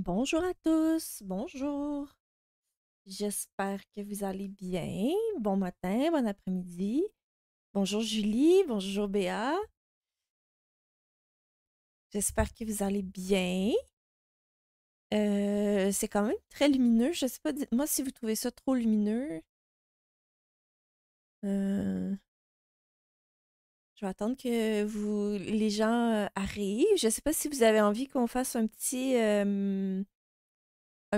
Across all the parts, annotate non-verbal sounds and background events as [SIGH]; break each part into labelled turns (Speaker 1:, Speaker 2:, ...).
Speaker 1: Bonjour à tous, bonjour. J'espère que vous allez bien.
Speaker 2: Bon matin, bon après-midi. Bonjour Julie, bonjour Béa. J'espère que vous allez bien.
Speaker 1: Euh, c'est quand même très lumineux. Je ne sais pas, dites-moi si vous trouvez ça trop lumineux. Euh, je vais attendre que
Speaker 2: vous, les gens euh, arrivent. Je ne sais pas si vous avez envie qu'on fasse un petit, un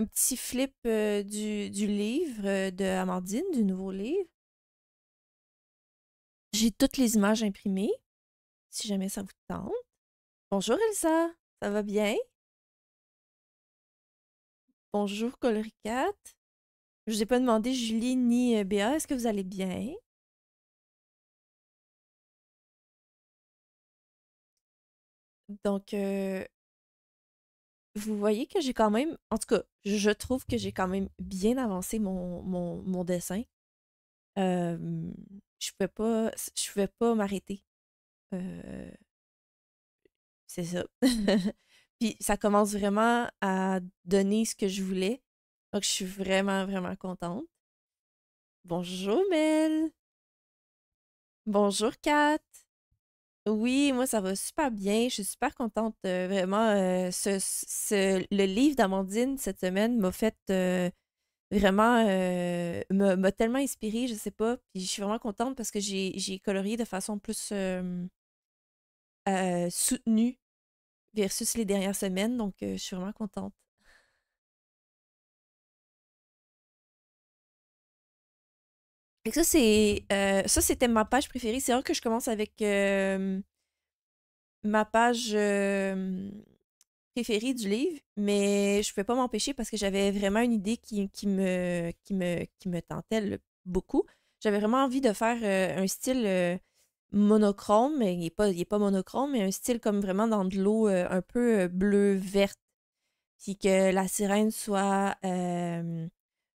Speaker 2: petit flip euh, du, livre euh, de Amandine, du
Speaker 1: nouveau livre. J'ai toutes les images imprimées, si jamais ça vous tente. Bonjour Elsa, ça va bien? Bonjour Coloricat. Je ne vous ai pas demandé Julie ni Béa, est-ce que vous allez bien? Donc, vous voyez que
Speaker 2: j'ai quand même, en tout cas, je trouve que j'ai quand même bien avancé mon, dessin. je ne pas, je pouvais pas m'arrêter. c'est ça. [LAUGHS] Puis ça commence vraiment à donner ce que je voulais. Donc, je suis vraiment, vraiment contente. Bonjour Mel. Bonjour Kat. Oui, moi, ça va super bien. Je suis super contente. Euh, vraiment, euh, ce, le livre d'Amandine cette semaine m'a fait euh, vraiment, m'a tellement inspirée, je ne sais pas. je suis vraiment contente parce que j'ai j'ai colorié de façon plus
Speaker 1: soutenue versus les dernières semaines. Donc, je suis vraiment contente. ça, c'est. Euh, ça, c'était ma page préférée. C'est vrai que je commence avec euh,
Speaker 2: ma page euh, préférée du livre, mais je ne pouvais pas m'empêcher parce que j'avais vraiment une idée qui, qui, me, qui, me, qui me tentait beaucoup. J'avais vraiment envie de faire un style monochrome. mais Il n'est pas, pas monochrome, mais un style comme vraiment dans de l'eau un peu bleu-verte. Puis que la sirène soit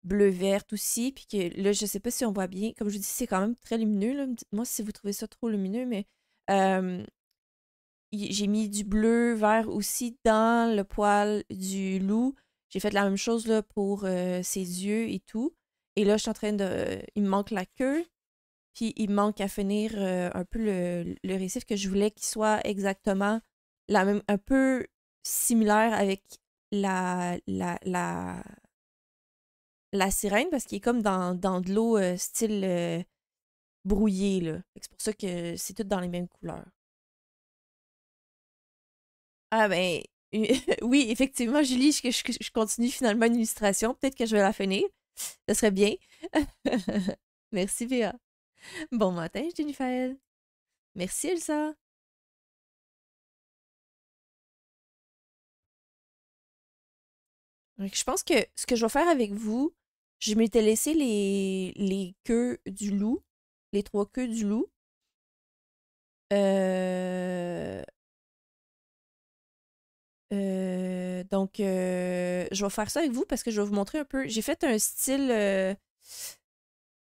Speaker 2: bleu vert aussi. Puis que là, je sais pas si on voit bien. Comme je vous dis, c'est quand même très lumineux. Là. moi si vous trouvez ça trop lumineux, mais j'ai mis du bleu vert aussi dans le poil du loup. J'ai fait la même chose là, pour ses yeux et tout. Et là, je suis en train de. Il me manque la queue. Puis il manque à finir un peu le, récif que je voulais qu'il soit exactement la même, un peu similaire avec la, la la sirène parce qu'il est comme dans, de l'eau euh, style euh, brouillé. C'est pour ça que c'est tout dans les mêmes couleurs. Ah ben, [LAUGHS] oui, effectivement, Julie, je, continue finalement l'illustration. Peut-être que je vais la finir. Ce serait bien. [LAUGHS]
Speaker 1: Merci, Béa. Bon matin, Jennifer. Merci, Elsa. je pense que ce que je vais faire avec vous, je m'étais laissé les, queues du loup, les trois queues du loup. Euh, euh, donc,
Speaker 2: euh, je vais faire ça avec vous parce que je vais vous montrer un peu. J'ai fait un style,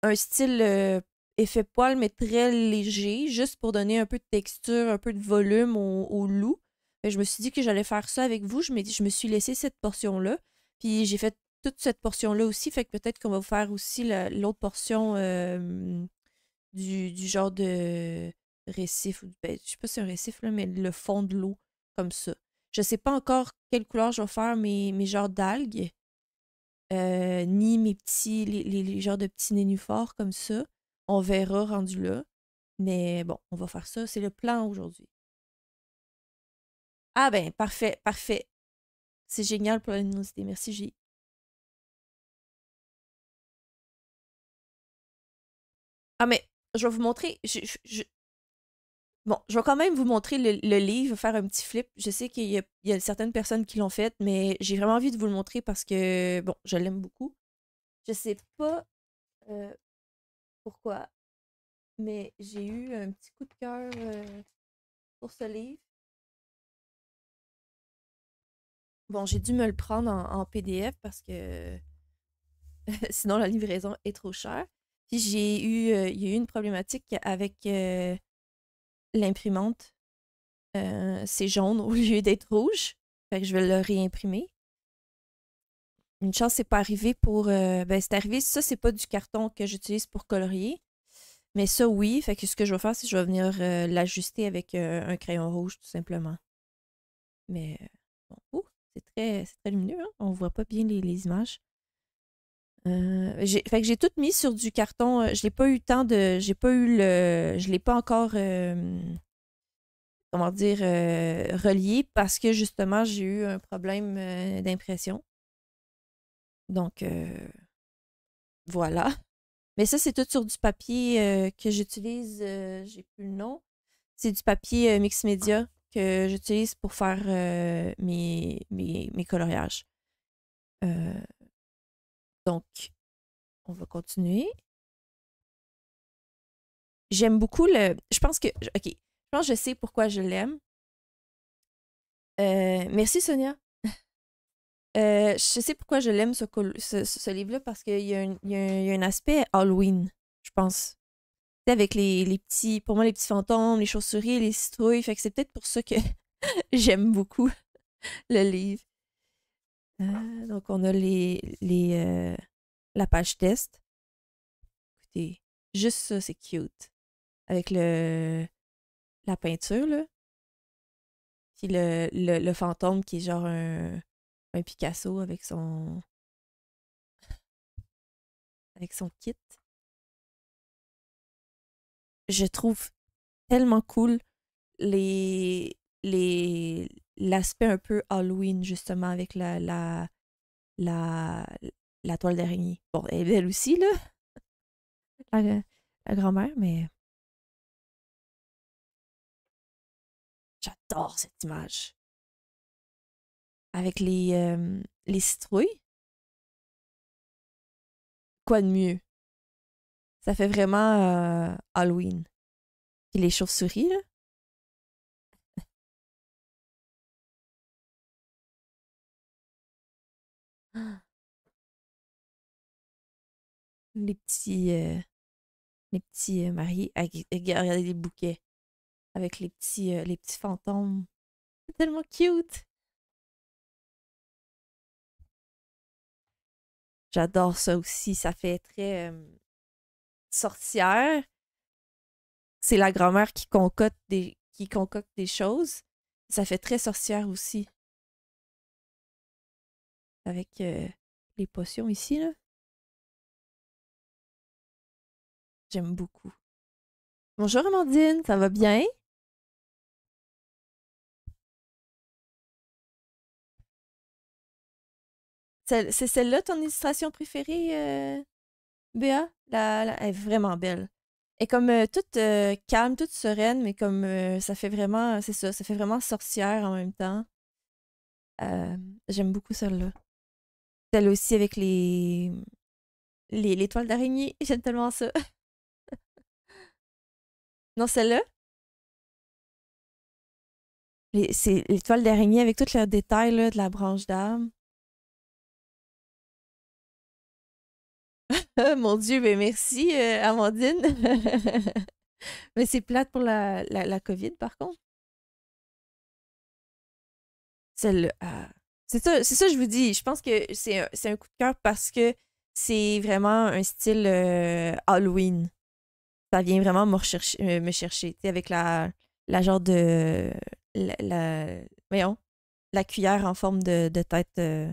Speaker 2: un style effet poil, mais très léger, juste pour donner un peu de texture, un peu de volume au, loup. je me suis dit que j'allais faire ça avec vous. Je, je me suis laissé cette portion-là. Puis j'ai fait toute cette portion-là aussi. Fait que peut-être qu'on va vous faire aussi l'autre portion euh, du, genre de récif. Ben, je sais pas si c'est un récif, là, mais le fond de l'eau, comme ça. Je sais pas encore quelle couleur je vais faire mes, genres d'algues, euh, ni mes petits, les, genres de petits nénuphars comme ça. On verra rendu là. Mais bon, on va faire ça. C'est le plan aujourd'hui.
Speaker 1: Ah ben, parfait, parfait. C'est génial pour la luminosité. Merci, j'ai Ah, mais je vais vous montrer. Bon, je vais quand même
Speaker 2: vous montrer le, livre, faire un petit flip. Je sais qu'il y, a certaines personnes qui l'ont fait, mais j'ai vraiment envie de vous le montrer parce que, bon, je l'aime beaucoup. Je sais pas euh,
Speaker 1: pourquoi, mais j'ai eu un petit coup de cœur euh, pour ce livre. Bon, j'ai dû me le
Speaker 2: prendre en PDF parce que [LAUGHS] sinon la livraison est trop chère j'ai eu, il y a eu une problématique avec l'imprimante. c'est jaune au [LAUGHS] lieu d'être rouge. Fait que je vais le réimprimer. Une chance, n'est pas arrivé pour. ben, c'est arrivé, ça, c'est pas du carton que j'utilise pour colorier. Mais ça, oui. Fait que ce que je vais faire, c'est que je vais venir l'ajuster avec un crayon rouge, tout simplement. Mais. Bon, c'est très, très lumineux, On hein, on voit pas bien les images. Euh, j'ai, fait que j'ai tout mis sur du carton. Euh, je n'ai pas eu le temps de. J'ai pas eu le. Je l'ai pas encore. Euh, comment dire. relié parce que justement, j'ai eu un problème d'impression. Donc, voilà. Mais ça, c'est tout sur du papier que j'utilise. j'ai plus le nom. C'est du papier mix média que j'utilise pour faire mes, mes, mes coloriages.
Speaker 1: Donc, on va continuer. J'aime beaucoup le. Je pense que. OK. Je pense que je sais pourquoi je l'aime. Euh, merci, Sonia. [LAUGHS]
Speaker 2: Euh, je sais pourquoi je l'aime, ce, livre-là, parce qu'il y, a un aspect Halloween, je pense. Avec les, petits, pour moi, les petits fantômes, les chauves-souris, les citrouilles. Fait que c'est peut-être pour ça que [LAUGHS] j'aime beaucoup le livre. Euh, donc, on a les, les, euh, la page test. Écoutez, juste ça, c'est cute. Avec le, la peinture,
Speaker 1: là. Puis le, le, fantôme qui est genre un, Picasso avec son. avec son kit. Je trouve tellement cool
Speaker 2: les, les, l'aspect un peu Halloween, justement, avec la, la,
Speaker 1: la, la toile d'araignée. Bon, elle est belle aussi, là. [LAUGHS] La, grand-mère, mais. J'adore cette image. Avec les, euh, les citrouilles. Quoi de mieux? Ça fait vraiment euh, Halloween. Et les chauves-souris, là. Les petits, euh, les petits euh, mariés. regardez les bouquets avec les petits, euh, les petits fantômes. C'est tellement cute. J'adore ça aussi. Ça fait très
Speaker 2: sorcière. C'est la grand-mère qui concocte des, qui concocte
Speaker 1: des choses. Ça fait très sorcière aussi avec les potions ici, là. J'aime beaucoup. Bonjour Amandine, ça va bien? C'est celle-là ton illustration préférée, euh, Béa? elle
Speaker 2: est vraiment belle. Elle est comme toute calme, toute sereine, mais comme ça fait vraiment, c'est ça, ça fait vraiment sorcière en même temps. J'aime beaucoup celle-là.
Speaker 1: Celle aussi avec les, les, toiles d'araignée. [LAUGHS] J'aime tellement ça. non, celle-là? C'est les d'araignée avec tous leurs détails de la branche d'âme. [LAUGHS] Mon Dieu, mais merci,
Speaker 2: euh, Amandine. [LAUGHS] mais c'est plate pour la, la, COVID, par contre.
Speaker 1: Celle-là. Ah.
Speaker 2: C'est ça, que je vous dis. Je pense que c'est un, coup de cœur parce que c'est vraiment un style euh, Halloween. Ça vient vraiment me, chercher. avec la, la genre de. La, voyons, la cuillère en forme de, tête euh,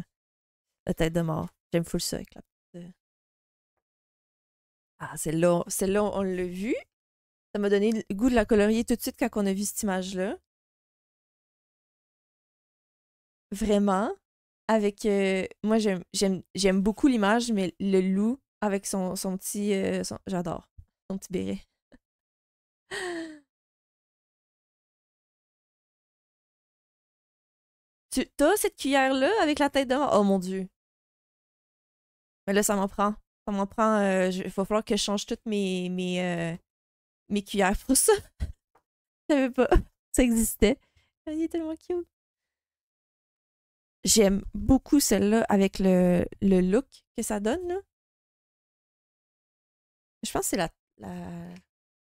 Speaker 2: de tête de mort. J'aime full ça avec la Ah, celle-là, là on l'a vu. Ça m'a donné le goût de la colorier tout de suite quand on a vu cette image-là vraiment avec. Euh, moi, j'aime beaucoup l'image, mais le loup avec son, son petit. Euh,
Speaker 1: j'adore. Son petit béret. Tu as cette cuillère-là avec la tête d'or? Oh mon dieu. Mais là, ça m'en prend. Ça m'en prend. Euh, il va falloir que je change
Speaker 2: toutes mes, mes, mes cuillères pour ça. [LAUGHS] je savais pas. Ça existait. Il est tellement cute.
Speaker 1: J'aime beaucoup celle-là avec le, look que ça donne.
Speaker 2: Je pense que c'est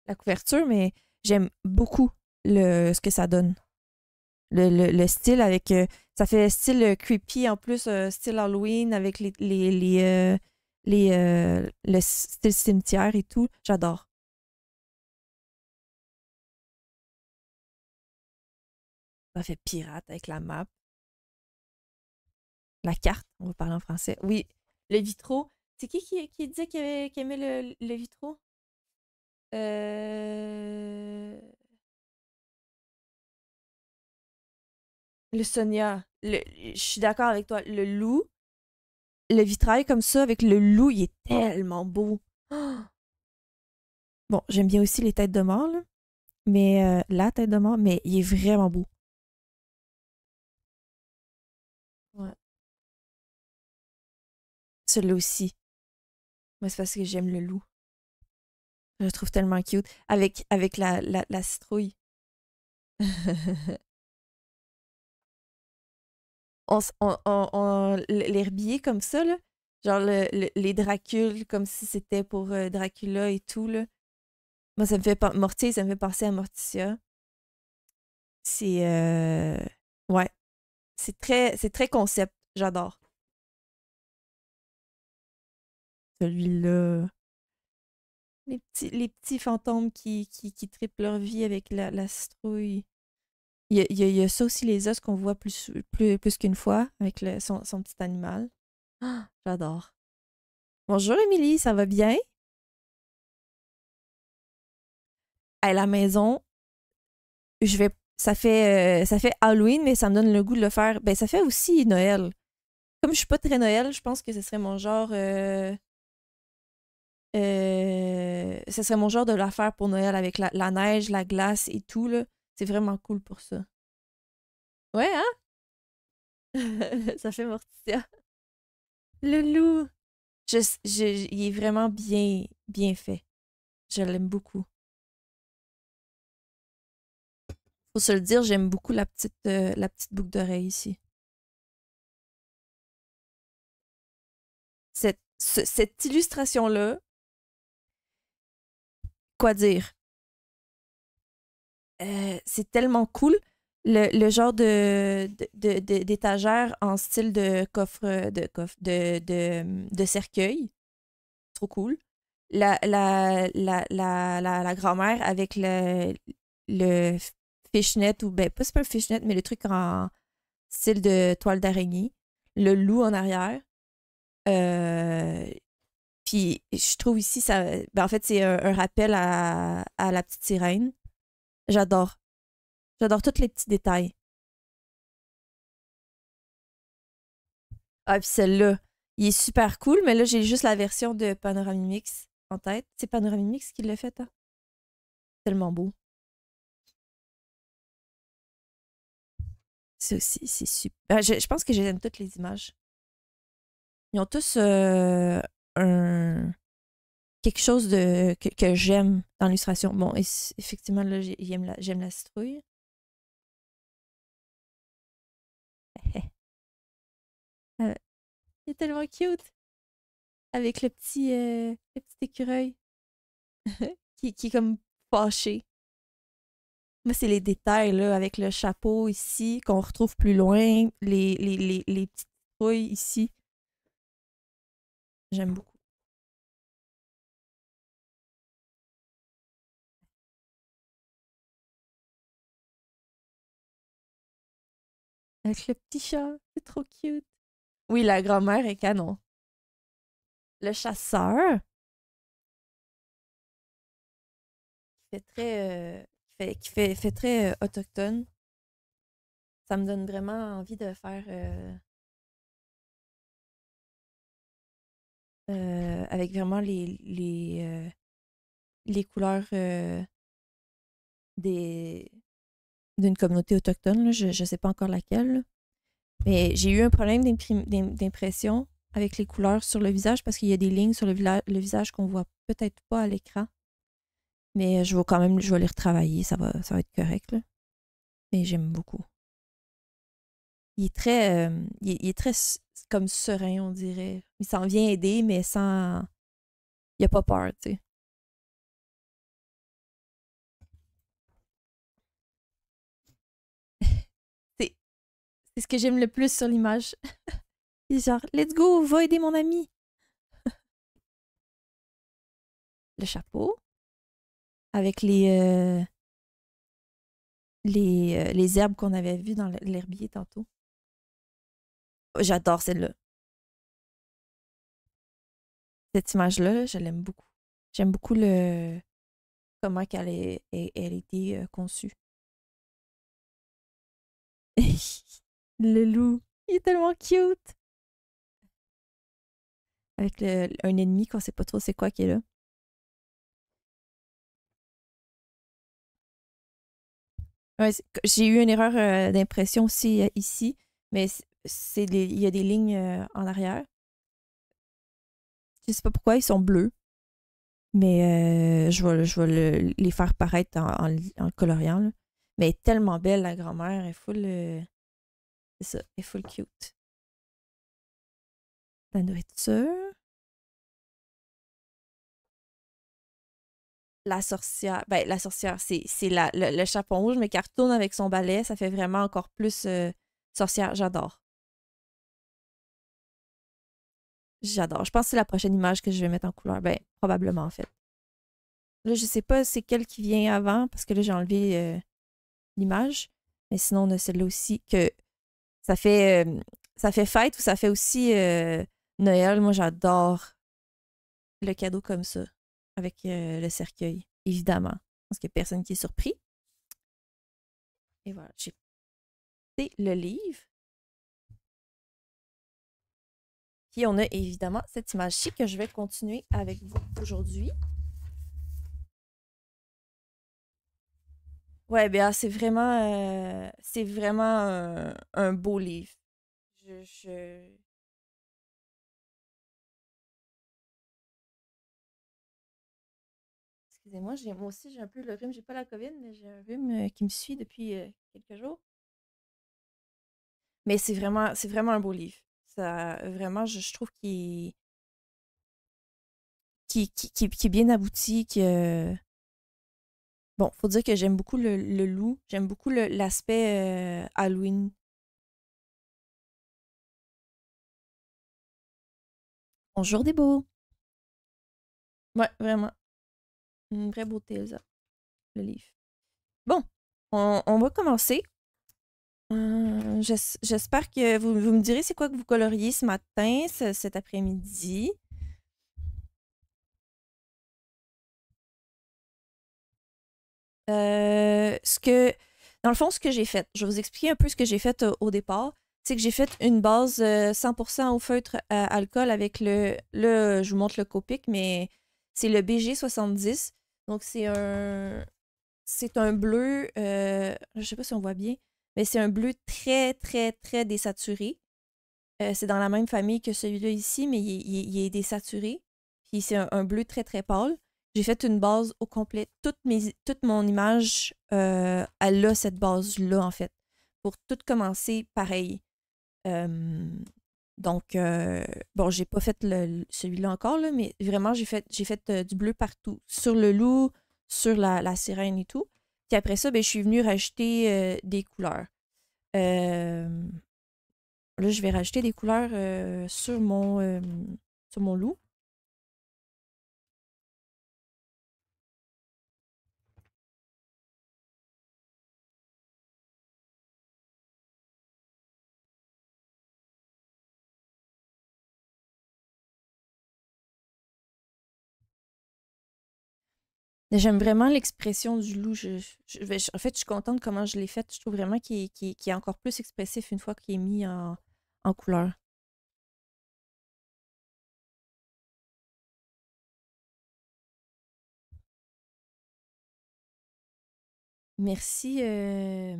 Speaker 2: la, couverture, mais j'aime beaucoup ce que ça donne. Le, style avec. Euh, ça fait style euh, creepy en plus, euh,
Speaker 1: style Halloween avec les, les, les, le style cimetière et tout. J'adore. Ça fait pirate avec la map la
Speaker 2: carte, on va parler en français. Oui, le vitraux. C'est qui qui, qui disait qu'il aimait, le, le
Speaker 1: euh, Le Sonia. Le, je suis d'accord avec toi. Le loup.
Speaker 2: Le vitrail comme ça avec le loup, il est tellement beau.
Speaker 1: [GASPS] Bon, j'aime bien aussi les têtes de mort, là. Mais euh, la tête de mort, mais il est vraiment beau. celui-là aussi. Moi, c'est parce que j'aime le loup. Je le trouve tellement cute. Avec, avec la, la, citrouille. [LAUGHS] on, on,
Speaker 2: l'herbier comme ça, là. Genre les Dracules, comme si c'était pour euh, Dracula et tout, là. Moi, ça me fait Mortier, ça me fait penser à Morticia.
Speaker 1: C'est... Euh, ouais. C'est très, c'est très concept. J'adore. celui-là. Les petits, les petits fantômes qui, qui, qui trippent leur vie avec la, la citrouille.
Speaker 2: Il y, a, il y, ça aussi, les os qu'on voit plus, plus, plus qu'une fois avec son, petit animal. Ah!
Speaker 1: J'adore. Bonjour Émilie, ça va bien? À la maison, je vais.
Speaker 2: Ça fait, euh, ça fait Halloween, mais ça me donne le goût de le faire. Ben, ça fait aussi Noël. Comme je suis pas très Noël, je pense que ce serait mon genre euh, euh, ce serait mon genre de l'affaire pour Noël avec la, neige, la glace et tout. C'est vraiment cool pour ça. Ouais, hein? [LAUGHS] ça fait Morticia.
Speaker 1: Le loup! Je, il est vraiment bien, bien fait. Je l'aime beaucoup. Faut se le dire, j'aime beaucoup la petite, euh, la petite boucle d'oreille ici. cette illustration-là, quoi dire. Euh, c'est tellement
Speaker 2: cool. Le, genre de, d'étagère en style de coffre, de, coffre, de, de, cercueil. Trop cool. La, la, grand-mère avec le, le fishnet, ou ben, pas c'est pas fishnet, mais le truc en style de toile d'araignée. Le loup en arrière. Euh, puis je trouve ici, ça, ben, en
Speaker 1: fait, c'est un, rappel à, la petite sirène. J'adore. J'adore tous les petits détails.
Speaker 2: Ah, puis celle-là, il est super cool, mais là, j'ai juste la version de Panoramimix en tête. C'est
Speaker 1: Panoramimix qui l'a fait, hein? Tellement beau. C'est aussi, c'est super. Ben, je, pense que j'aime toutes les images. Ils ont tous euh, quelque chose que, j'aime dans l'illustration. Bon, effectivement, là, j'aime la, j'aime la citrouille. [LAUGHS] Euh, il est tellement cute avec le petit, euh, petit écureuil [LAUGHS] qui, est comme fâché. Moi, c'est les détails là, avec le chapeau ici qu'on retrouve plus loin, les, les, petites citrouilles ici. J'aime beaucoup. Avec le petit chat, c'est trop cute. Oui, la grand-mère est canon. Le chasseur. Qui fait très. Euh, qui fait, très euh, autochtone. Ça me donne vraiment envie de faire euh, Euh, avec vraiment les, les, euh, couleurs euh, des
Speaker 2: d'une communauté autochtone. je ne sais pas encore laquelle. Mais j'ai eu un problème d'impression avec les couleurs sur le visage parce qu'il y a des lignes sur le, visage qu'on voit peut-être pas à l'écran. Mais je vais quand même je vais les retravailler, ça va, ça va être correct. Là. Mais j'aime beaucoup il est très, euh, il, est, très comme
Speaker 1: serein, on dirait. Il s'en vient aider, mais sans, il a pas peur, tu sais. [LAUGHS] C'est ce que j'aime le plus sur l'image. il [LAUGHS] genre, let's go, va aider mon ami. [LAUGHS] le chapeau avec les euh, les, euh, les herbes qu'on avait vues dans l'herbier tantôt. J'adore celle-là. Cette image-là, je l'aime beaucoup. J'aime beaucoup le comment qu'elle est, elle, elle été euh, conçue. [LAUGHS] le loup, il est tellement cute. Avec un ennemi qu'on sait pas trop c'est quoi qui est là. j'ai eu une erreur euh, d'impression aussi euh, ici, mais c'est il y a des lignes euh,
Speaker 2: en arrière. Je sais pas pourquoi ils sont bleus, mais euh, je vais, je les faire paraître en, coloriant. Mais elle est tellement belle,
Speaker 1: la grand-mère. Elle est full. Euh, c'est ça, elle est full cute. La nourriture. la sorcière. Ben, la sorcière, c'est, le, chapeau rouge, mais qui retourne avec son
Speaker 2: balai, ça fait vraiment encore plus sorcière. J'adore. J'adore. Je pense que c'est la prochaine image que je vais mettre en couleur. Ben, probablement, en fait. Là, je ne sais pas c'est quelle qui vient avant, parce que là, j'ai enlevé euh, l'image. Mais sinon, on a celle-là aussi que ça fait, euh, ça fait fête ou ça fait aussi euh, Noël. Moi, j'adore le cadeau comme ça, avec
Speaker 1: le cercueil, évidemment. Parce qu'il n'y a personne qui est surpris. Et voilà, j'ai le livre.
Speaker 2: Puis on a évidemment cette image-ci que je vais continuer avec vous aujourd'hui. Ouais, bien, ah, c'est vraiment,
Speaker 1: euh, vraiment un, beau livre. Excusez-moi, moi aussi j'ai un peu le rhume, j'ai pas la COVID, mais j'ai un rhume euh, qui me suit depuis euh, quelques jours.
Speaker 2: Mais c'est vraiment, c'est vraiment un beau livre ça, vraiment, je, trouve qu'il qui, qui, qui, est bien abouti,
Speaker 1: que Bon, faut dire que j'aime beaucoup le, loup, j'aime beaucoup l'aspect Halloween. Bonjour des beaux. Ouais, vraiment. Une vraie beauté, le livre. Bon, on va commencer.
Speaker 2: Hum, j'espère que vous, me direz c'est quoi que vous coloriez ce matin, cet après-midi. Euh, ce que, dans le fond, ce que j'ai fait, je vais vous expliquer un peu ce que j'ai fait euh, au départ. C'est que j'ai fait une base 100% euh, au feutre alcool avec le, le, je vous montre le Copic, mais c'est le BG70. Donc c'est un, c'est un bleu, je sais pas si on voit bien, mais c'est un bleu très, très, très désaturé. Euh, c'est dans la même famille que celui-là ici, mais il, est désaturé. Puis c'est un, bleu très, très pâle. J'ai fait une base au complet. Toute, mes, toute mon image, euh, elle a cette base-là, en fait. Pour tout commencer, pareil. Euh, donc, bon, j'ai pas fait celui-là encore, là, mais vraiment, j'ai fait, fait du bleu partout. Sur le loup, sur la sirène et tout. Puis après ça, ben, je suis venue racheter euh,
Speaker 1: des couleurs. là, je vais racheter des couleurs euh, sur, mon, sur mon loup. J'aime vraiment l'expression du loup. en fait, je suis contente comment je l'ai faite. Je trouve vraiment qu'il est, encore plus expressif une fois qu'il est mis en, couleur. Merci, euh,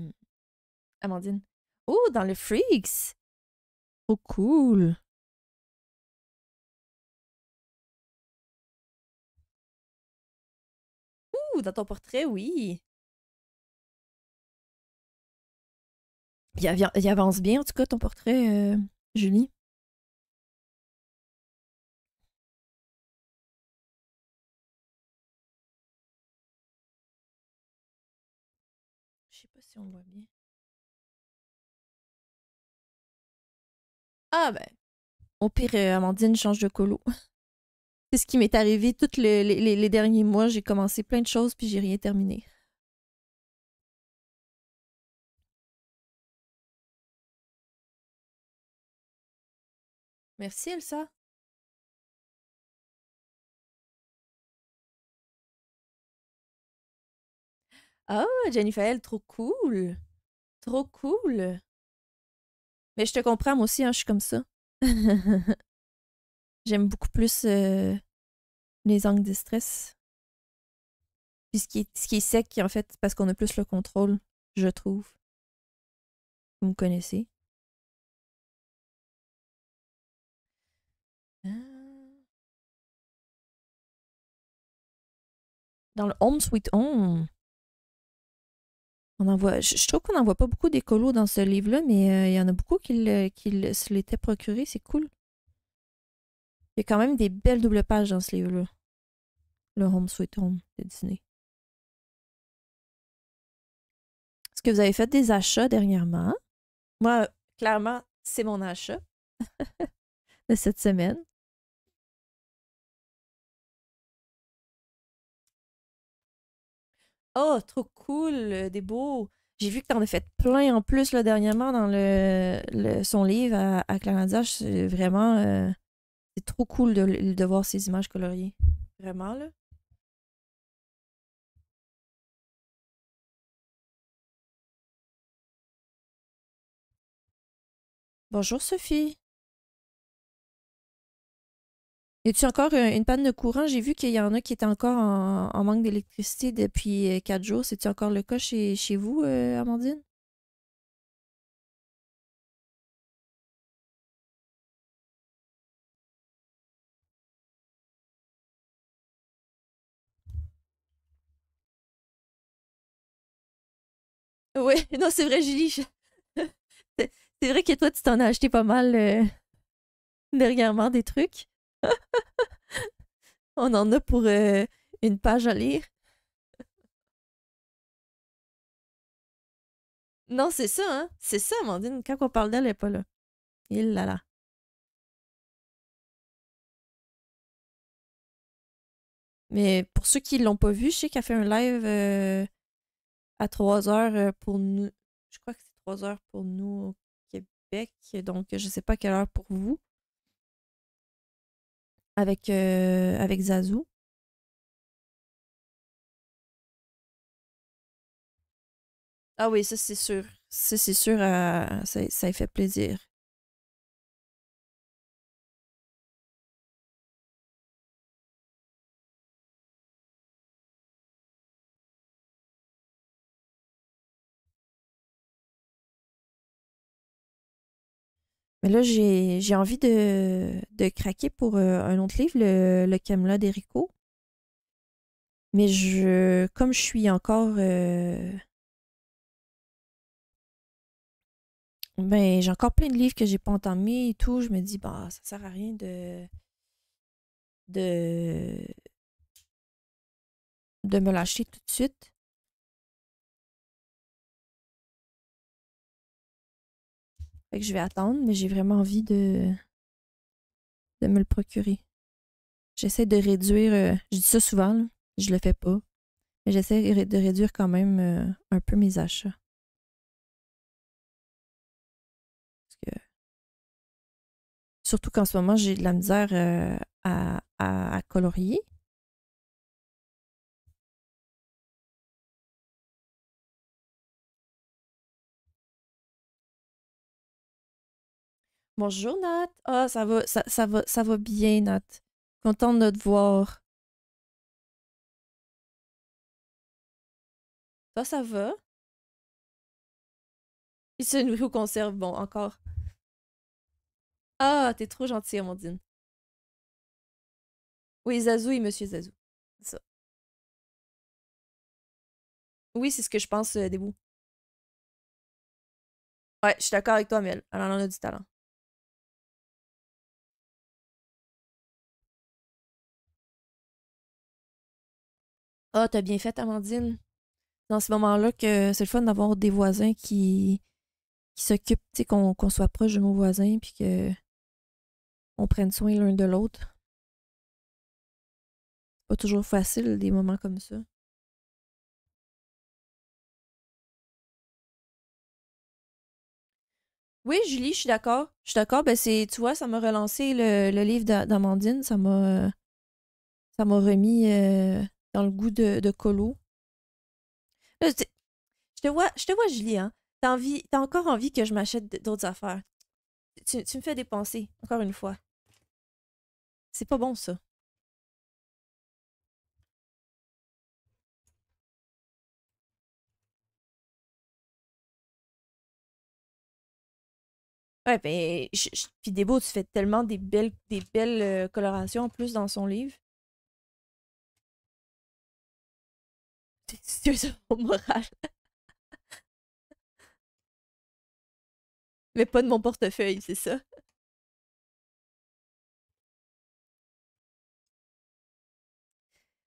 Speaker 1: Amandine. Oh, dans le Freaks! Oh, cool! Ouh, dans ton portrait, oui. Il, avance bien, en tout cas, ton portrait, euh, Julie. Je sais pas si on voit bien. Ah ben, au pire, euh, Amandine change de colo. [LAUGHS] C'est ce qui m'est arrivé tous les, derniers mois. J'ai commencé plein de choses, puis j'ai rien terminé. Merci, Elsa. oh, Jennifer, trop cool. Trop cool. Mais je te comprends, moi aussi, hein, je suis comme ça. [LAUGHS]
Speaker 2: J'aime beaucoup plus euh, les angles de stress.
Speaker 1: Puis ce qui est, ce qui sec, en fait, parce qu'on a plus le contrôle, je trouve. Vous me connaissez. Euh. Dans le Home Sweet Home, on en je, trouve qu'on n'en
Speaker 2: voit pas beaucoup d'écolos dans ce livre-là, mais euh, il y en a beaucoup qui, qui se l'étaient procuré. C'est cool.
Speaker 1: Il y a quand même des belles doubles pages dans ce livre-là. Le Home Sweet Home de Disney. Est-ce que vous avez fait des achats dernièrement? Moi, clairement, c'est mon achat [LAUGHS] de cette semaine. Oh, trop cool, euh, des beaux. J'ai vu que tu t'en as fait
Speaker 2: plein en plus là, dernièrement dans le, son livre à, à Clarendia. C'est vraiment.
Speaker 1: Euh, c'est trop cool de, voir ces images coloriées. Vraiment, là. Bonjour Sophie. Y a t encore euh, une panne de courant? J'ai vu qu'il y en a qui étaient encore
Speaker 2: en,
Speaker 1: manque d'électricité depuis euh, quatre jours. C'est-tu encore le cas chez, chez vous, euh, Amandine? Oui, [LAUGHS] non, c'est vrai, Julie. [LAUGHS] c'est vrai que toi, tu t'en as acheté pas mal euh, dernièrement des trucs. [LAUGHS] On en a pour euh, une page à lire. Non, c'est ça, hein? C'est ça, Amandine. Quand on parle d'elle, elle n'est pas là. Il l'a là. Mais pour ceux qui ne l'ont pas vu, je sais qu'elle a fait un live euh, à 3 heures pour nous.
Speaker 2: Je crois que c'est 3 heures pour nous au Québec. Donc, je ne sais pas quelle heure pour vous.
Speaker 1: Avec, avec Zazou. Ah oui, ça c'est sûr. Ça c'est sûr, euh, ça, ça fait plaisir. Mais là, j'ai envie de,
Speaker 2: de, craquer pour euh, un autre livre, le, le Camelot d'Erico. Mais je, comme je suis encore. Euh, ben, j'ai encore plein de livres que j'ai pas entamés et tout. Je me dis, bah, ça
Speaker 1: sert à rien de. de. de me lâcher tout de suite. que je vais attendre, mais j'ai vraiment envie de,
Speaker 2: de me le procurer. J'essaie de réduire. Euh, je dis ça souvent, je je
Speaker 1: le fais pas. Mais j'essaie de réduire quand même euh, un peu mes achats. surtout qu'en ce moment, j'ai de la misère euh, à, colorier. Bonjour Nat. Ah, ça va, ça, ça, va, ça va bien, Nat. Content de te voir. Toi, ça va? Il se nourrit aux conserve. bon, encore. Ah, t'es trop gentille, Amandine. Oui, Zazou et Monsieur Zazou. ça. Oui, c'est ce que je pense euh, Ouais, je suis d'accord avec toi, Miel. Alors on a du talent. Ah, t'as bien fait, Amandine. Dans ce moment-là, que c'est le fun d'avoir des voisins
Speaker 2: qui,
Speaker 1: qui s'occupent, tu qu'on soit proche de nos voisins, puis que on prenne soin l'un de l'autre. Pas toujours facile, des moments comme ça. Oui, Julie, je suis d'accord. Je suis d'accord. Ben, c'est, tu vois, ça m'a relancé
Speaker 2: le, le livre d'Amandine. Ça m'a, ça m'a remis euh, dans le goût de, colo. je, te vois, je te vois, Julie, hein. T'as encore envie que je m'achète d'autres affaires. Tu, me fais dépenser, encore une fois.
Speaker 1: C'est pas bon, ça. Ouais, ben, puis tu fais tellement des belles, des belles euh, colorations en plus dans son livre. C'est morale Mais pas de mon portefeuille, c'est ça.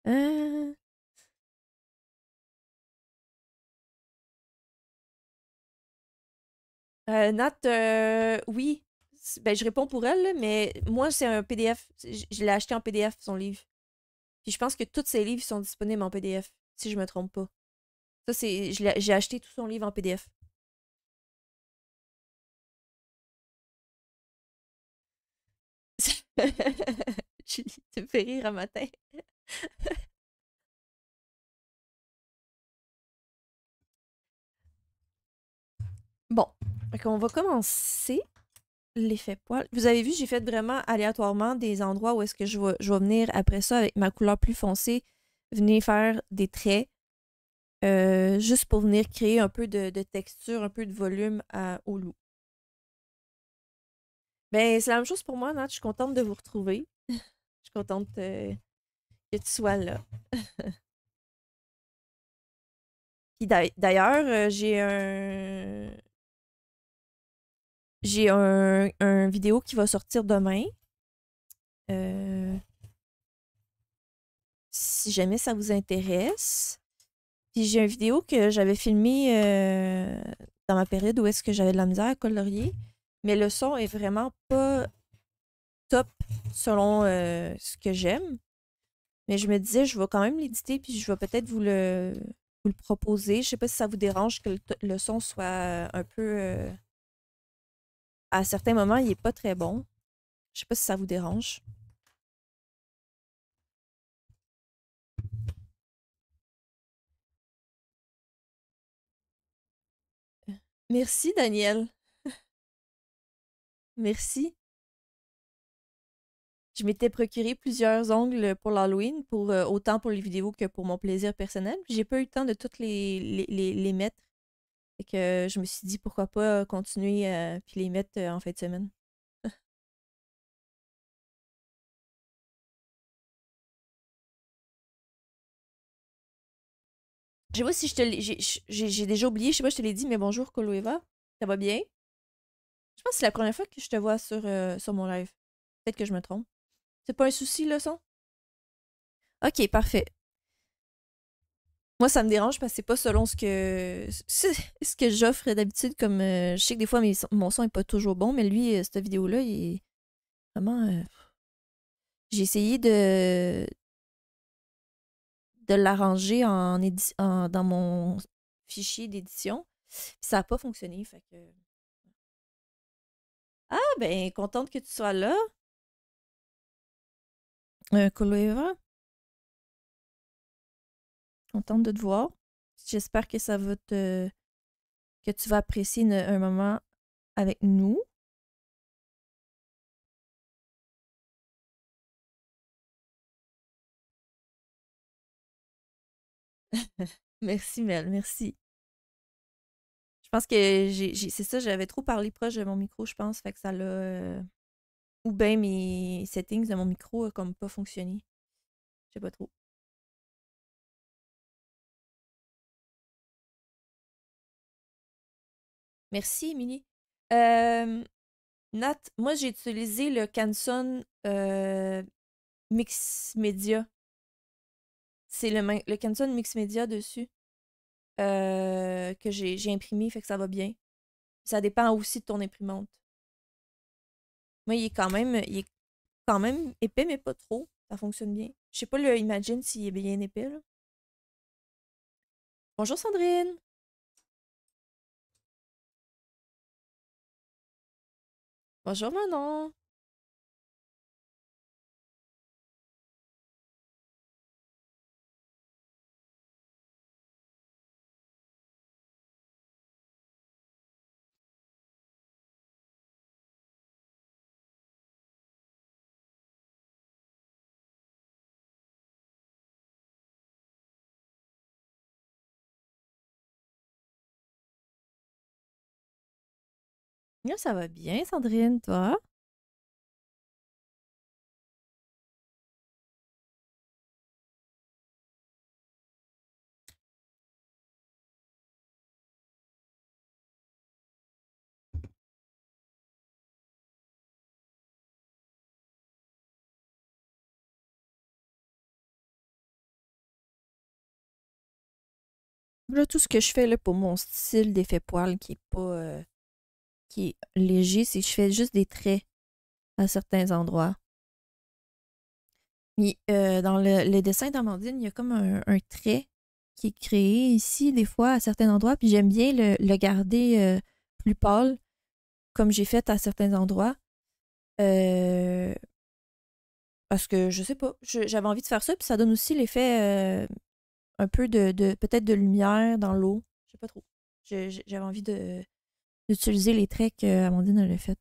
Speaker 1: Euh... euh Nat, euh, oui. Ben, je réponds pour elle, mais
Speaker 2: moi, c'est un PDF. Je, je l'ai acheté en PDF, son livre. Puis je pense que tous ses livres sont
Speaker 1: disponibles en PDF si je me trompe pas. Ça, c'est. J'ai acheté tout son livre en PDF. [LAUGHS] Julie, tu me fais rire un matin. [LAUGHS] bon, on va commencer l'effet poil. Vous avez vu, j'ai fait vraiment
Speaker 2: aléatoirement des endroits où est-ce que je vais venir après ça avec ma couleur plus foncée venez faire des traits euh, juste pour venir créer un peu de, de texture, un peu de volume à, au loup. Ben, c'est la même chose pour moi, Nat. Je suis contente de vous retrouver. Je suis contente euh, que tu sois là. [LAUGHS]
Speaker 1: Puis d'ailleurs, euh, j'ai un. J'ai un, un, vidéo qui va sortir demain.
Speaker 2: Euh, si jamais ça vous intéresse. Puis j'ai une vidéo que j'avais filmée euh, dans ma période où est-ce que j'avais de la misère à colorier, mais le son est vraiment pas top selon euh, ce que j'aime. Mais je me disais, je vais quand même l'éditer, puis je vais peut-être vous le, vous le proposer. Je sais pas si ça vous dérange que le, son soit euh,
Speaker 1: un peu... à certains moments, il est pas très bon. Je sais pas si ça vous dérange. Merci, Daniel. [LAUGHS] Merci.
Speaker 2: Je m'étais procuré plusieurs ongles pour l'Halloween, pour, euh, autant pour les vidéos que pour mon plaisir personnel. J'ai pas eu le temps de toutes les, les, les, mettre. Et que euh, je me suis
Speaker 1: dit pourquoi pas euh, continuer puis les mettre en fin de semaine. sais pas si je te l'ai. J'ai déjà oublié, je sais pas si je te l'ai dit, mais bonjour
Speaker 2: Koloeva. Ça va bien? Je pense que c'est la première fois que je te vois sur, euh, sur mon live. Peut-être que je me trompe. C'est pas un souci, le son? Ok, parfait. Moi, ça me dérange parce que c'est pas selon ce que ce que j'offre d'habitude. Comme euh, je sais que des fois mes, mon son est pas toujours bon, mais lui, euh, cette vidéo-là, il est vraiment. J'ai essayé de de l'arranger en, dans mon fichier d'édition. Ça n'a pas
Speaker 1: fonctionné. Ah, ben, contente que tu sois là. Euh, Contente de te voir. J'espère que ça va te. que tu vas apprécier un moment avec nous. [LAUGHS] merci, Mel, merci. Je pense que
Speaker 2: c'est ça, j'avais trop parlé proche de mon micro, je pense, fait que ça l'a. Euh, ou bien
Speaker 1: mes settings de mon micro n'ont comme pas fonctionné. Je sais pas trop. Merci, Émilie. Euh, Nat, moi j'ai utilisé le Canson
Speaker 2: euh, Mix Media c'est le, le Canson Mix Media dessus euh, que j'ai imprimé, fait que ça va bien. Ça dépend aussi de ton imprimante. Moi, il est quand même, il est
Speaker 1: quand même épais, mais pas trop. Ça fonctionne bien. Je sais pas le Imagine s'il est bien épais. Bonjour Sandrine! Bonjour Manon! Ça va bien, Sandrine, toi? Là, tout ce que je fais là, pour mon style d'effet poil qui est pas
Speaker 2: euh, léger, c'est que je fais juste des traits à certains endroits. Euh, dans le, dessin d'Amandine, il y a comme un, trait qui est créé ici, des fois, à certains endroits. Puis j'aime bien le, garder euh, plus pâle, comme j'ai fait à certains endroits. Euh, parce que je sais pas, j'avais envie de faire ça, puis ça donne aussi l'effet un peu de, de peut-être de lumière dans l'eau. Je sais pas trop. J'avais envie de,
Speaker 1: Utiliser les traits qu'Amandine a fait.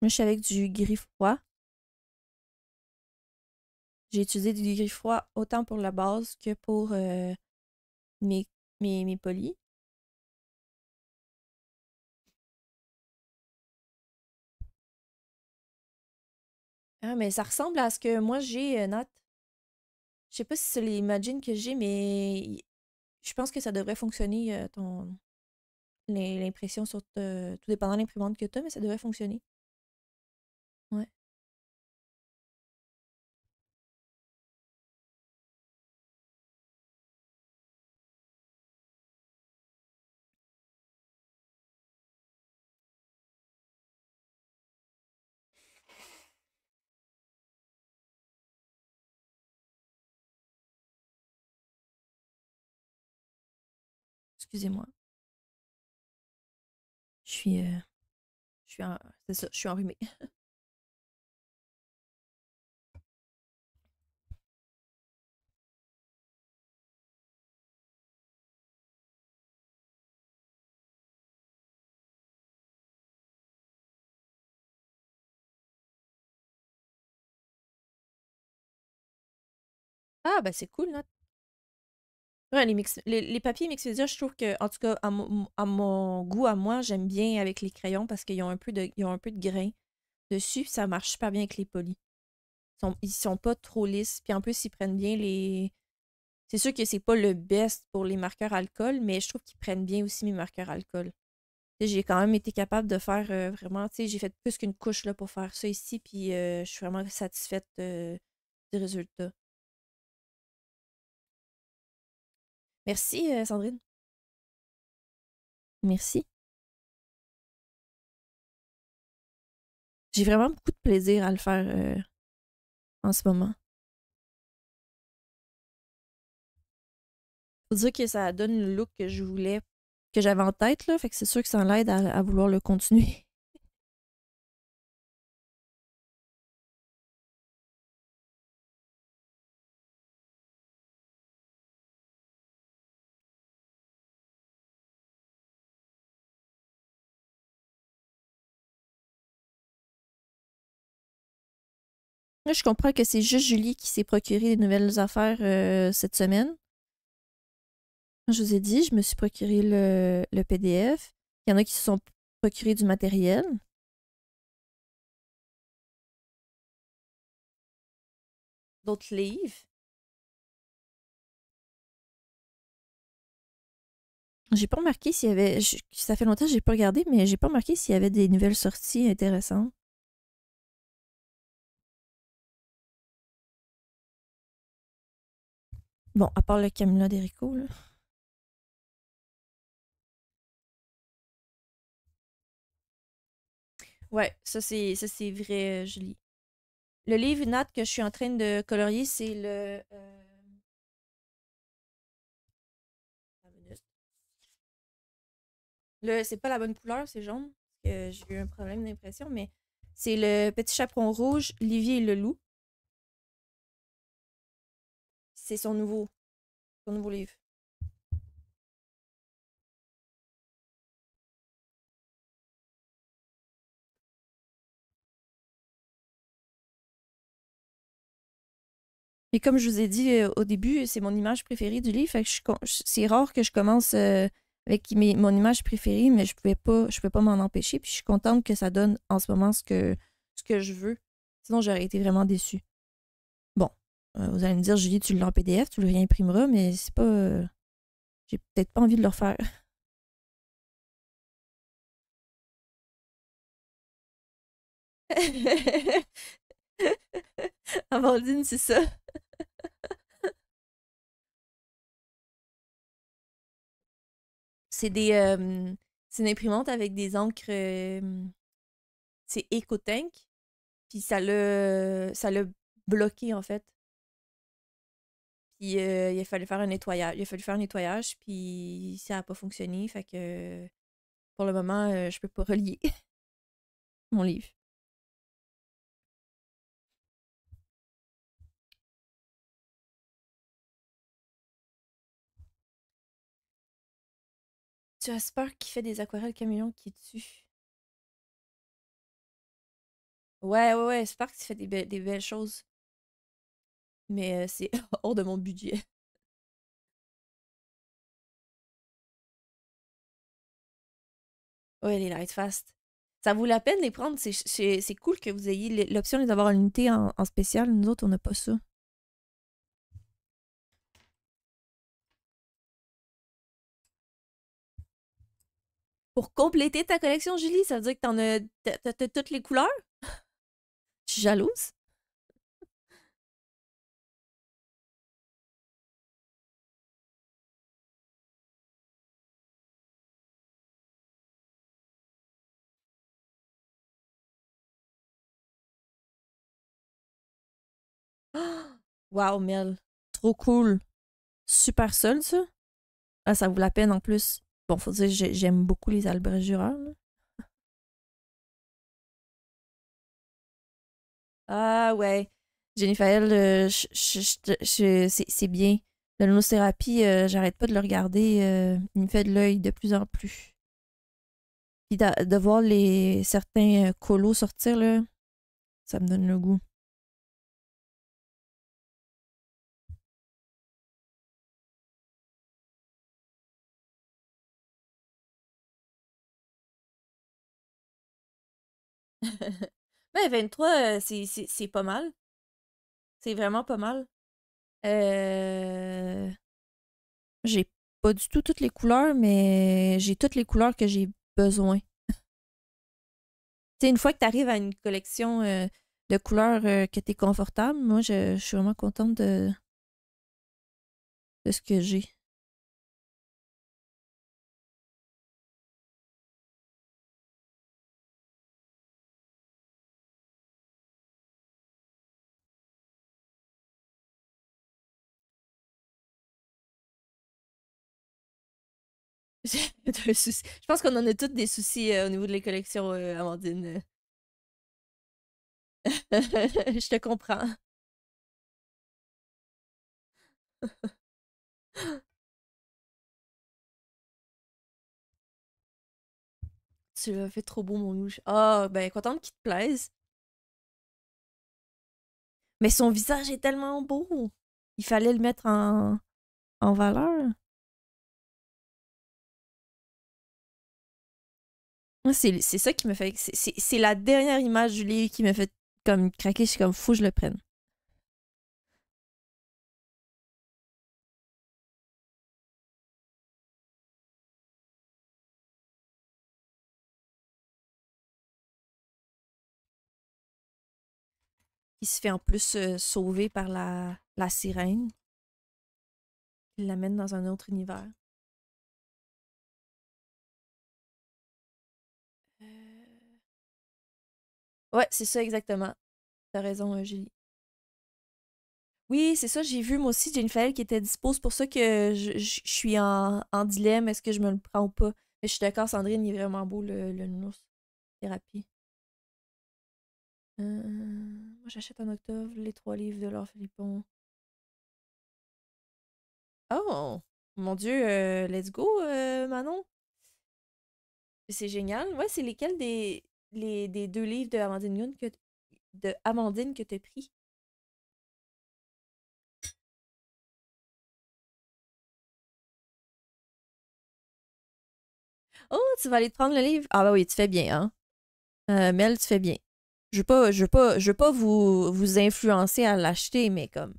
Speaker 1: Moi, je suis avec du gris froid. J'ai utilisé du gris froid autant pour la base que pour euh, mes, mes, mes polis. Ah, mais ça ressemble à ce que moi j'ai, euh, Nat. Je sais pas si c'est l'imagine que j'ai, mais je pense que ça devrait fonctionner euh, ton l'impression sur euh, tout dépendant de l'imprimante que tu as, mais ça devrait fonctionner. Excusez-moi. Je suis. Euh, je suis. c'est ça, je suis enrhumée. [LAUGHS] Ah, bah c'est cool, là les, papiers
Speaker 2: Mixpedia, je trouve que, en tout cas, à, mon goût, à moi, j'aime bien avec les crayons parce qu'ils ont, un peu de... un peu de grain dessus. Ça marche super bien avec les polis. Ils sont, sont pas trop lisses. Puis en plus, ils prennent bien les. C'est sûr que c'est pas le best pour les marqueurs alcool, mais je trouve qu'ils prennent bien aussi mes marqueurs alcool. J'ai quand même été capable de faire euh, vraiment, j'ai fait plus qu'une couche là, pour faire ça ici, puis euh, je suis vraiment satisfaite euh, du
Speaker 1: résultat. Merci, euh, Sandrine. Merci. J'ai vraiment beaucoup de plaisir à le faire euh, en ce moment. Faut dire que ça donne le look que je voulais, que j'avais en tête, là. Fait que c'est sûr que ça l'aide à vouloir le continuer. je comprends que c'est juste Julie qui s'est procuré des nouvelles affaires euh, cette semaine. Je vous ai dit, je me suis procuré le, PDF. Il y en a qui se sont procurés du matériel. D'autres livres. J'ai pas remarqué s'il y avait. ça fait longtemps que j'ai pas regardé, mais j'ai pas remarqué s'il y avait des nouvelles sorties intéressantes. Bon, à part le Camilla d'Erico, Ouais, ça c'est ça c'est vrai, euh, Julie. Le livre Nat que je suis en train de colorier, c'est le euh, Le c'est pas la bonne couleur, c'est jaune. J'ai eu un problème d'impression, mais c'est le petit chaperon rouge, Livier et le loup. C'est son nouveau, livre. Et comme je vous ai dit euh, au début, c'est mon image préférée du livre. c'est rare que je commence
Speaker 2: euh, avec mon image préférée, mais je pouvais pas, peux pas m'en empêcher. Puis je suis contente que ça donne en ce moment ce que, ce que je veux. Sinon, j'aurais été vraiment déçue.
Speaker 1: Euh, vous allez me dire, Julie, tu l'as en PDF, tu le réimprimeras, mais c'est pas. Euh, j'ai peut-être pas envie de le refaire. Amandine, [LAUGHS] c'est ça. c'est des. Euh, c'est une imprimante avec des encres.
Speaker 2: c'est EcoTank. Puis ça le Ça l'a bloqué, en fait. Puis euh, il a fallu faire un nettoyage. Il a fallu faire un nettoyage, puis
Speaker 1: ça n'a pas fonctionné. Fait que pour le moment, euh, je peux pas [LAUGHS] relier mon livre. Tu as peur qui fait des aquarelles camion qui dessus Ouais, ouais, ouais, Spark, tu fais des, des belles choses mais c'est [LAUGHS] hors de mon budget. Ouais, les light fast. Ça vaut la peine
Speaker 2: de les prendre. C'est cool que vous ayez l'option d'avoir les unité en, en spécial. Nous autres, on n'a pas ça.
Speaker 1: pour compléter ta collection, Julie? Ça veut dire que tu as, toutes les couleurs? [LAUGHS] Je suis jalouse. [GASPS] Wow, Mel. Trop cool. Super seul, ça. Ah, ça vaut la peine en plus. Bon, faut dire, j'aime beaucoup les albrégureurs. [LAUGHS] Ah ouais. Jennifer, euh,
Speaker 2: c'est bien. La nonothérapie, euh, j'arrête pas de le regarder. Euh,
Speaker 1: il me fait de l'œil de plus en plus. Puis de, de, voir les certains colos sortir, là, ça me donne le goût. Mais [LAUGHS] 23, euh, c'est pas mal. C'est vraiment pas mal. Euh, j'ai pas du tout toutes les couleurs, mais j'ai toutes les couleurs que j'ai besoin.
Speaker 2: une fois que tu arrives à une collection euh, de couleurs que tu es confortable, moi, je, je, suis vraiment
Speaker 1: contente de ce que j'ai. [LAUGHS] Je pense qu'on en a tous des soucis euh, au niveau de les collections, euh, Amandine. Euh. [LAUGHS] Je te comprends. [GASPS] tu l'as fait trop beau, mon louche. Ah, oh, ben, contente qu'il te plaise. Mais son visage est tellement beau. Il fallait le mettre en, en valeur. c'est ça qui me fait. C'est la dernière image du livre qui me fait comme craquer. Je suis comme, fou, je le prenne. Il se fait en plus euh, sauver par la, la sirène. Il l'amène dans un autre univers. Ouais, c'est ça exactement. T'as raison, hein, Julie.
Speaker 2: Oui, c'est ça, j'ai vu moi aussi Jane fell qui était dispose. pour ça que je, suis en, dilemme, est-ce que je me le prends ou pas? Mais je suis d'accord, Sandrine, il est vraiment beau le, le nounours thérapie.
Speaker 1: Euh, moi j'achète en octobre les trois livres de Laure Philippon. Oh! Mon Dieu, euh, let's go, euh, Manon! C'est génial. Ouais, c'est lesquels des les, des deux livres de que, de Amandine que tu as pris? Oh, tu vas aller te prendre le livre? Ah, bah oui, tu fais bien, hein? Euh,
Speaker 2: Mel, tu fais bien. Je veux pas, je veux pas, je pas vous, vous influencer à l'acheter, mais comme.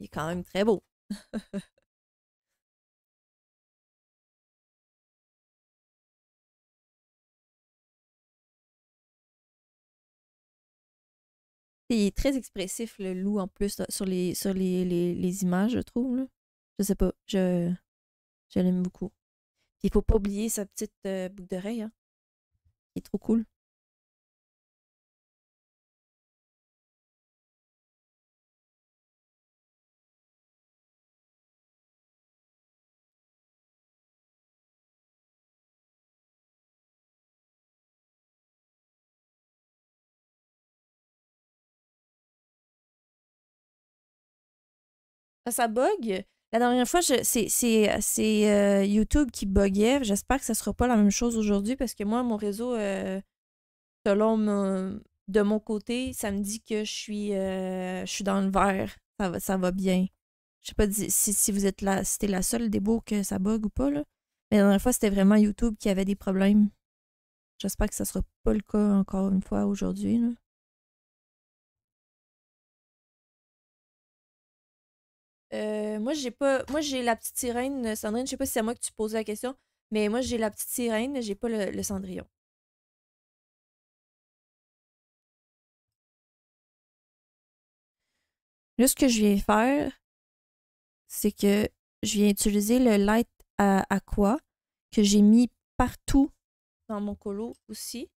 Speaker 1: il est quand même très beau. [LAUGHS] Il est très expressif, le loup, en plus, sur les, sur les, les, images, je trouve. Là. Je sais pas. Je, l'aime beaucoup. Il faut pas oublier sa petite euh, boucle d'oreille. Hein. Il est trop cool. Ça bug. La dernière fois, c'est
Speaker 2: euh, YouTube qui buguait. J'espère que ça ne sera pas la même chose aujourd'hui parce que moi, mon réseau, euh, selon de mon côté, ça me dit que je suis, euh, je suis dans le vert. Ça va, ça va bien. Je sais pas si, si vous êtes là, c'était la seule des beaux que ça bug ou pas. Là. Mais la dernière fois, c'était vraiment YouTube qui avait des problèmes.
Speaker 1: J'espère que ça ne sera pas le cas encore une fois aujourd'hui. Euh, moi, j'ai pas. Moi, j'ai la petite sirène. Euh, Sandrine, je sais pas si c'est à moi que tu poses la question, mais moi, j'ai la petite sirène, j'ai pas le, cendrillon. Là, ce que je viens faire, c'est que je viens
Speaker 2: utiliser le light à quoi que j'ai mis partout dans mon colo aussi.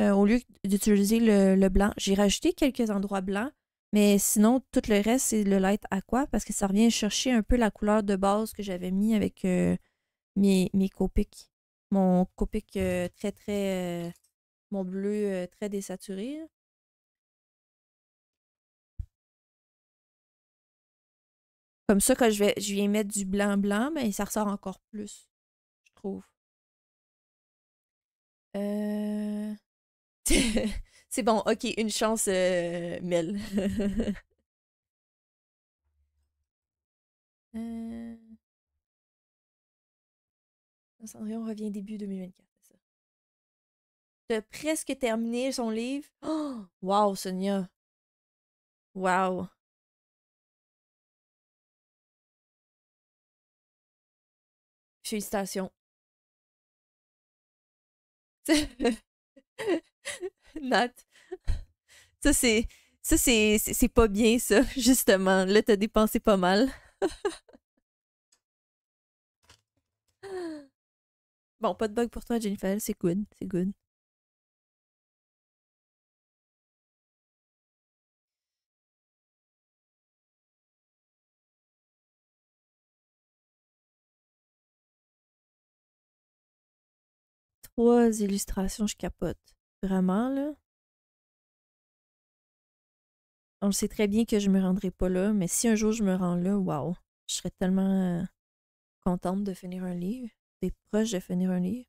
Speaker 2: Euh, au lieu d'utiliser le, blanc, j'ai rajouté quelques endroits blancs mais sinon, tout le reste, c'est le light quoi parce que ça revient chercher un peu la couleur de base que j'avais mis avec euh, mes, mes Mon Copic euh, très,
Speaker 1: très. Euh, mon bleu très désaturé. Comme ça, quand je, vais, je viens mettre du blanc blanc, mais ben, ça ressort encore plus, je trouve.
Speaker 2: Euh... [LAUGHS] [LAUGHS] C'est bon, ok, une chance, euh, mille
Speaker 1: Mel. [LAUGHS] Euh. Cendrillon revient début 2024, c'est ça. presque terminé son livre. Oh! [GASPS] Wow, Sonia. Wow. Félicitations. [LAUGHS] [LAUGHS] Nat. Ça, c'est. Ça,
Speaker 2: c'est, c'est pas bien, ça, [LAUGHS] justement. Là, t'as dépensé pas mal. [LAUGHS]
Speaker 1: bon, pas de bug pour toi, Jennifer. C'est good. C'est good. Trois illustrations, je capote. Vraiment, là.
Speaker 2: On sait très bien que je me rendrai pas là, mais si un jour je me rends là, waouh, je serais tellement euh,
Speaker 1: contente de finir un livre, Des proches de finir un livre.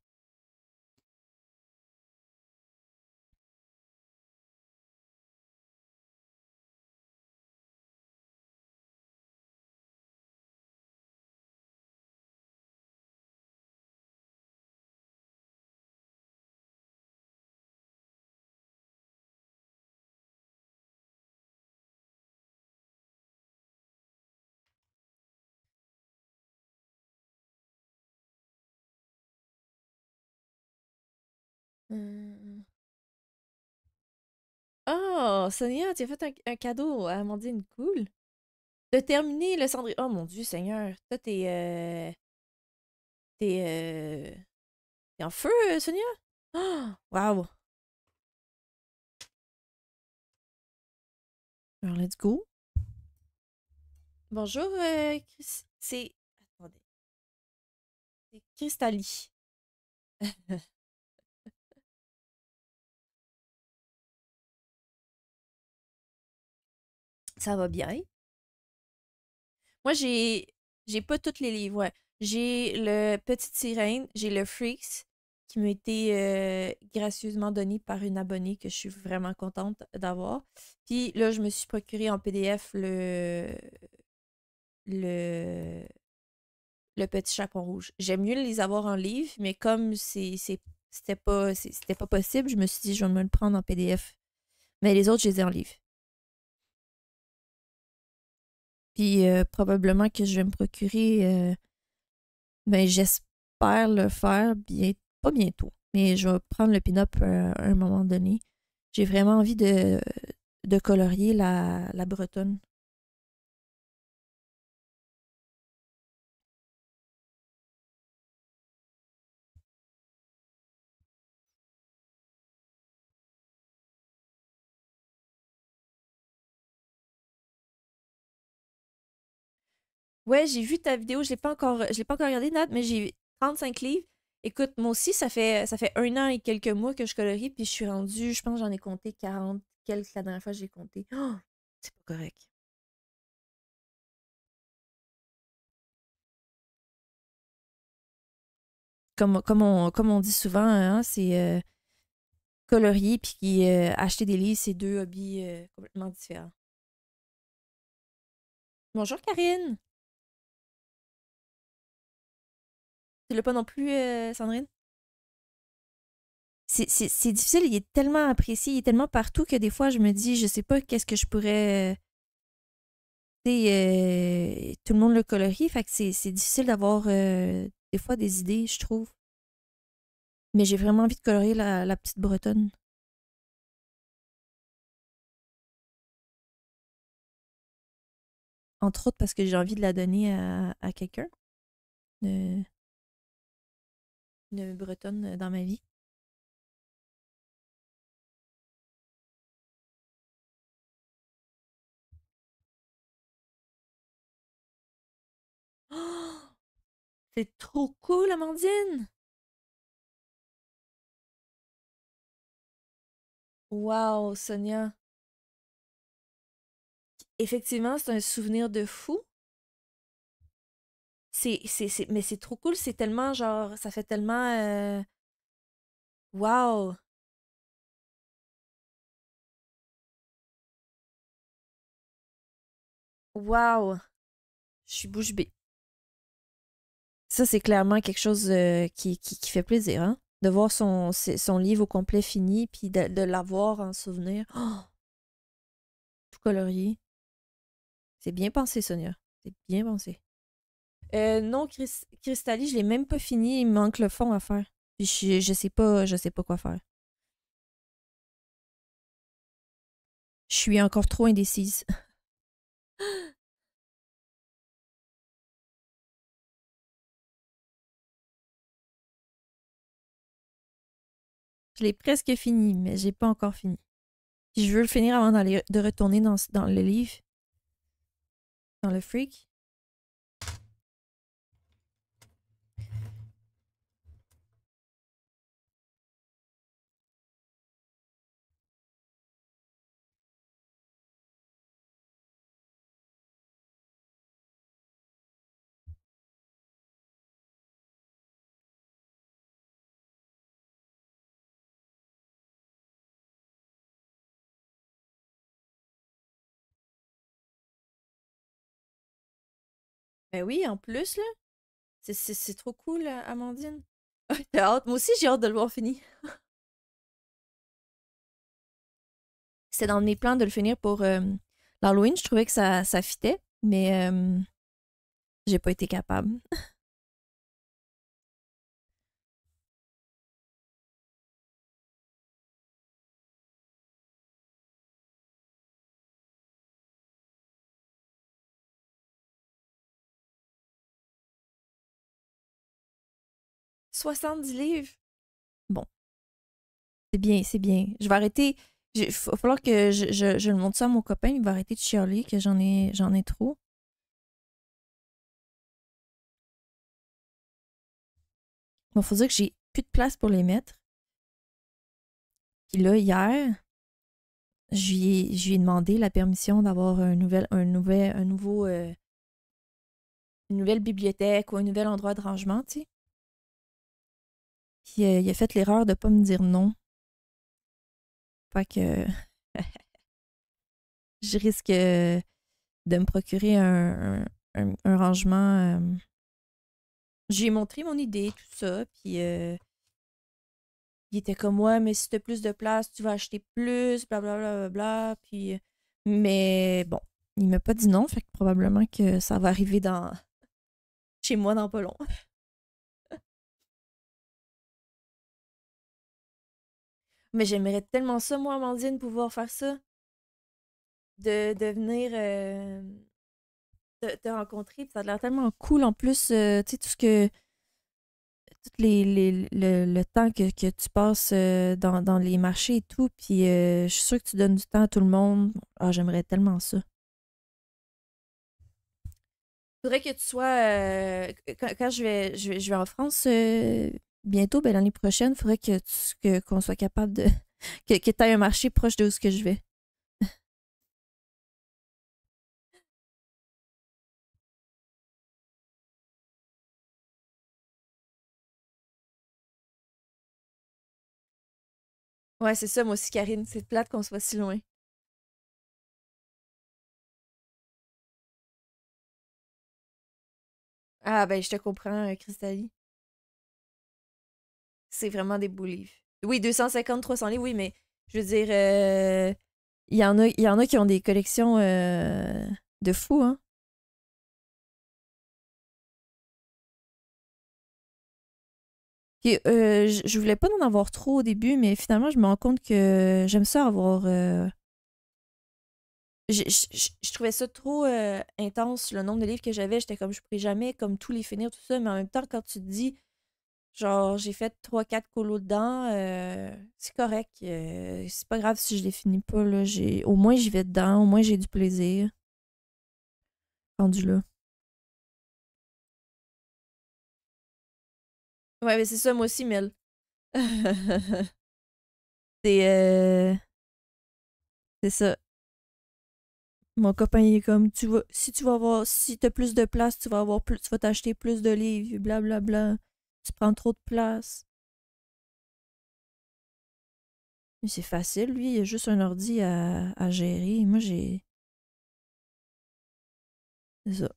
Speaker 1: Oh, Sonia, tu as fait
Speaker 2: un, cadeau à Amandine. Cool. De terminer le cendrier. Oh mon Dieu, Seigneur. Toi, t'es.
Speaker 1: Euh... T'es. Euh, t'es en feu, euh, Sonia? Oh, ah! wow. Alors, let's go. Bonjour, euh, Chris... C'est. Attendez. C'est Cristalli. [LAUGHS] ça va bien. Moi, j'ai j'ai pas tous
Speaker 2: les livres. J'ai le Petite Sirène, j'ai le Freaks qui m'a été euh, gracieusement donné par une abonnée que je suis vraiment contente d'avoir. Puis là, je me suis procuré en PDF le le le Petit Chapon Rouge. J'aime mieux les avoir en livre, mais comme c'était pas c'était pas possible, je me suis dit je vais me le prendre en PDF. Mais les autres, je les ai en livre. Puis euh, probablement que je vais me procurer, mais euh, ben j'espère le faire bien, pas bientôt, mais je vais prendre le pin-up euh, à un moment donné. J'ai vraiment envie de, de colorier
Speaker 1: la, la bretonne. Ouais, j'ai vu ta vidéo, je
Speaker 2: l'ai pas encore, je l'ai pas encore regardé, Nat, mais j'ai 35 livres. Écoute, moi aussi, ça fait, ça fait un an et quelques mois que je colorie, puis je suis rendue, je pense j'en ai compté 40 quelques la dernière fois j'ai compté.
Speaker 1: Oh! c'est pas correct. Comme, on, dit souvent, hein, c'est euh, colorier puis euh, acheter des livres, c'est deux hobbies euh, complètement différents. Bonjour Karine! le pas non plus, euh, Sandrine?
Speaker 2: C'est difficile, il est tellement apprécié, il est tellement partout que des fois je me dis, je sais pas qu'est-ce que je pourrais. Euh, euh, tout le monde le colorie, fait que c'est
Speaker 1: difficile d'avoir des fois des idées, je trouve. Mais j'ai vraiment envie de colorier la, petite bretonne. Entre autres parce que j'ai envie de la donner à, quelqu'un une bretonne euh, dans ma vie. [GASPS] C'est trop cool, Amandine! Wow, Sonia! Effectivement, c'est un souvenir de fou c'est, mais c'est trop cool, c'est tellement genre, ça fait tellement. Euh, wow! Wow! Je suis bouche bée. Ça, c'est clairement quelque chose euh, qui, qui, fait plaisir, hein? De voir son,
Speaker 2: livre au complet fini, puis de, de l'avoir en souvenir. Oh! Tout colorié. C'est bien pensé, Sonia. C'est bien pensé. Euh, non, Chris je je l'ai même pas fini. Il me manque le fond à faire. je, je sais pas, je sais
Speaker 1: pas quoi faire. Je suis encore trop indécise. [LAUGHS] je l'ai presque fini, mais j'ai pas encore fini. je veux le finir avant de retourner dans, dans le livre. Dans le freak. Ben oui, en plus, là. C'est trop cool, euh, Amandine. T'as [LAUGHS] hâte. Moi aussi, j'ai hâte de le voir fini. [LAUGHS] C'était dans mes plans de le finir pour l'Halloween. Je trouvais que ça, ça fitait, mais j'ai pas été capable. [LAUGHS] 70 livres. Bon. C'est bien, c'est bien. Je vais arrêter. Il va falloir que je, le montre ça à mon copain. Il va arrêter de chialer que j'en ai, j'en ai trop. Il faut dire que j'ai plus de place pour les mettre. Puis là, hier, je lui ai, demandé la
Speaker 2: permission d'avoir un, nouvel, un, nouvel, un nouveau. Euh, une nouvelle bibliothèque
Speaker 1: ou un nouvel endroit de rangement, tu sais il a, euh, il a fait l'erreur de ne pas me dire non. Fait que [LAUGHS]
Speaker 2: je risque euh, de me procurer un, rangement. Euh, j'ai montré mon idée, tout ça, puis il était comme ouais, mais si tu as plus de place, tu vas acheter plus, blablabla. Bla, bla, bla, puis...
Speaker 1: Mais bon, il m'a pas dit non, fait que probablement que ça va arriver dans [LAUGHS] chez moi dans pas long. Mais j'aimerais tellement ça, moi, Amandine, pouvoir faire ça.
Speaker 2: De, venir te, rencontrer. Ça a l'air tellement cool. En plus, tu sais, tout ce que. Tout les, le, temps que, tu passes dans, les marchés et tout. Puis je suis sûre que tu donnes du temps à tout le monde. Ah, j'aimerais tellement ça. voudrais que tu sois. Quand, je, vais, je vais en France bientôt, ben, l'année prochaine, il faudrait que tu,
Speaker 1: qu'on soit capable de. [LAUGHS] que, tu aies un marché proche de où ce que je vais. [LAUGHS] Ouais, c'est ça, moi aussi, Karine. C'est plate qu'on soit si loin. Ah, ben, je te comprends, euh, Christalie c'est vraiment des beaux livres.
Speaker 2: Oui, 250, 300 livres, oui, mais je veux dire, euh, il y, en a, y en a qui ont des collections
Speaker 1: euh, de fous, hein. Euh, je voulais pas en avoir trop au début, mais finalement, je me rends compte que j'aime ça avoir.
Speaker 2: Je, trouvais ça trop intense, le nombre de livres que j'avais. J'étais comme, je pourrais jamais, comme tous les finir, tout ça. Mais en même temps, quand tu te dis, Genre, j'ai fait 3-4 colos dedans. Euh, c'est correct. Euh, c'est pas grave si je les finis pas. Là. au moins, j'y vais dedans. Au moins, j'ai
Speaker 1: du plaisir. Rendu là. Ouais, mais c'est ça, moi aussi, Mel. [LAUGHS] c'est. Euh, c'est ça.
Speaker 2: Mon copain, il est comme tu vas, si tu vas avoir, si t'as plus de place, tu vas avoir plus, tu vas t'acheter plus de livres, blablabla. Bla, bla. Tu prends trop de place.
Speaker 1: Mais c'est facile, lui, il y a juste un ordi à, à gérer. Moi, j'ai. C'est ça.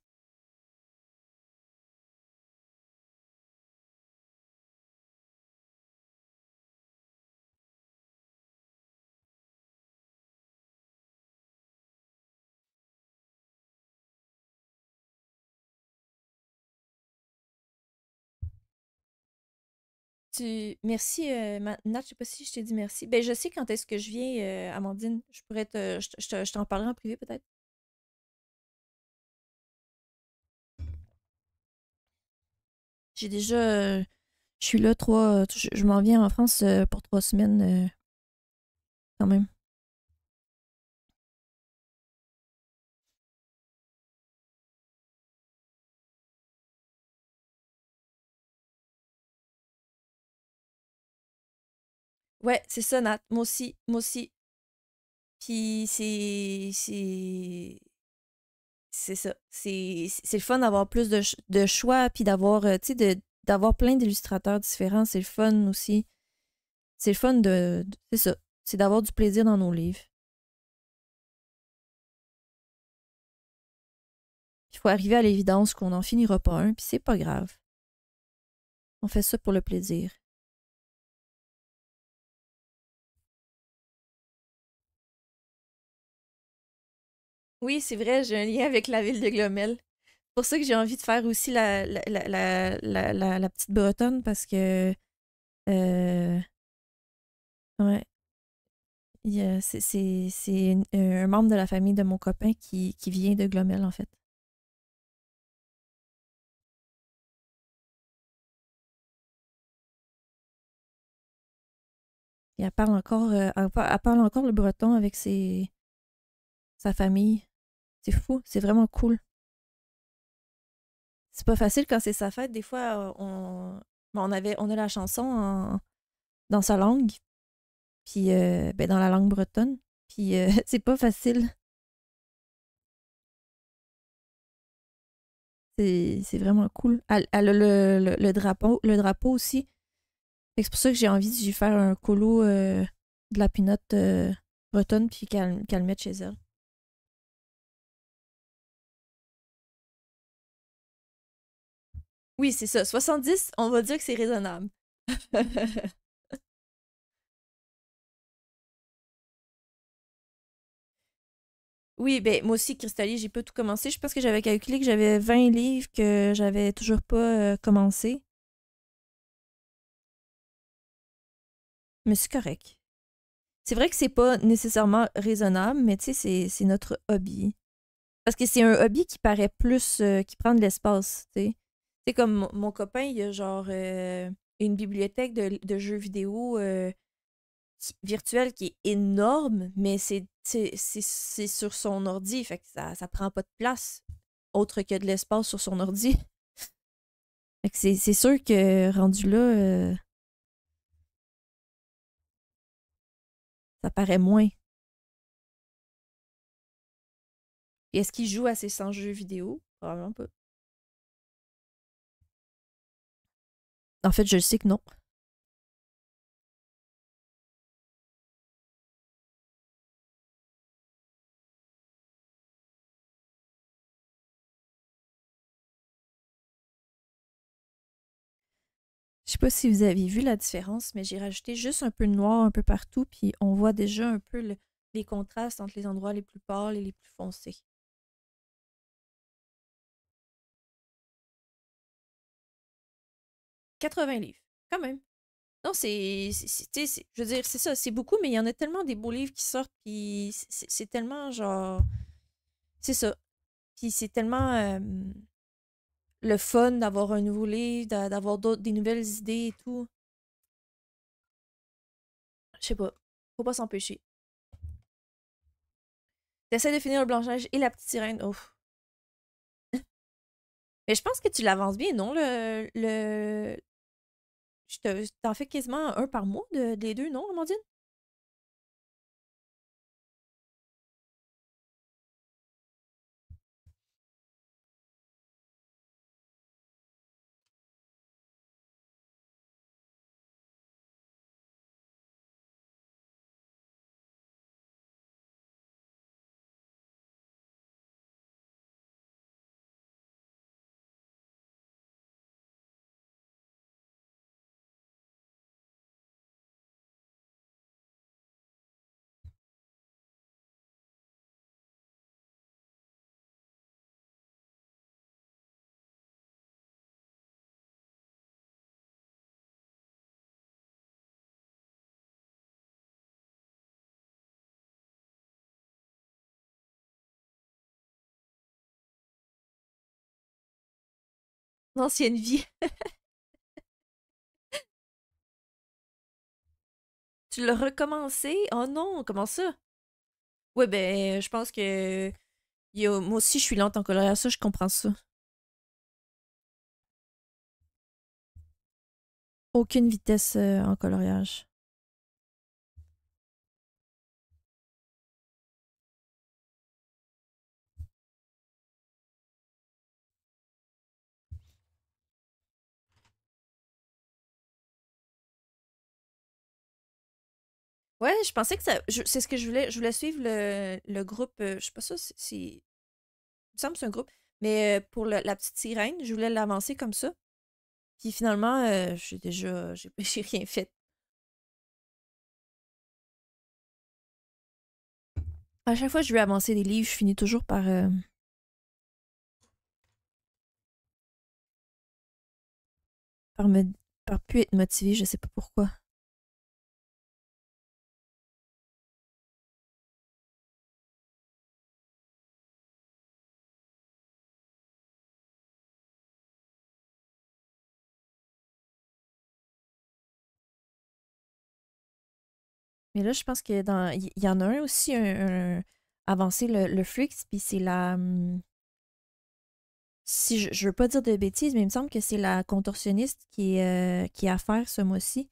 Speaker 1: Merci, euh, Nat, je sais
Speaker 2: pas si je t'ai dit merci. Ben, je sais quand est-ce que je viens, euh, Amandine. Je pourrais te... Je, t'en parlerai en privé,
Speaker 1: peut-être. J'ai déjà... Euh, je suis là trois... Je, m'en viens en France euh, pour trois semaines, quand même. Ouais, c'est ça, Nat. Moi aussi, moi aussi. Puis c'est.
Speaker 2: C'est. ça. C'est le fun d'avoir plus de, de choix, puis d'avoir, euh, d'avoir plein d'illustrateurs différents. C'est le fun aussi. C'est le
Speaker 1: fun de c'est ça. C'est d'avoir du plaisir dans nos livres. Il faut arriver à l'évidence qu'on n'en finira pas un, puis c'est pas grave. On fait ça pour le plaisir. Oui, c'est vrai, j'ai un lien avec la ville de Glomel. C'est pour ça que j'ai envie de faire aussi la,
Speaker 2: petite bretonne, parce que. Euh,
Speaker 1: ouais. c'est euh, un membre de la famille de mon copain qui, qui vient de Glomel, en fait. Et elle parle encore, euh, elle parle encore le breton avec ses, sa
Speaker 2: famille. C'est fou, c'est vraiment cool. C'est pas facile quand c'est sa fête. Des fois, euh, on, ben, on, avait, on a la chanson dans sa langue,
Speaker 1: puis euh, ben, dans la langue bretonne. Puis euh, [LAUGHS] c'est pas facile. C'est vraiment cool.
Speaker 2: Elle, a le, drapeau, le drapeau aussi. C'est pour ça que j'ai envie de lui faire un
Speaker 1: colo de la pinotte bretonne puis qu'elle mette chez elle. Oui, c'est ça. 70, on va dire que c'est raisonnable. [LAUGHS] oui,
Speaker 2: ben moi aussi, Cristalli, j'ai pas tout commencé. Je pense que j'avais calculé que j'avais 20 livres que j'avais toujours pas
Speaker 1: euh, commencé. Mais c'est correct. C'est vrai que c'est pas nécessairement raisonnable, mais tu sais, c'est notre
Speaker 2: hobby. Parce que c'est un hobby qui paraît plus, euh, qui prend de l'espace, tu sais sais, comme mon, copain, il a genre euh, une bibliothèque de, jeux vidéo euh, virtuelle qui est énorme, mais c'est sur son ordi, fait que ça, ça prend pas de place autre que de l'espace sur son ordi.
Speaker 1: [LAUGHS] c'est sûr que rendu là, euh, ça paraît moins. Est-ce qu'il joue à ses 100 jeux vidéo? Probablement pas. En fait, je sais que non. Je sais pas si vous avez vu la différence, mais j'ai rajouté juste un peu de noir un peu partout, puis on voit déjà un peu les contrastes entre les endroits les plus pâles et les plus foncés. 80 livres, quand même. Non, c'est. Je
Speaker 2: veux dire, c'est ça, c'est beaucoup, mais il y en a tellement des beaux livres qui sortent, puis c'est tellement genre. C'est ça. Puis c'est tellement le fun d'avoir un
Speaker 1: nouveau livre, d'avoir des nouvelles idées et tout. Je sais pas. Faut pas s'empêcher. T'essaies de finir le
Speaker 2: blanchage et la petite sirène. Ouf. [LAUGHS] Mais je pense que tu l'avances bien, non,
Speaker 1: le, le, je t'en fais quasiment un par mois de, des deux, non, Amandine? ancienne vie. tu l'as recommencé? Oh non, comment ça? Ouais, ben, je pense que. moi aussi, je suis lente en coloriage, Ça, je comprends ça. Aucune vitesse euh, en coloriage. Ouais, je pensais que ça. C'est ce que je voulais. Je voulais suivre le, le groupe. Euh, je sais pas ça,
Speaker 2: c'est. Il me semble que c'est un groupe. Mais euh, pour la petite sirène, je voulais l'avancer comme ça.
Speaker 1: Puis finalement, euh, j'ai déjà. [LAUGHS] J'ai rien fait. À chaque fois que je veux avancer des livres, je finis toujours par. Par, me, par pu être motivée, je sais pas pourquoi. Mais là, je pense qu'il y, y en a un aussi, un, avancé, le, le Freaks,
Speaker 2: puis c'est la. Hum, si je, je, veux pas dire de bêtises, mais il me semble que c'est la contorsionniste qui est, euh, qui à faire ce mois-ci.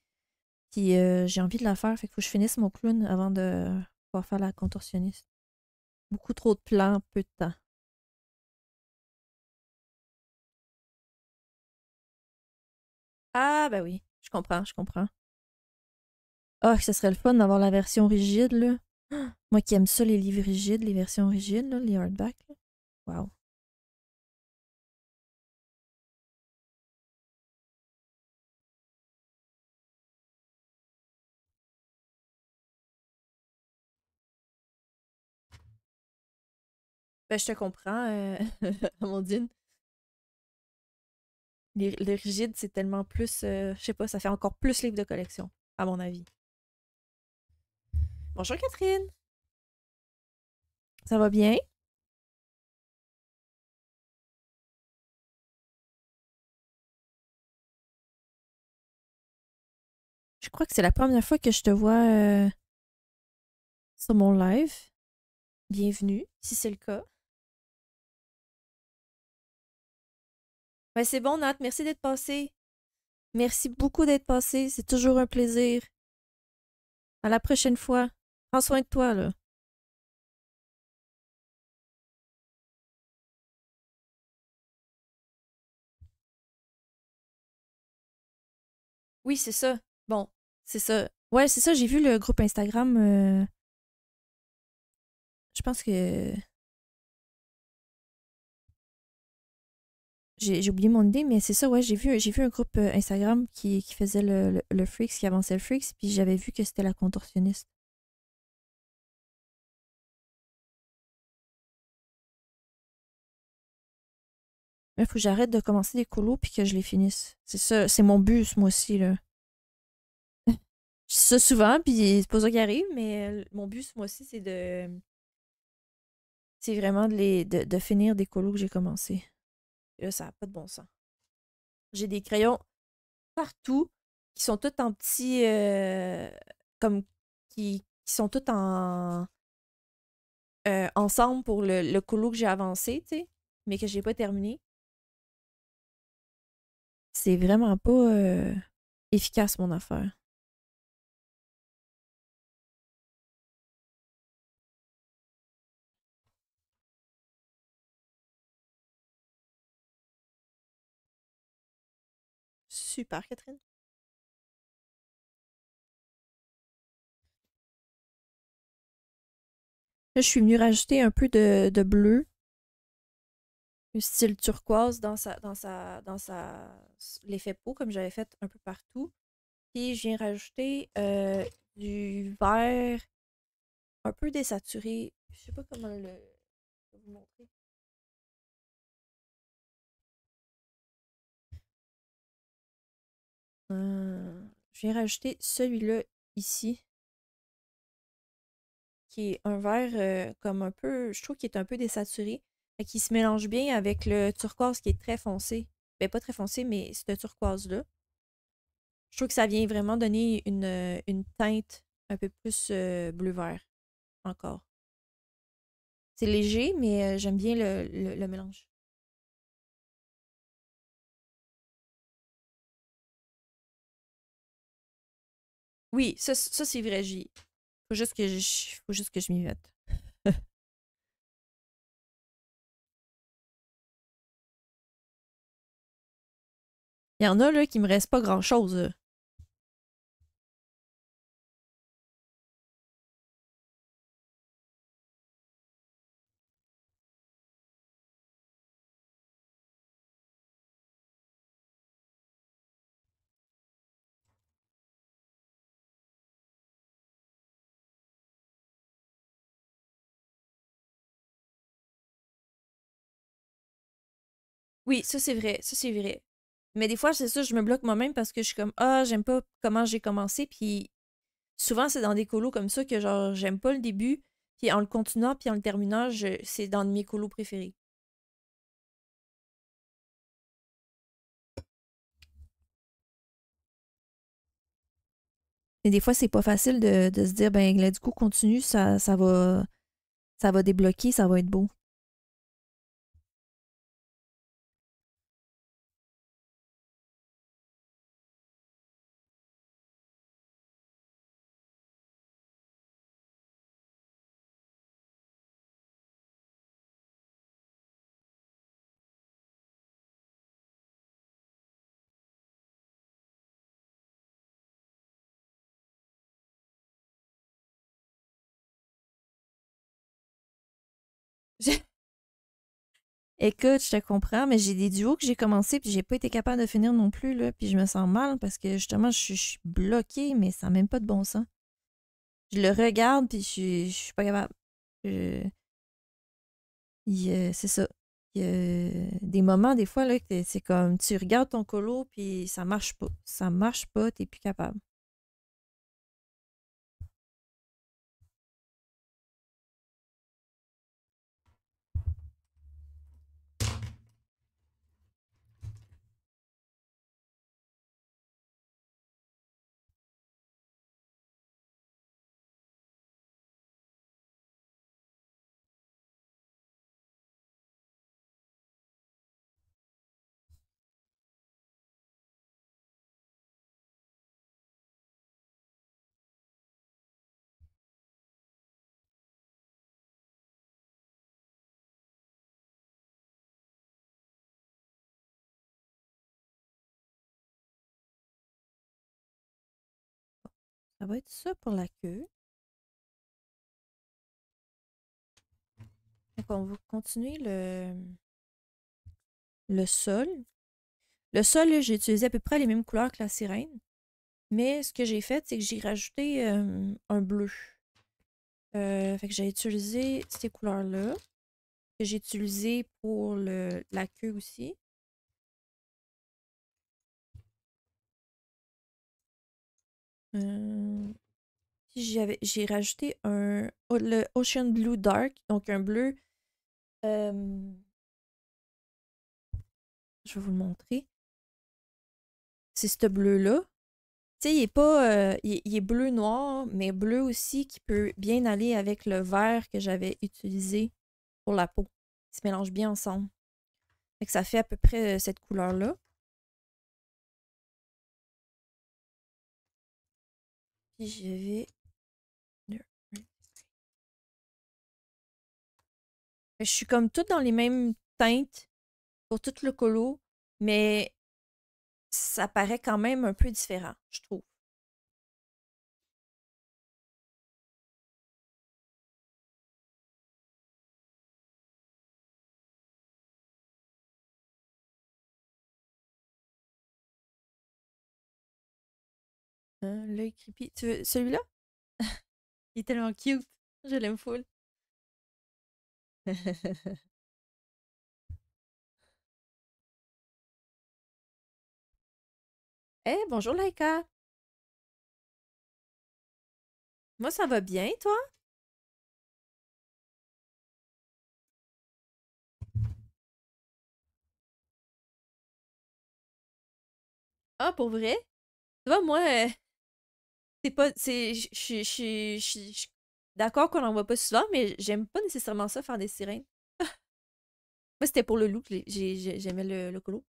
Speaker 2: Puis euh, j'ai envie de la
Speaker 1: faire, fait faut que je finisse mon clown avant de pouvoir faire la contorsionniste. Beaucoup trop de plans, peu de temps. Ah, ben oui, je comprends, je comprends. Ah, oh, ce serait le fun d'avoir la version rigide, là. [GASPS] moi qui aime ça, les livres rigides, les versions rigides, là, les hardbacks. Wow. Ben, je te comprends, euh, [LAUGHS] Amandine.
Speaker 2: Les, rigides, c'est tellement plus. Euh, je sais pas, ça fait encore plus livre de collection, à mon avis.
Speaker 1: Bonjour Catherine. Ça va bien? Je crois que c'est la première fois que je te vois euh, sur mon live. Bienvenue, si c'est le cas. Ben, c'est bon, Nat. Merci d'être passé. Merci beaucoup d'être passé. C'est toujours un plaisir. À la prochaine fois. Prends soin de toi, là. Oui, c'est ça. Bon, c'est ça. Ouais, c'est ça, j'ai vu le groupe Instagram. Euh, je pense que. J'ai oublié mon idée, mais c'est ça, ouais,
Speaker 2: j'ai vu, vu un groupe euh, Instagram qui, faisait le, le, le, Freaks, qui avançait le Freaks, puis j'avais vu que c'était
Speaker 1: la contorsionniste. Il faut que j'arrête de commencer des colos puis que je les finisse. C'est ça, c'est mon but moi aussi ci là. je dis ça souvent,
Speaker 2: puis c'est pas ça qui arrive, mais euh, mon but moi aussi c'est de. C'est vraiment de, de, finir des colos que j'ai commencé. là, ça n'a pas de bon sens. J'ai des crayons partout qui sont tous en petits. Euh, comme. Qui, qui sont tous en. Euh, ensemble pour le, le colo que j'ai avancé, tu sais, mais que j'ai pas terminé
Speaker 1: c'est vraiment pas euh, efficace, mon affaire. Super, Catherine. je suis venue rajouter un peu de bleu
Speaker 2: style turquoise dans sa dans sa dans sa l'effet peau comme j'avais fait un peu partout. Puis je viens rajouter euh,
Speaker 1: du vert un peu désaturé. Je sais pas comment le vous montrer. Hum, je viens rajouter celui-là ici qui est un vert euh, comme un peu, je trouve qu'il est un peu
Speaker 2: désaturé qui se mélange bien avec le turquoise qui est très foncé. Ben, pas très foncé, mais c'est ce turquoise-là. Je trouve que ça vient vraiment donner une, euh, teinte
Speaker 1: un peu plus euh, bleu-vert encore. C'est léger, mais euh, j'aime bien le, mélange. Oui, ça, c'est vrai, Faut juste que faut juste que je m'y mette. Il y en a là qui me reste pas grand chose. Oui, ça c'est vrai, ça c'est vrai.
Speaker 2: Mais des fois, c'est ça, je me bloque moi-même parce que je suis comme Ah, j'aime pas comment j'ai commencé. Puis souvent, c'est dans des colos comme ça que genre, j'aime pas le début. Puis en le continuant, puis en le terminant, c'est dans
Speaker 1: mes colos préférés. Mais des fois, c'est pas facile de, se dire, ben, là, du coup, continue, ça, ça, va, ça va débloquer, ça va être beau. Écoute, je te comprends, mais j'ai des duos que j'ai commencé puis j'ai pas été capable de finir
Speaker 2: non plus, là, puis je me sens mal parce que justement, je, suis bloquée, mais ça n'a même pas de bon sens. Je le regarde puis je, je suis pas capable. c'est ça. Il y a des moments, des fois, là, c'est comme tu regardes ton colo
Speaker 1: puis ça marche pas. Ça marche pas, t'es plus capable. Ça va être ça pour la queue. Donc, on va continuer le, le sol. Le sol,
Speaker 2: j'ai utilisé à peu près les mêmes couleurs que la sirène. Mais ce que j'ai fait, c'est que j'ai rajouté un bleu. Euh, j'ai utilisé ces couleurs-là.
Speaker 1: Que j'ai utilisé pour la queue aussi.
Speaker 2: j'ai rajouté un le Ocean Blue Dark, donc un bleu.
Speaker 1: je vais vous le montrer. C'est ce bleu-là. Tu sais, il est pas. il, est bleu noir,
Speaker 2: mais bleu aussi qui peut bien aller avec le vert que j'avais utilisé pour la peau.
Speaker 1: Il se mélange bien ensemble. Fait que ça fait à peu près cette couleur-là. je Je suis comme tout dans les mêmes teintes pour tout le colo, mais ça paraît quand même un peu différent, je trouve. Hein, l'œil creepy. Tu veux celui-là [LAUGHS] Il est tellement cute. Je l'aime full. [LAUGHS] Eh, bonjour Laika. Moi, ça va bien, toi? Ah, pour vrai? Tu moi, euh, c'est pas. C'est, je
Speaker 2: suis d'accord qu'on en voit pas souvent, mais j'aime pas nécessairement ça faire des sirènes. [LAUGHS] Moi, c'était pour le look, j'aimais le, le colo.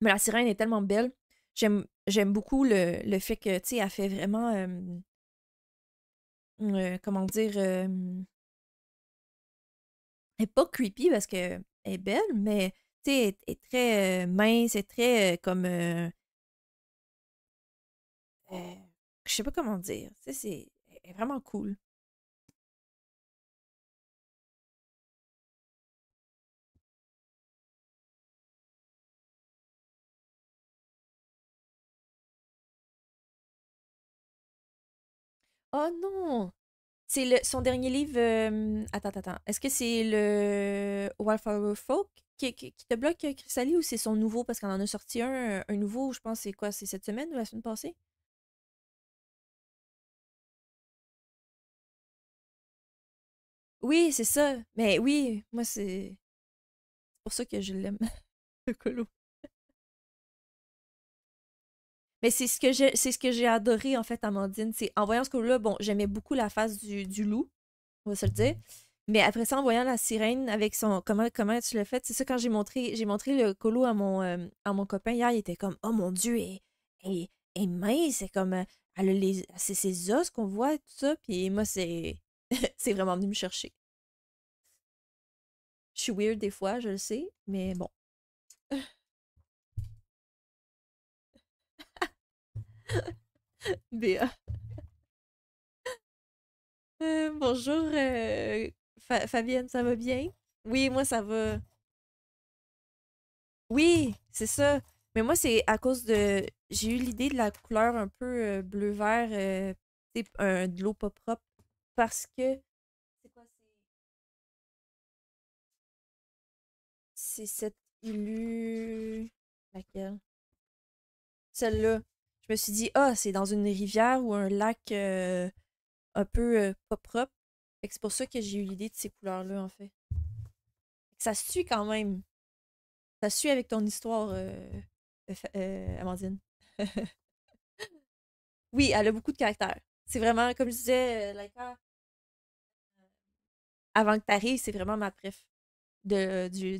Speaker 2: Mais la sirène est tellement belle. J'aime, j'aime beaucoup le, le, fait que, tu sais, elle fait vraiment. Euh, comment dire. elle pas creepy parce qu'elle est belle, mais, tu sais, est très mince, elle
Speaker 1: est très comme euh, je sais pas comment dire. c'est vraiment cool. Oh non! C'est son dernier livre. attends, attends, attends. Est-ce que
Speaker 2: c'est le Wildflower Folk qui, te bloque, Chrysalie, ou c'est son nouveau? Parce qu'on en
Speaker 1: a sorti un, un nouveau, je pense, c'est quoi? C'est cette semaine ou la semaine passée? Oui, c'est ça. Mais oui, moi, c'est. pour ça que je l'aime, [LAUGHS] le colo.
Speaker 2: Mais c'est ce que j'ai, ce que j'ai adoré en fait, Amandine. C'est en voyant ce colo-là, bon, j'aimais beaucoup la face du, loup, on va se le dire. Mmh. Mais après ça, en voyant la sirène avec son comment comment tu l'as fait, c'est ça quand j'ai montré j'ai montré le colo à mon euh, à mon copain hier, il était comme oh mon dieu, et et, c'est comme c'est ses os qu'on voit tout ça, puis moi c'est [LAUGHS] c'est vraiment venu me chercher
Speaker 1: weird des fois, je le sais, mais bon. [LAUGHS] Béa. Euh, bonjour, euh, Fabienne, ça va bien? Oui, moi, ça va. Oui, c'est ça.
Speaker 2: Mais moi, c'est à cause de. J'ai eu l'idée de la couleur un peu euh, bleu-vert,
Speaker 1: un de l'eau pas propre, parce que c'est cette Illu. Laquelle Celle-là. Je me suis dit, ah, c'est dans une rivière ou un lac
Speaker 2: euh, un peu euh, pas propre. c'est pour ça que j'ai eu l'idée de ces couleurs-là, en fait. Ça suit quand même. Ça suit avec ton histoire, euh, euh Amandine. [LAUGHS] oui, elle a beaucoup de caractère.
Speaker 1: C'est vraiment, comme je disais, Laika, avant que tu arrives, c'est vraiment ma préf de, euh, du,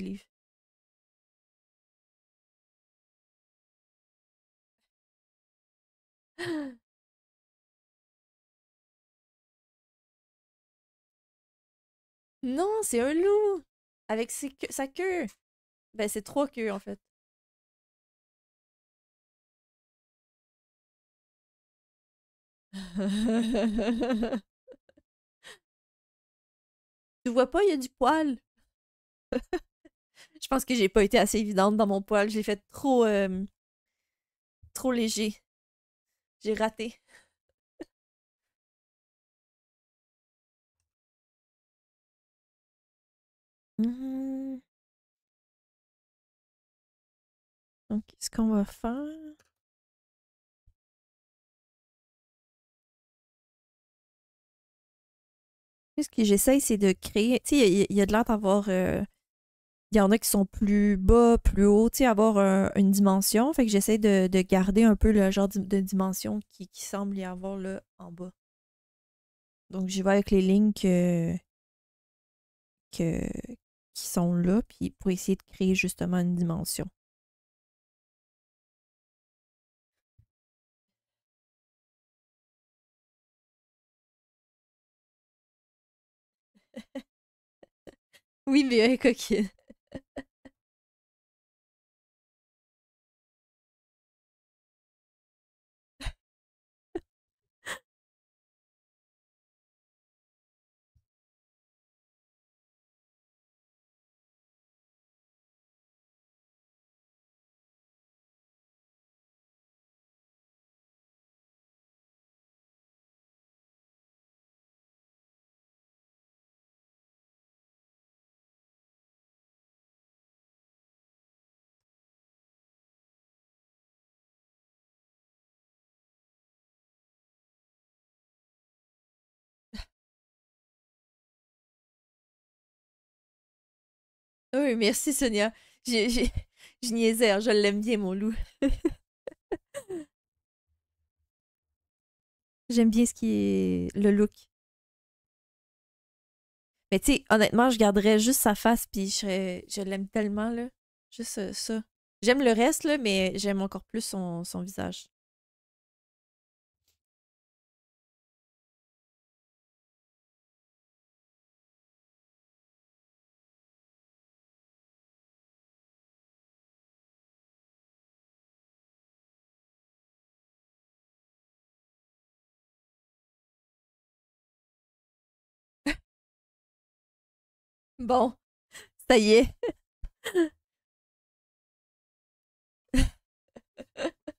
Speaker 1: livre. [GASPS] Non, c'est un loup! Avec sa queue! Ben, c'est trois queues, en fait. [LAUGHS] tu
Speaker 2: vois pas, il y a du poil! [LAUGHS] je pense que j'ai pas été assez évidente dans mon poil. J'ai
Speaker 1: fait trop. Euh, trop léger. J'ai raté. Mmh. Donc, qu'est-ce qu'on va faire? ce que j'essaye, c'est de créer. Tu sais, il y, a de l'air d'avoir euh, il y en a qui sont plus bas, plus hauts, tu sais, avoir
Speaker 2: une dimension. Fait que j'essaie de, garder un peu le genre de dimension qui, semble y avoir là en bas. Donc j'y vais avec les lignes que,
Speaker 1: qui sont là, puis pour essayer de créer justement une dimension. [LAUGHS] Oui, mais euh, coquine. merci Sonia. je niaisère. Hein, je l'aime bien mon loup. [LAUGHS] J'aime bien ce qui est le look. Mais tu sais,
Speaker 2: honnêtement, je garderais juste sa face, puis je, je l'aime tellement, là. Juste euh, ça. J'aime
Speaker 1: le reste, là, mais j'aime encore plus son visage. Bon, ça y est. [LAUGHS]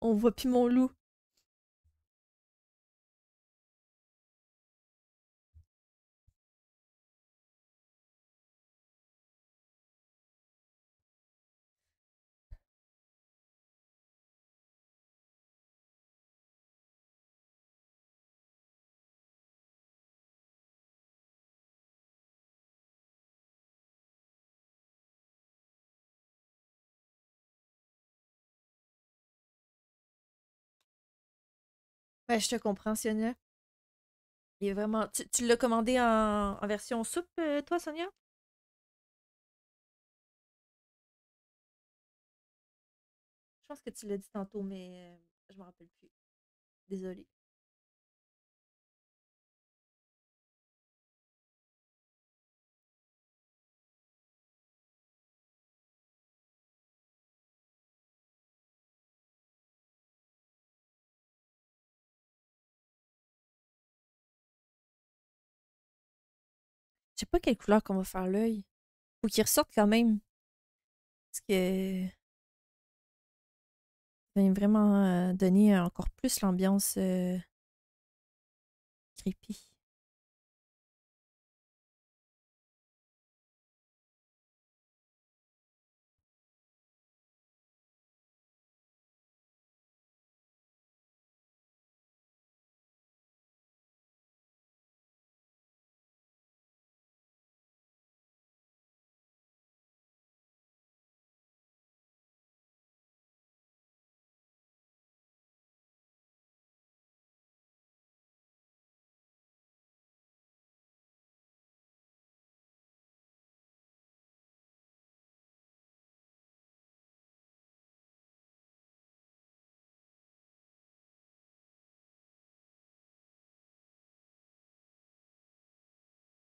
Speaker 1: On voit plus mon loup. je te comprends, Sonia. Il est vraiment. Tu, l'as commandé en, version soupe, euh, toi, Sonia? Je pense que tu l'as dit tantôt, mais euh, je ne me rappelle plus. Désolée. Je sais pas quelle couleur qu'on va faire l'œil. Faut qu'il ressorte quand même. Parce que. Ça va vraiment euh, donner encore plus l'ambiance euh, creepy.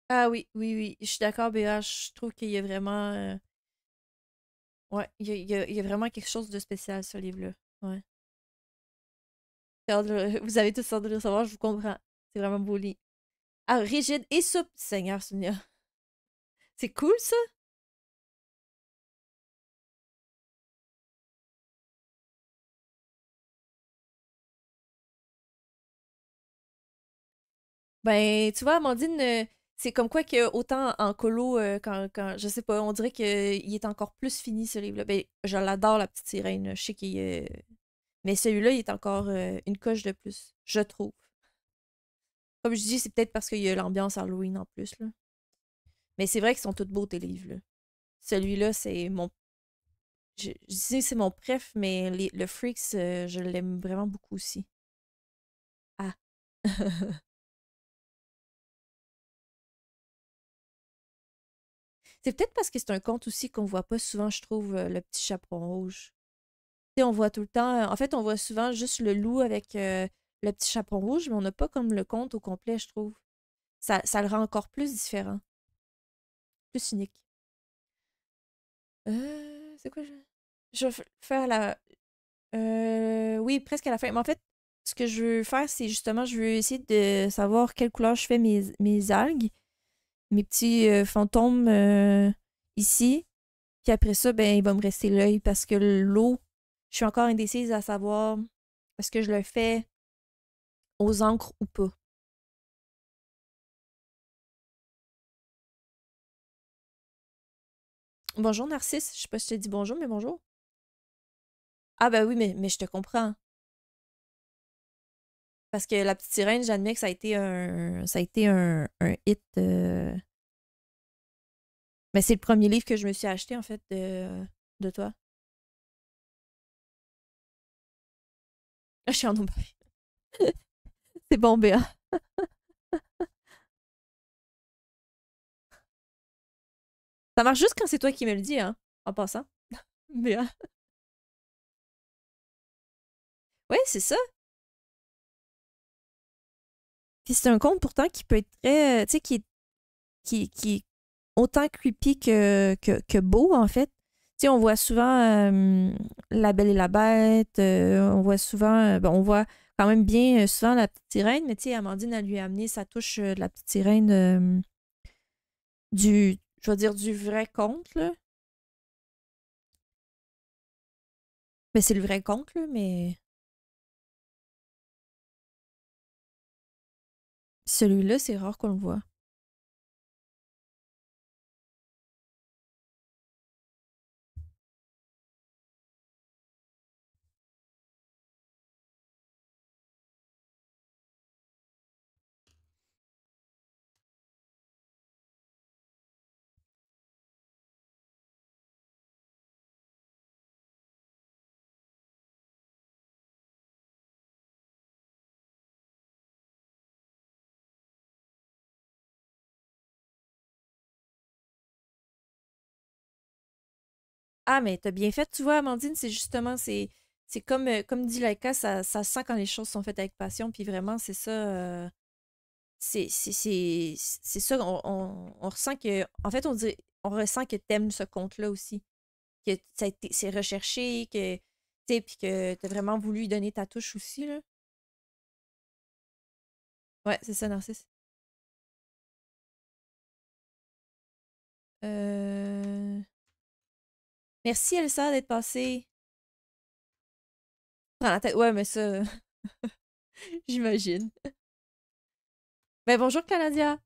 Speaker 1: Ah oui, oui, oui. Je suis d'accord, BH. Je trouve qu'il
Speaker 2: y a vraiment. Euh, ouais, il y a, vraiment quelque chose de spécial, ce livre-là. Ouais. [LAUGHS] Vous avez tous envie de le recevoir, je vous comprends. C'est vraiment
Speaker 1: beau lit. Ah, rigide et souple. Seigneur, Sonia. [LAUGHS] C'est cool, ça? Ben, tu vois, Amandine, euh, c'est comme quoi que autant en colo, euh, quand, quand, je
Speaker 2: sais pas, on dirait qu'il est encore plus fini ce livre-là. Ben, je l'adore, la petite sirène. Je sais qu'il euh, Mais celui-là, il est encore euh, une coche de plus, je trouve. Comme je dis, c'est peut-être parce qu'il y a l'ambiance Halloween en plus. Là. Mais c'est vrai qu'ils sont tous beaux, tes livres. Celui-là, c'est mon. Je, disais que c'est mon préf, mais le
Speaker 1: Freaks, je l'aime vraiment beaucoup aussi. Ah. [LAUGHS] C'est peut-être parce que c'est un conte aussi qu'on voit pas souvent, je trouve, euh, le petit chaperon rouge. on voit tout le
Speaker 2: temps. En fait, on voit souvent juste le loup avec euh, le petit chaperon rouge, mais on n'a pas comme le conte au
Speaker 1: complet, je trouve. Ça, ça le rend encore plus différent. Plus unique. Euh, c'est quoi je... je vais faire la.
Speaker 2: oui, presque à la fin. Mais en fait, ce que je veux faire, c'est justement, je veux essayer de savoir quelle couleur je fais mes, mes algues mes petits euh, fantômes euh, ici. Puis après ça, ben, il va me rester l'œil parce que l'eau, je suis encore indécise
Speaker 1: à savoir est-ce que je le fais aux encres ou pas. Bonjour Narcisse, je sais pas si je te dis bonjour, mais bonjour. Ah ben oui, mais, mais je te comprends. Parce que La Petite Sirène, j'admets que ça a été un, ça a été un, hit. Euh. Mais c'est le premier livre que je me suis acheté, en fait, de, de toi. Ah, je suis en [LAUGHS] c'est bon, Béa. [LAUGHS] ça marche juste quand c'est toi qui me le dis, hein, en passant. [LAUGHS] Béa. Ouais, c'est ça c'est un conte pourtant qui peut être très. Euh, tu sais, qui est, qui, qui autant creepy
Speaker 2: que, beau, en fait. Tu sais, on voit souvent La Belle et la Bête, euh, on voit souvent. Euh, on voit quand même bien souvent La Petite Sirène, mais tu sais, Amandine a lui amené sa touche de La Petite Sirène du. Je vais dire du vrai
Speaker 1: conte, là. Mais ben, c'est le vrai conte, là, mais Celui-là, c'est rare qu'on le voit. Ah, mais t'as bien fait, tu vois, Amandine, c'est justement, c'est c'est
Speaker 2: comme, euh, comme dit Laika, ça, ça sent quand les choses sont faites avec passion, puis vraiment, c'est ça. Euh, c'est ça, on, ressent que. En fait, on, dit, on ressent que t'aimes ce conte-là aussi. Que c'est recherché, que. Tu puis que
Speaker 1: t'as vraiment voulu lui donner ta touche aussi, là. Ouais, c'est ça, Narcisse. Euh. Merci Elsa d'être passée. Prends la tête. Ouais, mais ça. [LAUGHS] J'imagine. Mais ben, bonjour Canadia!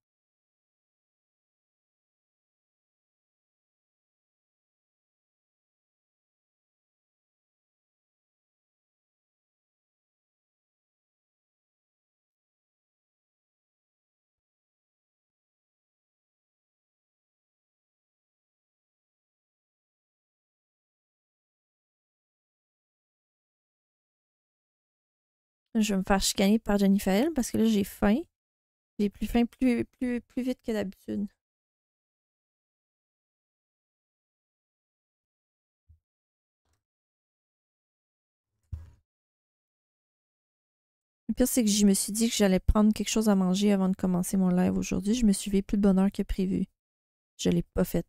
Speaker 1: je vais me faire chicaner par Jennifer parce que là, j'ai faim. J'ai plus faim plus, vite que d'habitude. Le pire, c'est que je me suis dit que j'allais prendre quelque chose à manger avant de commencer mon live aujourd'hui. Je me suis fait plus de bonheur que prévu. Je l'ai pas faite.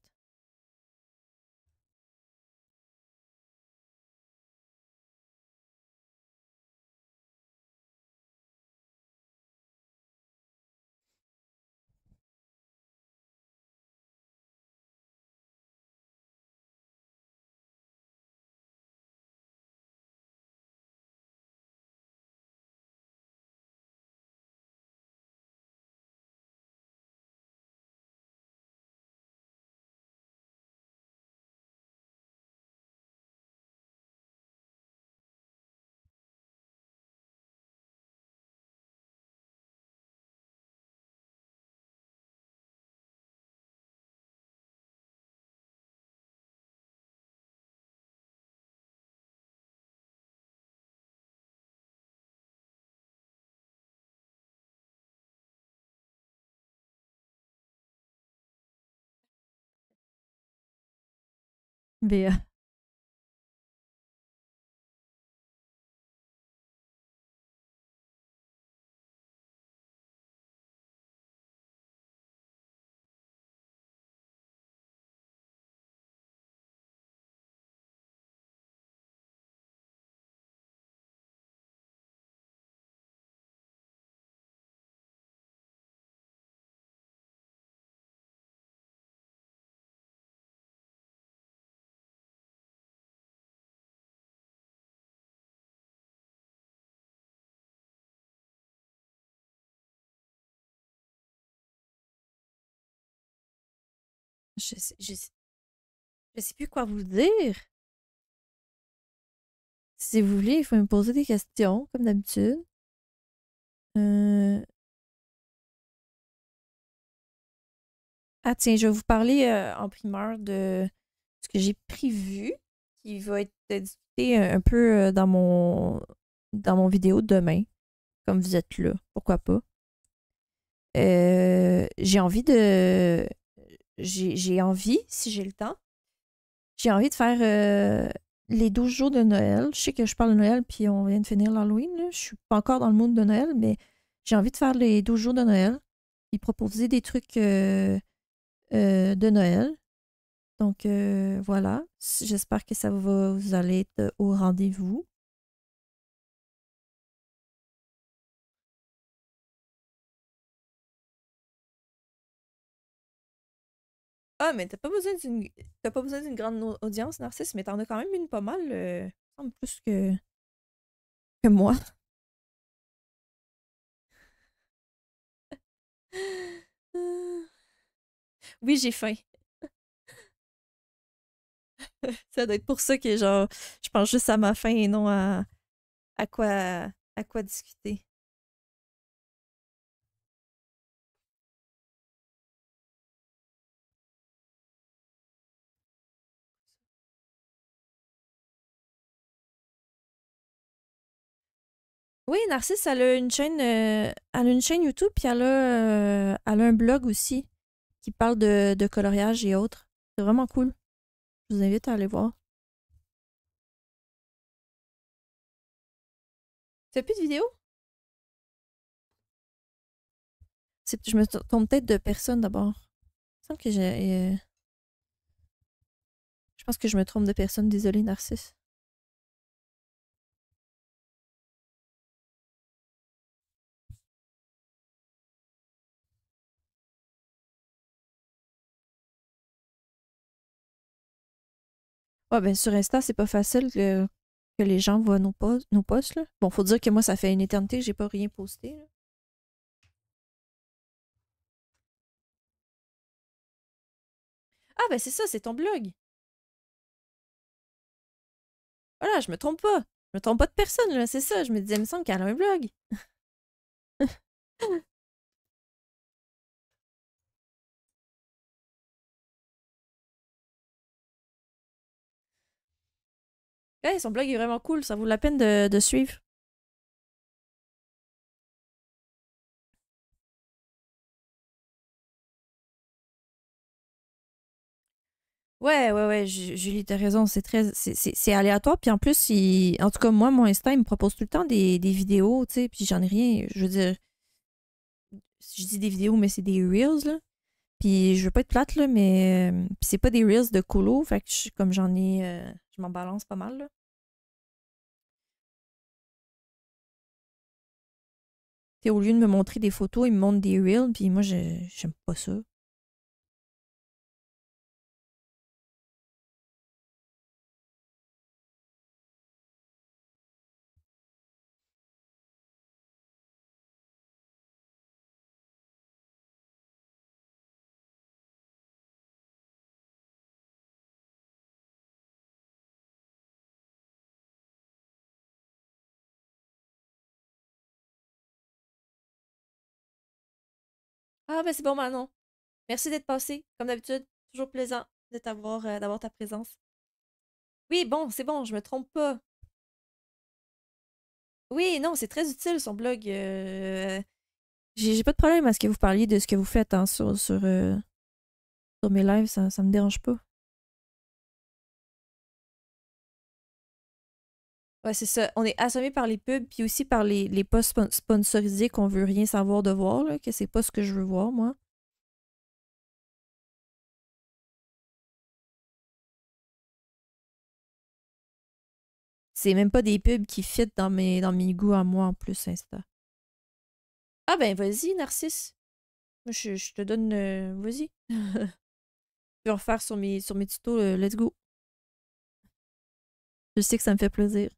Speaker 1: wir Je sais, je, sais, plus quoi vous dire. Si vous voulez, il faut me poser des questions, comme d'habitude. Euh. Ah tiens, je vais vous parler euh, en primeur
Speaker 2: de ce que j'ai prévu, qui va être discuté euh, un peu dans mon dans mon vidéo demain, comme vous êtes là, pourquoi pas. Euh, j'ai envie de j'ai envie, si j'ai le temps, j'ai envie de faire euh, les 12 jours de Noël. Je sais que je parle de Noël, puis on vient de finir l'Halloween. Je suis pas encore dans le monde de Noël, mais j'ai envie de faire les 12 jours de Noël, ils proposer des trucs euh, euh, de Noël.
Speaker 1: Donc voilà, j'espère que ça va vous aller au rendez-vous. Ah, mais t'as pas besoin d'une. T'as pas besoin d'une grande audience, Narcisse, mais t'en as quand même une pas mal. Euh, plus que. que moi. [LAUGHS] oui, j'ai faim. [LAUGHS] ça doit être pour ça que genre je pense juste à ma faim et non à, à quoi à quoi discuter. Oui, Narcisse, elle a une chaîne, euh, a une chaîne YouTube, puis elle
Speaker 2: a, euh, un blog aussi qui parle de, coloriage et autres. C'est vraiment
Speaker 1: cool. Je vous invite à aller voir. C'est plus de vidéo? Je me trompe peut-être de personne d'abord. Il semble que j'ai. Euh, je pense que je me trompe de personne. Désolée, Narcisse. Ah, ben sur Insta, c'est pas facile que, les gens voient nos, posts. Nos posts Bon, faut dire que moi, ça fait une éternité que j'ai pas rien posté. Ah, ben c'est ça, c'est ton blog. Voilà, ah je me trompe pas. Je me trompe pas de personne, là, c'est ça. Je me disais, il me semble qu'elle a un blog. [LAUGHS] son blog est vraiment cool, ça vaut la peine de, suivre. Ouais, ouais, ouais, Julie, t'as raison, c'est très, c'est aléatoire, puis en plus, en tout cas, moi, mon
Speaker 2: Insta, me propose tout le temps des, vidéos, tu sais, puis j'en ai rien, je veux dire, je dis des vidéos, mais c'est des Reels, là, puis je veux pas être plate, là, mais euh, c'est pas des Reels
Speaker 1: de colo, fait que comme j'en ai... Euh, je m'en balance pas mal. Là. au lieu de me montrer des photos, ils me montrent des reels, puis moi, j'aime pas ça. Ah, ben c'est bon, Manon. Merci d'être passé, comme d'habitude. Toujours plaisant euh,
Speaker 2: d'avoir ta présence. Oui, bon, c'est bon, je me trompe pas. Oui, non, c'est très utile son blog. Euh, j'ai pas de problème à ce
Speaker 1: que vous parliez de ce que vous faites hein, euh, sur, mes lives, ça, ça me dérange pas. Ouais, c'est ça. On est
Speaker 2: assommé par les pubs, puis aussi par les, les posts sponsorisés qu'on veut rien savoir de voir, là, que c'est pas
Speaker 1: ce que je veux voir, moi. C'est même pas des pubs qui fitent dans mes, dans mes goûts à moi en plus, Insta. Ah ben vas-y, Narcisse.
Speaker 2: Je, je te donne. Euh, vas-y. [LAUGHS] je vais refaire sur mes, sur mes
Speaker 1: tutos, le euh, let's go. Je sais que ça me fait plaisir.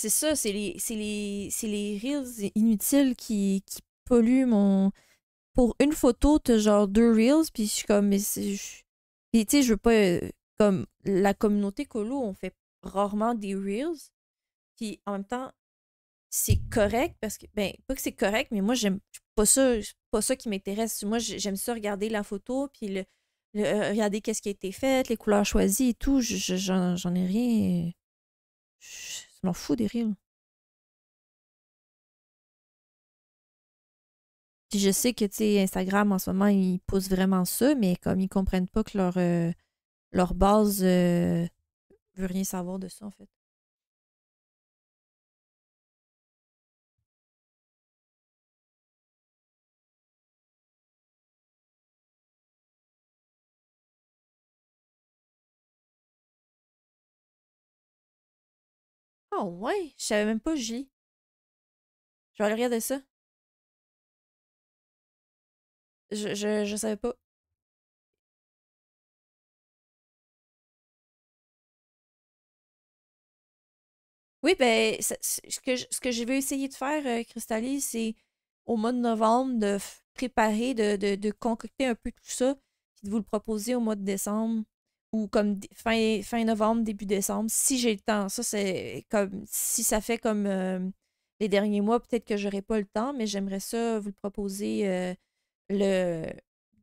Speaker 1: c'est ça, c'est les, les, les reels inutiles qui, qui
Speaker 2: polluent mon. Pour une photo, t'as genre deux reels, puis je suis comme. Mais c'est tu sais, je veux pas. Euh, comme la communauté colo, on fait rarement des reels. Puis en même temps, c'est correct parce que. Ben, pas que c'est correct, mais moi, j'aime pas ça, pas ça qui m'intéresse. Moi, j'aime ça regarder la photo, puis le, euh,
Speaker 1: regarder qu'est-ce qui a été fait, les couleurs choisies et tout. J'en ai rien. Je m'en fous des rires.
Speaker 2: je sais que, tu Instagram en ce moment, ils poussent vraiment ça, mais comme ils comprennent pas que
Speaker 1: leur, euh, leur base euh, veut rien savoir de ça, en fait. Ah ouais, je savais même pas Julie. Je vais aller regarder ça. Je, je, savais pas. Oui, ben, ce que, ce que je vais essayer de faire, euh, c'est au mois de
Speaker 2: novembre de préparer, de, de, de concocter un peu tout ça, puis de vous le proposer au mois de décembre ou comme fin, fin novembre, début décembre, si j'ai le temps. Ça, c'est comme si ça fait comme euh, les derniers mois, peut-être que j'aurai pas le temps, mais j'aimerais ça vous le proposer euh, le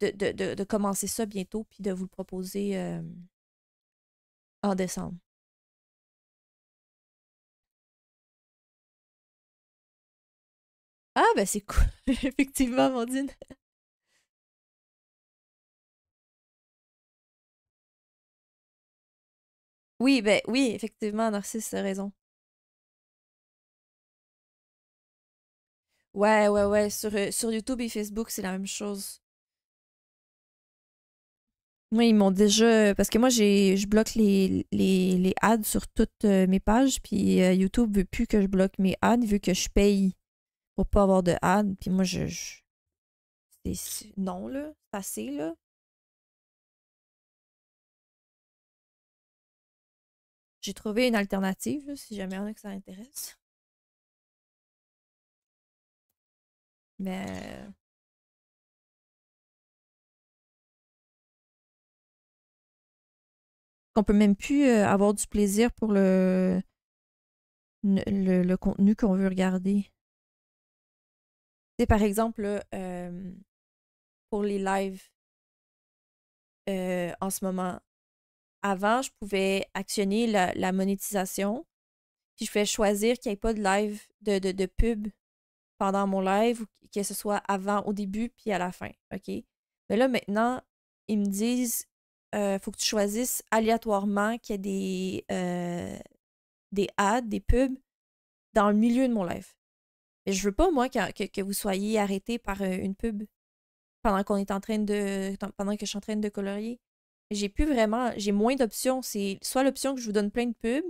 Speaker 2: de, commencer ça bientôt, puis de vous le
Speaker 1: proposer euh, en décembre. Ah ben c'est cool, [LAUGHS] effectivement, Mandine. Oui, ben oui, effectivement, Narcisse, a raison. Ouais, ouais, ouais. Sur, euh, sur YouTube et Facebook, c'est la même chose. Oui, ils
Speaker 2: m'ont déjà. Parce que moi, j'ai, je bloque les, les, les ads sur toutes euh, mes pages. Puis euh, YouTube veut plus que je bloque mes ads. Il que je paye pour pas avoir de ads. Puis moi, je.
Speaker 1: c'est- Non, là. C'est là. J'ai trouvé une alternative, si jamais on a que ça intéresse. Mais. Euh on peut même plus euh, avoir du plaisir pour le, le, contenu qu'on veut regarder. C'est par exemple, euh, pour les lives en
Speaker 2: ce moment, avant, je pouvais actionner la, monétisation, puis je pouvais choisir qu'il n'y ait pas de live, de, pub pendant mon live, que ce soit avant, au début, puis à la fin, OK? Mais là, maintenant, ils me disent, euh, faut que tu choisisses aléatoirement qu'il y ait des, euh, des ads, des pubs, dans le milieu de mon live. Je je veux pas, moi, que, que, vous soyez arrêté par euh, une pub pendant qu'on est en train de pendant que je suis en train de colorier j'ai plus vraiment, j'ai moins d'options. C'est soit l'option que je vous donne plein de pubs,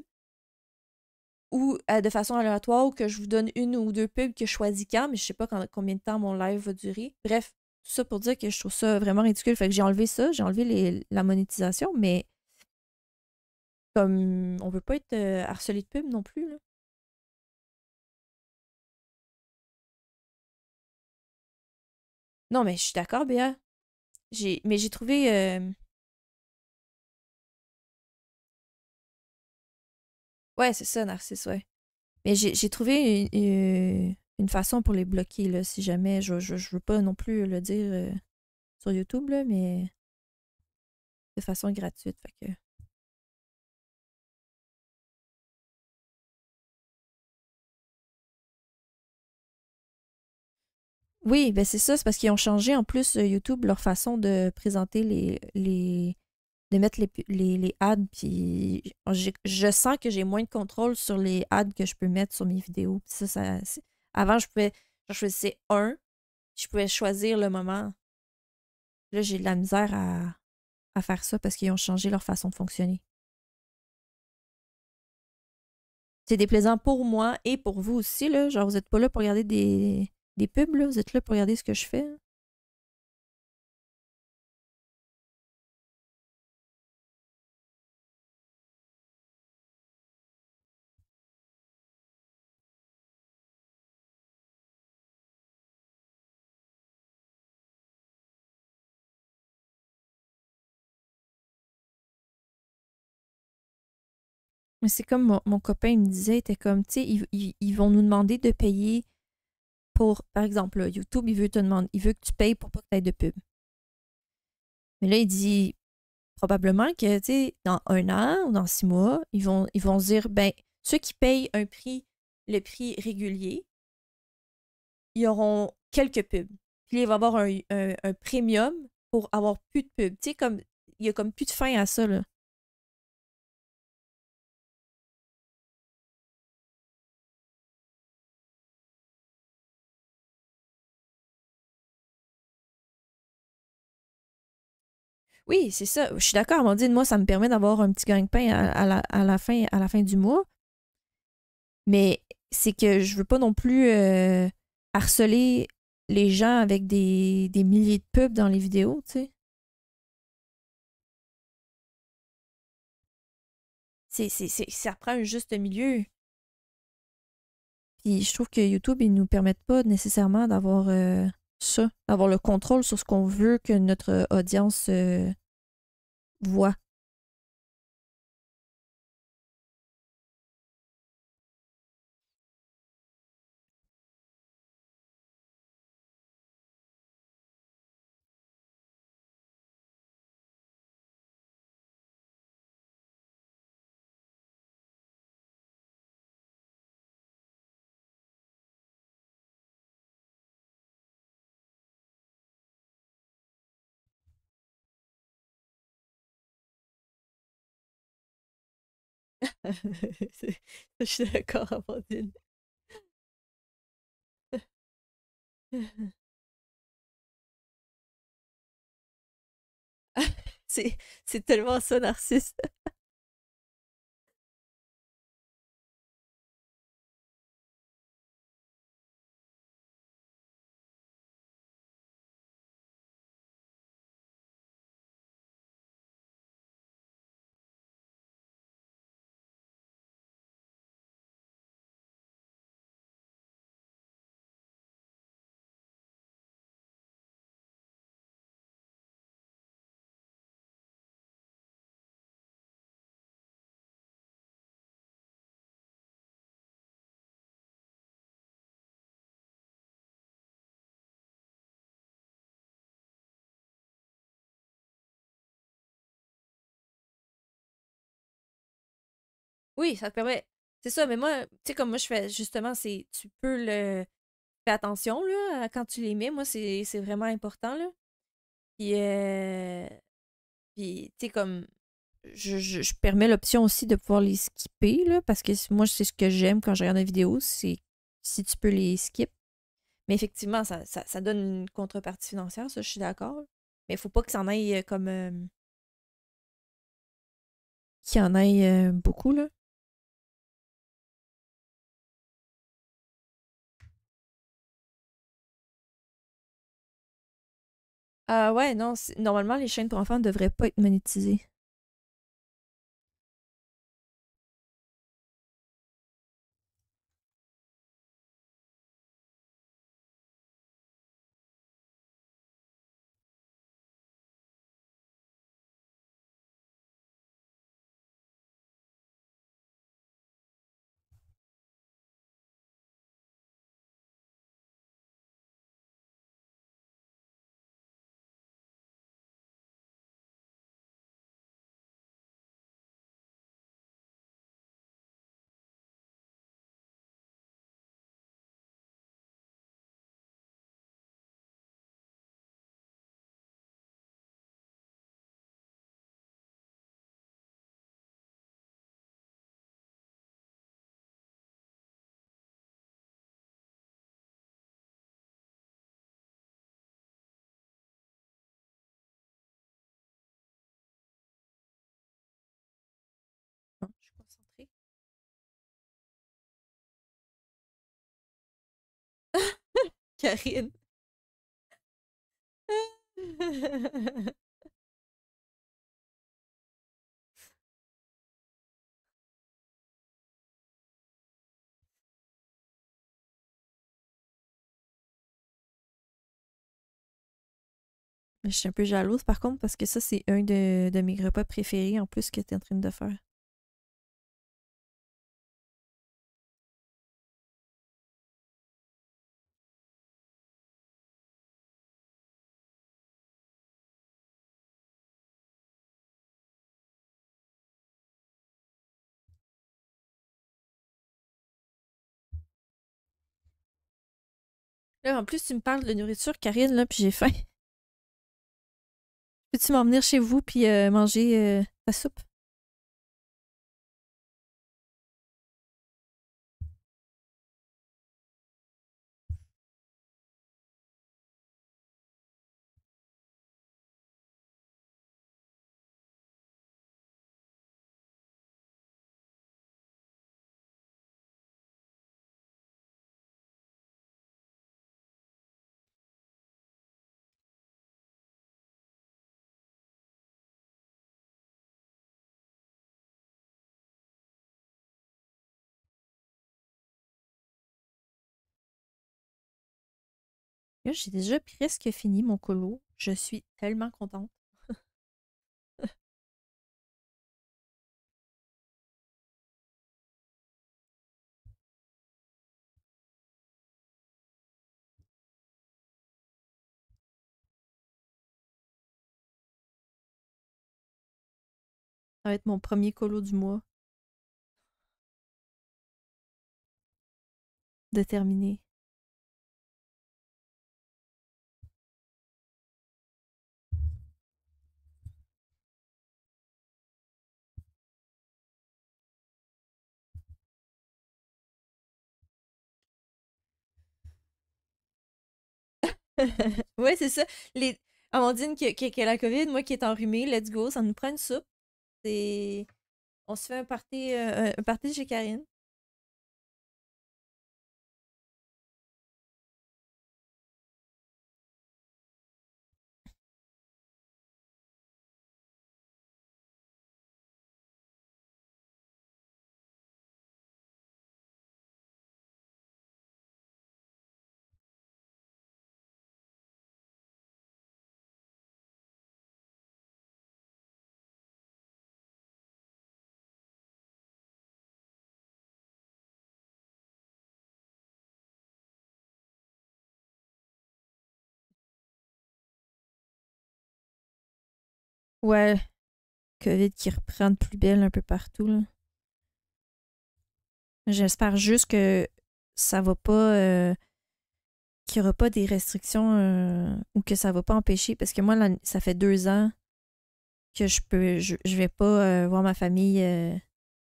Speaker 2: ou euh, de façon aléatoire, ou que je vous donne une ou deux pubs que je choisis quand, mais je sais pas combien de temps mon live va durer. Bref, tout ça pour dire que je trouve ça vraiment ridicule. Fait que j'ai enlevé ça, j'ai enlevé la
Speaker 1: monétisation, mais comme on veut pas être euh, harcelé de pubs non plus, Non, mais je suis d'accord, Béa. Mais j'ai trouvé. Euh, Ouais, c'est ça, Narcisse, ouais. Mais j'ai trouvé une, façon pour les bloquer, là, si jamais. Je, je, veux pas non plus le dire euh, sur YouTube, là, mais de façon gratuite, fait Oui, ben c'est ça, c'est parce qu'ils ont changé en plus euh, YouTube leur façon de présenter les, les,
Speaker 2: de mettre les, les, les ads, puis je sens que j'ai moins de contrôle sur les ads que je peux mettre sur mes vidéos. avant, je pouvais, je choisissais un,
Speaker 1: je pouvais choisir le moment. Là, j'ai de la misère à, faire ça parce qu'ils ont changé leur façon de fonctionner. C'est déplaisant pour moi et pour vous aussi, là. Genre, vous n'êtes pas là pour regarder des, pubs, Vous êtes là pour regarder ce que je fais. Hein. c'est comme mon, copain me disait,
Speaker 2: était comme, tu sais, ils, vont nous demander de payer pour, par exemple, YouTube, il veut te demander, il veut que tu payes pour pas que tu aies de pub. Mais là, il dit probablement que, tu sais, dans un an ou dans six mois, ils vont, ils vont dire, ben, ceux qui payent un prix, le prix régulier, ils auront quelques
Speaker 1: pubs. Puis il va avoir un, premium pour avoir plus de pubs. Tu sais, comme, il n'y a comme plus de fin à ça, là. Oui, c'est ça. Je suis d'accord. Amandine, moi, ça me permet d'avoir un petit de pain à, la, fin, à la fin du mois.
Speaker 2: Mais c'est que je veux pas non plus euh, harceler les
Speaker 1: gens avec des, des, milliers de pubs dans les vidéos, tu sais. C'est, c'est, ça prend un juste milieu. Puis je trouve que YouTube, ils nous permettent pas nécessairement d'avoir euh, ça, avoir le contrôle sur ce qu'on veut que notre euh, audience euh, voit. [LAUGHS] Je suis d'accord, Amandine. [LAUGHS] c'est tellement ça, narcisse. Oui, ça te permet. C'est ça, mais moi, tu sais, comme moi, je fais justement, c'est tu peux le. Fais attention, là, quand tu les
Speaker 2: mets. Moi, c'est vraiment important, là. Puis, euh, Puis tu sais, comme.
Speaker 1: Je, je,
Speaker 2: permets l'option aussi de pouvoir les skipper, là, parce que moi, c'est ce que j'aime quand je regarde une vidéo, c'est si tu peux les skip. Mais effectivement, ça, donne
Speaker 1: une contrepartie financière, ça, je suis d'accord. Mais il faut pas que ça en aille euh, comme. Euh, qu'il en aille beaucoup, là. Ah ouais, non, normalement, les chaînes pour enfants ne devraient pas être monétisées. Karine. [LAUGHS] Je suis un peu jalouse par contre parce que ça, c'est un de, de, mes repas préférés en plus que tu es en train de faire. en plus, tu me parles de nourriture, Karine, là, puis j'ai faim. [LAUGHS] Peux-tu m'en venir chez vous puis euh, manger euh, ta soupe? j'ai déjà presque fini mon colo. Je suis tellement contente. Ça va être mon premier colo du mois. Déterminé.
Speaker 2: [LAUGHS] Oui, c'est ça. Les... Amandine qui, que a la COVID, moi qui est enrhumée, let's go, ça nous prend une
Speaker 1: soupe. On se fait un party, euh, un party chez Karine. Ouais. COVID qui reprend de plus belle un peu partout. J'espère
Speaker 2: juste que ça va pas. Euh, qu'il n'y aura pas des restrictions euh, ou que ça va pas empêcher. Parce que moi, ça fait deux ans que je peux. Je, vais pas euh, voir ma famille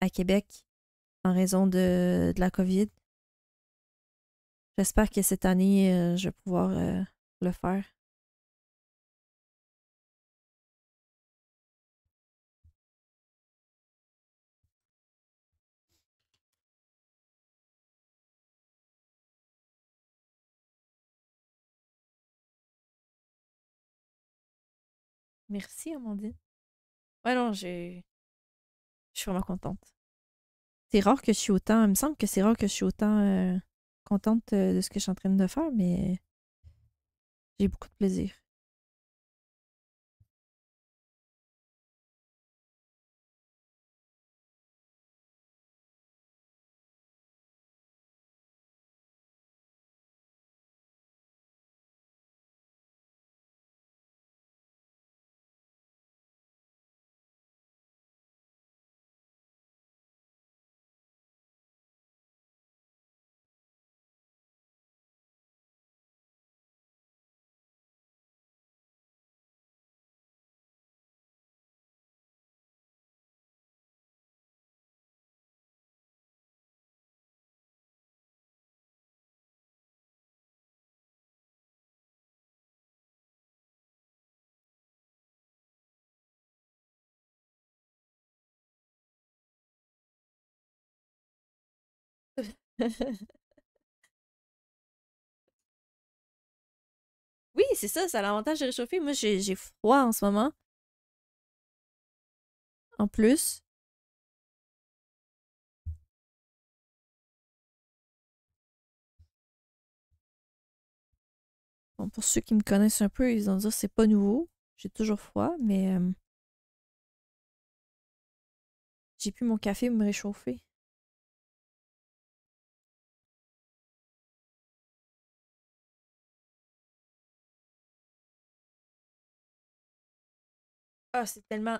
Speaker 2: à Québec en raison de, de
Speaker 1: la COVID. J'espère que cette année, je vais pouvoir le faire. Merci, Amandine. Ouais, non, j'ai. Je suis vraiment contente. C'est rare que je suis autant. Il me semble que c'est rare que je suis autant euh, contente euh, de ce que je suis en train de faire, mais j'ai beaucoup de plaisir. oui, c'est ça, ça a l'avantage de réchauffer. Moi, j'ai froid en ce moment. En plus. pour ceux qui me connaissent un peu, ils vont dire c'est pas nouveau. J'ai toujours froid, mais j'ai pu mon café me réchauffer. Ah, c'est tellement.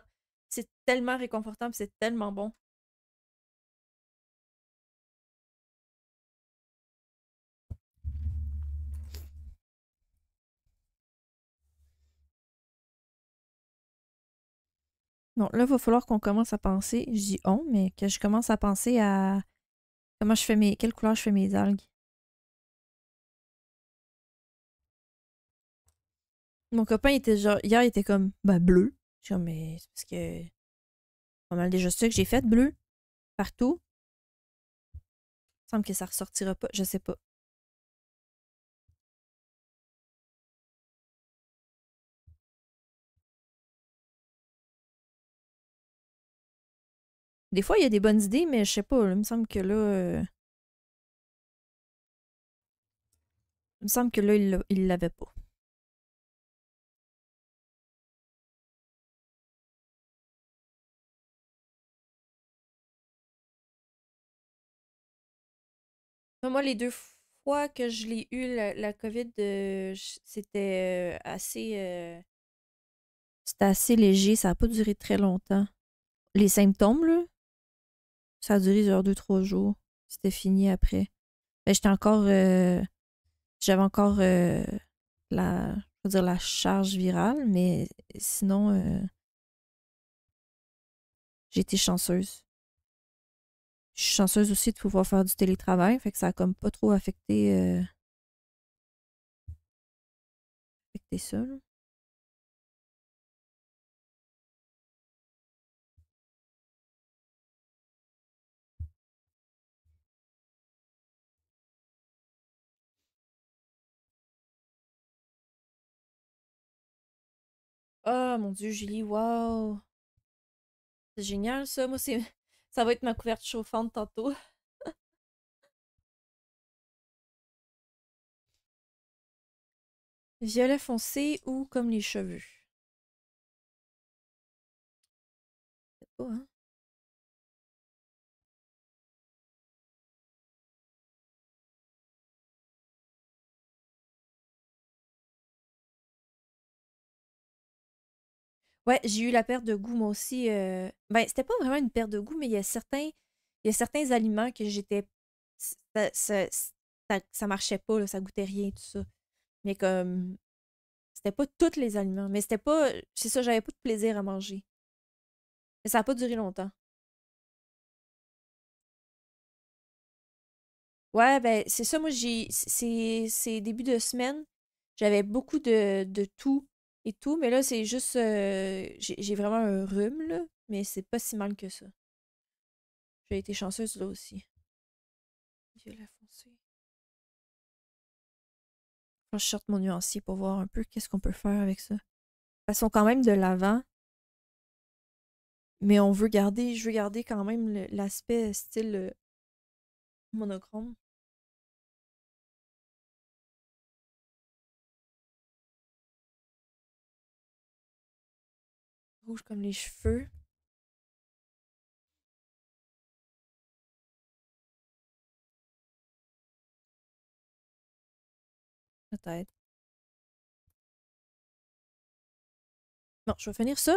Speaker 1: C'est tellement réconfortant, c'est tellement bon. Bon,
Speaker 2: là, il va falloir qu'on commence à penser, je dis on, mais que je commence à penser à comment je fais
Speaker 1: mes. quelle couleur je fais mes algues. Mon copain était genre. Hier, il était comme ben, bleu mais c'est parce que pas mal déjà ça que j'ai fait, bleu, partout. Il semble que ça ressortira pas, je sais pas. Des fois, il y a des bonnes idées, mais je sais pas. Euh, il me semble que là. Il me semble que là, il l'avait pas. Moi, les deux fois que je l'ai eu, la, COVID, euh,
Speaker 2: c'était euh, assez. Euh, c'était assez léger. Ça n'a pas duré très longtemps. Les symptômes, ça a duré genre deux, trois jours. C'était fini après. Mais j'étais encore. J'avais encore la. la charge virale, mais sinon.
Speaker 1: J'ai été chanceuse. Je suis chanceuse aussi de pouvoir faire du télétravail, fait que ça a comme pas trop affecté, euh, affecté ça. Ah, Oh mon dieu, Julie, wow! C'est génial ça, moi c'est. Ça va être ma couverte chauffante tantôt. [LAUGHS] Violet foncé ou comme les cheveux. C'est beau, hein? Ouais, j'ai eu la perte de goût moi aussi.
Speaker 2: Euh, ben, c'était pas vraiment une perte de goût, mais il y a certains, il y a certains aliments que j'étais. Ça, ça, marchait pas, ça goûtait rien, tout ça. Mais comme.
Speaker 1: C'était pas tous les aliments. Mais c'était pas. C'est ça, j'avais pas de plaisir à manger. Mais ça a pas duré longtemps. Ouais, ben, c'est ça, moi, j'ai. C'est c'est début de semaine, j'avais beaucoup
Speaker 2: de, de tout et tout. Mais là, c'est juste. Euh, j'ai vraiment un rhume, là.
Speaker 1: Mais c'est pas si mal que ça. J'ai été chanceuse, là aussi. la' foncé. Je sorte mon nuancier pour voir un peu qu'est-ce qu'on peut faire avec ça. Passons quand même de l'avant. Mais on veut garder, je veux garder quand même l'aspect style euh, monochrome. comme les cheveux. Peut-être. Bon, je vais finir ça.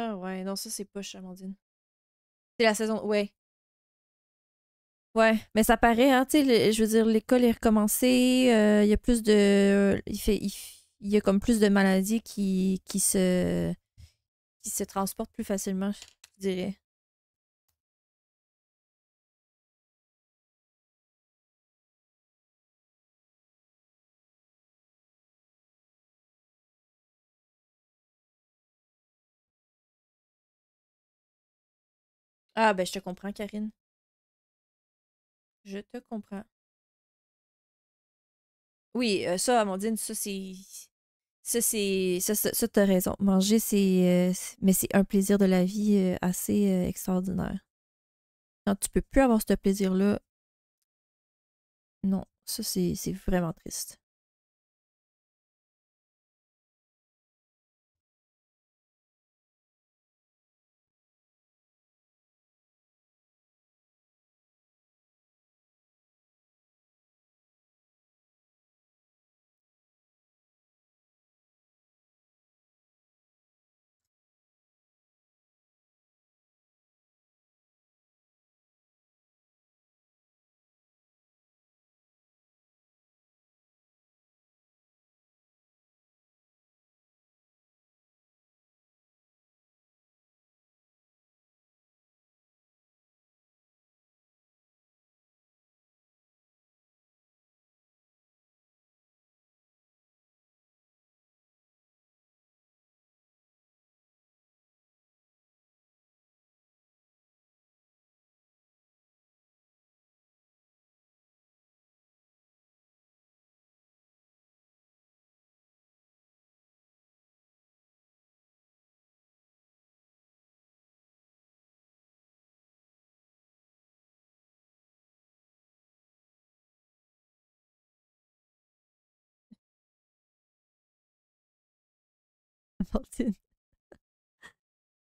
Speaker 1: Ah ouais, non, ça c'est poche, Amandine. C'est la
Speaker 2: saison. Ouais. Ouais,
Speaker 1: mais ça paraît, hein, tu sais, je veux dire, l'école est
Speaker 2: recommencée, euh, il y a plus de. il fait. y a comme plus de maladies qui,
Speaker 1: qui se. qui se transportent plus facilement, je dirais. Ah, ben, je te comprends, Karine. Je te comprends. Oui, euh, ça, Amandine, ça, c'est. Ça, c'est. Ça,
Speaker 2: t'as raison. Manger, euh, c'est. mais c'est un plaisir de la vie euh, assez extraordinaire.
Speaker 1: Quand tu peux plus avoir ce plaisir-là. Non, ça, c'est vraiment triste.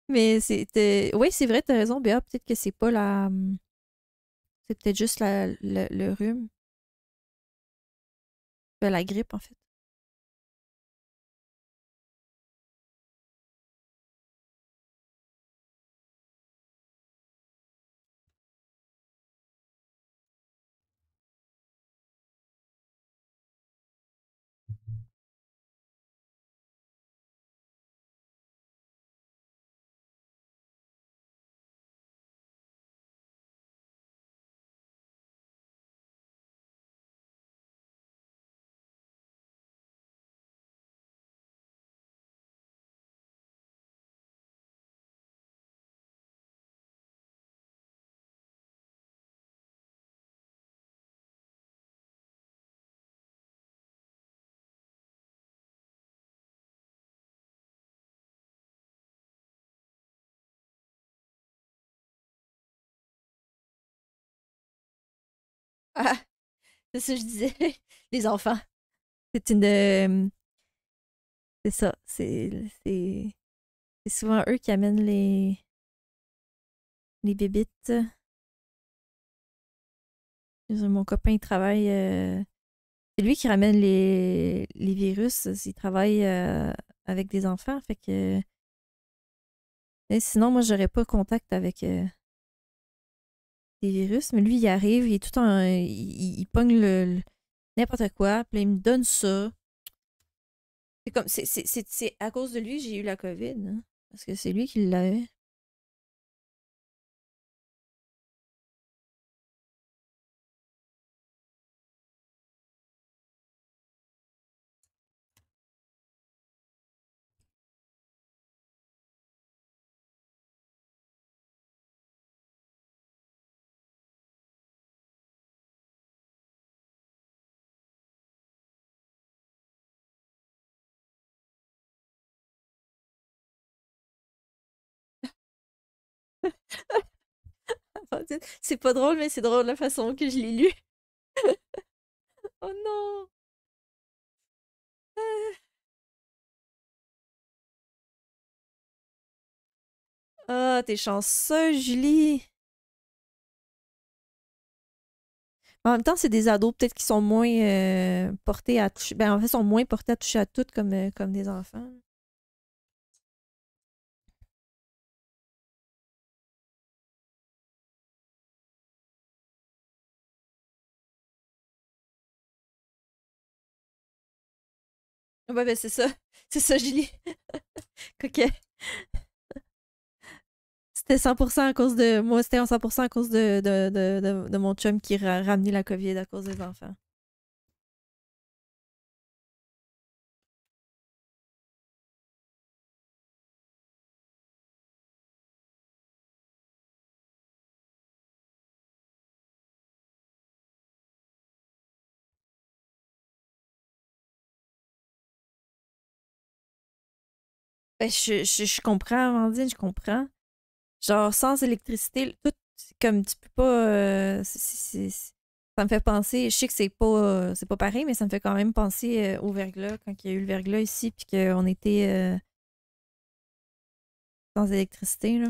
Speaker 1: Mais c'était. Oui, c'est vrai, t'as raison, Béa. Peut-être que c'est pas la. Hum, c'est peut-être juste le, le rhume. Ben, la grippe, en fait. Ah, c'est ce que je disais. [LAUGHS] Les enfants. C'est une. Euh, c'est ça. C'est, c'est, c'est souvent eux qui amènent les. les bébites. Mon copain, il travaille. Euh,
Speaker 2: c'est lui qui ramène les, les virus. Il travaille euh, avec des enfants. Fait que. Et sinon, moi, j'aurais pas contact avec virus, mais lui, il arrive, il est tout en. Il, pogne le, n'importe quoi, puis il me donne ça. C'est comme. C'est à cause de lui
Speaker 1: que j'ai eu la COVID, hein, parce que c'est lui qui l'avait. C'est pas drôle, mais c'est drôle la façon que je l'ai lu. [LAUGHS] oh non Ah, ah t'es chanceuse, Julie En même temps, c'est des ados peut-être qui sont moins euh, portés à toucher. Ben, en fait, sont moins portés à toucher à toutes comme, euh, comme des enfants. Ouais, ben c'est ça. [LAUGHS] C'est ça, Julie. [LAUGHS] ok. C'était 100% à cause de. Moi, c'était 100% à cause de, de, de, de, mon chum qui a ramené la COVID à cause des enfants. Ben, je, comprends, Amandine, je comprends. Genre, sans électricité, tout,
Speaker 2: comme tu peux pas. Euh, ça me fait penser. Je sais que c'est pas, euh, c'est pas pareil, mais ça me fait quand même penser euh, au verglas, quand il y a eu le verglas ici, puis qu'on était
Speaker 1: sans électricité, là.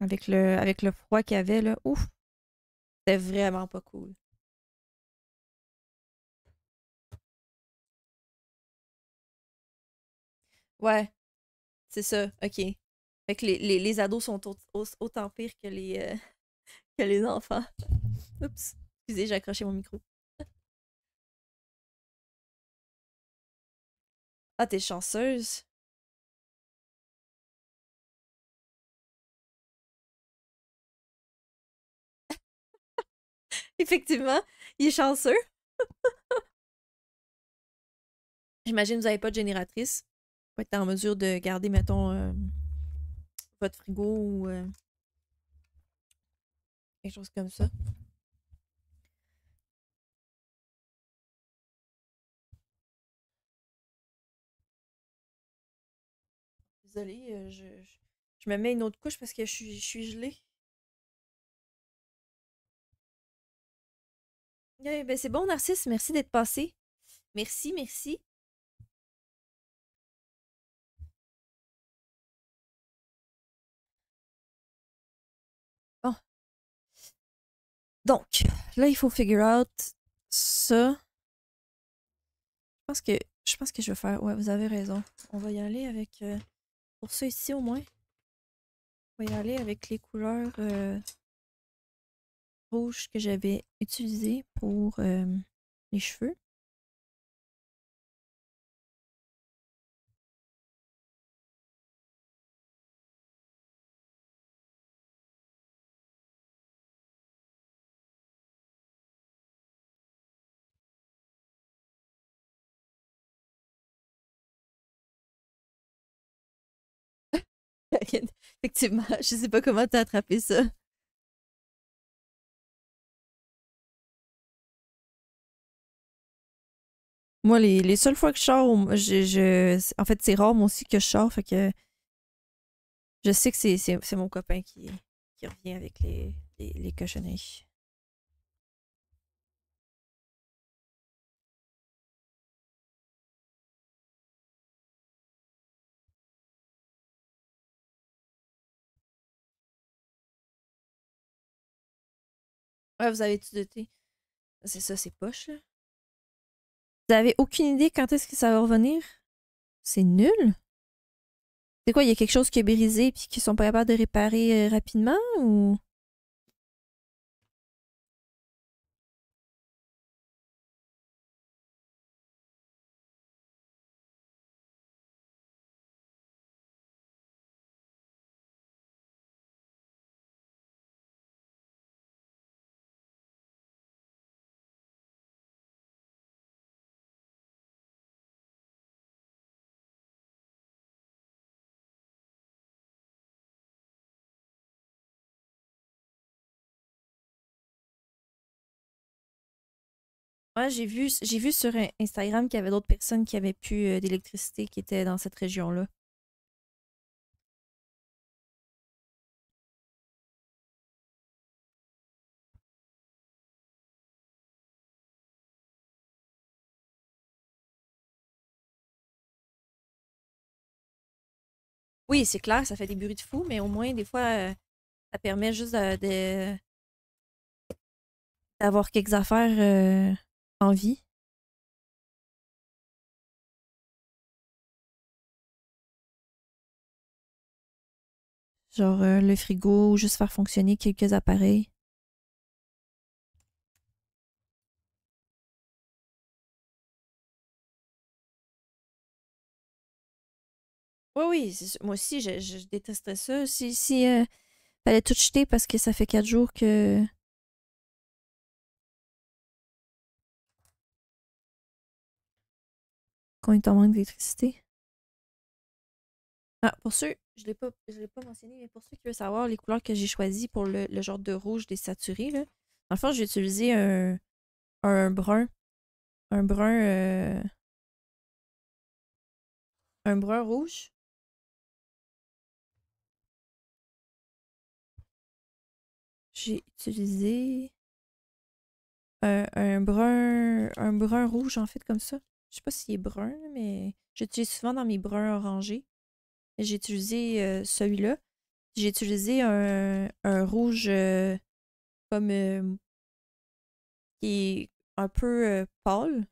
Speaker 1: Avec le, avec le froid qu'il y avait, là. Ouf! C'était vraiment pas cool. Ouais. C'est ça, ok. Fait que les, les, ados sont autant pires que les, euh, [LAUGHS] que les enfants. [LAUGHS] Oups. Excusez, j'ai accroché mon micro. [LAUGHS] Ah, t'es chanceuse. Effectivement, il est chanceux. J'imagine que vous n'avez pas de génératrice pas être en mesure
Speaker 2: de garder, mettons, euh, votre frigo ou euh,
Speaker 1: quelque chose comme ça. Désolée, euh, je, me mets une autre couche parce que je suis, je gelée. Eh ben, c'est bon, Narcisse, merci d'être passé. Merci, merci. Donc, là, il faut figure out ça.
Speaker 2: Je pense que je pense que je vais faire. Ouais, vous avez raison. On va y aller avec. Euh, pour ça ici au moins. On va y aller avec les couleurs euh,
Speaker 1: rouges que j'avais utilisées pour euh, les cheveux. Effectivement, [LAUGHS] je sais pas comment t'as attrapé ça. Moi, les, seules fois que je sors, je, en fait, c'est rare, moi aussi, que je sors. Fait que je sais que c'est mon copain qui, qui revient avec les, les, les cochonneries. Ouais, vous avez tout doté. C'est ça, c'est poche, là. Vous avez aucune idée quand est-ce que ça va revenir? C'est nul. C'est quoi, il y a quelque chose qui est brisé puis qu'ils sont pas capables de réparer euh, rapidement ou. Moi, j'ai vu, j'ai vu sur Instagram qu'il y avait d'autres personnes qui avaient plus euh, d'électricité qui étaient dans cette région-là. Oui, c'est clair, ça fait des bruits de fou, mais au moins, des fois, euh, ça permet juste d'avoir de, d'avoir quelques affaires. Euh, envie Genre euh, le frigo, ou juste faire fonctionner quelques appareils. Oui, oui, moi aussi, je, détesterais ça. Si, si, euh, fallait tout jeter parce que ça fait quatre jours que qu'on est en manque d'électricité. Ah, pour ceux,
Speaker 2: je ne l'ai, pas, pas mentionné, mais pour ceux qui veulent savoir les couleurs que j'ai choisies pour le, genre de
Speaker 1: rouge des là, dans le fond, j'ai utilisé un, brun. Un brun. Euh, un brun rouge. J'ai utilisé euh, un brun. un brun
Speaker 2: rouge en fait comme ça. Je sais pas s'il est brun, mais j'utilise souvent dans mes bruns orangés. J'ai utilisé euh, celui-là. J'ai utilisé un, un rouge euh,
Speaker 1: comme euh, qui est un peu pâle.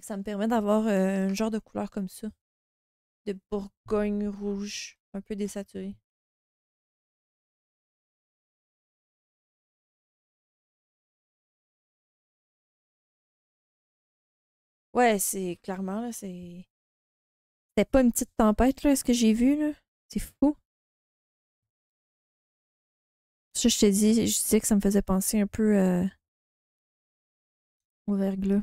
Speaker 1: ça me permet d'avoir un genre de couleur comme ça. De Bourgogne rouge, un peu désaturé. Ouais, c'est clairement, là, c'est. C'était pas une petite tempête, là, ce que j'ai vu, là. C'est fou. Ça, je te dis, je disais que ça me faisait penser un peu euh, au verglas.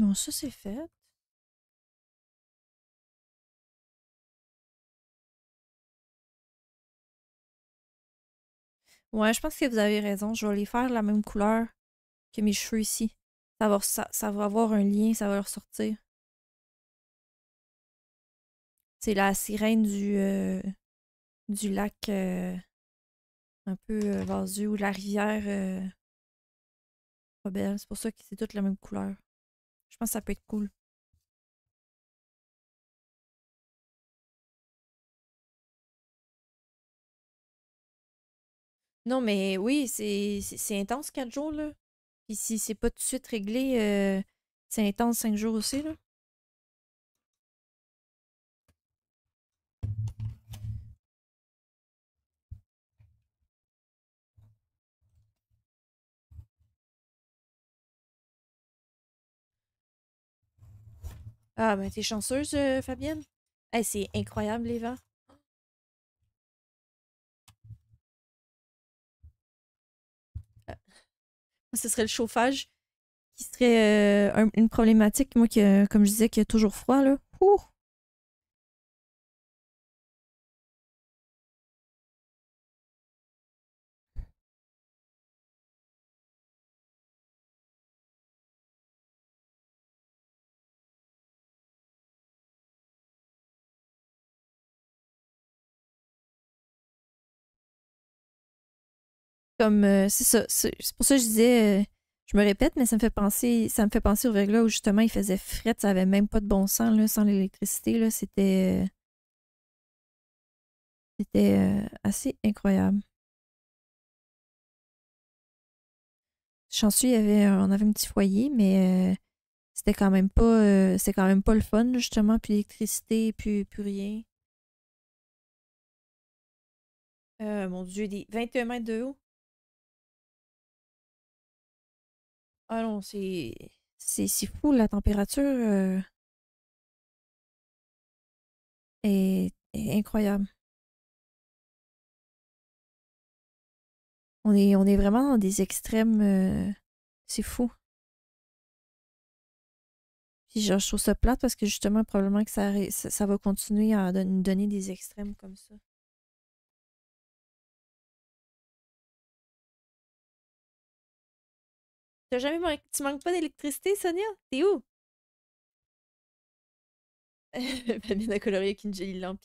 Speaker 1: Bon, ça c'est fait. Ouais, je pense que vous avez raison. Je vais les faire la même couleur que mes cheveux ici. Ça va, avoir un lien, ça va leur sortir. C'est la sirène du, euh, du lac euh, un peu euh, vasu ou la rivière C'est pour ça que c'est toute la même couleur. Je pense que ça peut être cool. Non, mais oui, c'est intense quatre jours, là. Puis si c'est pas tout de suite réglé, euh, c'est intense cinq jours aussi, là. Ah, ben t'es chanceuse, euh, Fabienne. c'est incroyable, les ah. Ce serait le chauffage qui serait euh, une problématique, moi, que, euh, comme je disais, y a toujours froid, là. Ouh. Euh, c'est C'est pour ça que je disais, euh, je me répète, mais ça me fait penser, ça me fait
Speaker 2: penser au verglas où justement il faisait fret, ça avait même pas de bon sens là, sans l'électricité. Là, c'était. Euh,
Speaker 1: c'était assez incroyable. J'en suis, avait, on avait un petit foyer, mais
Speaker 2: c'était quand même pas c'est quand même pas le fun justement puis l'électricité puis plus rien
Speaker 1: mon dieu 21 mètres de haut Ah non, c'est. C'est fou, la température euh, est, incroyable. On est, on est vraiment dans des extrêmes. Euh, c'est fou. Puis genre, je trouve ça plate parce que justement, probablement que ça, ça, ça va continuer à nous donner des extrêmes comme ça. jamais Tu manques pas d'électricité, Sonia? T'es où? Fabienne [LAUGHS] a coloré avec jolie lampe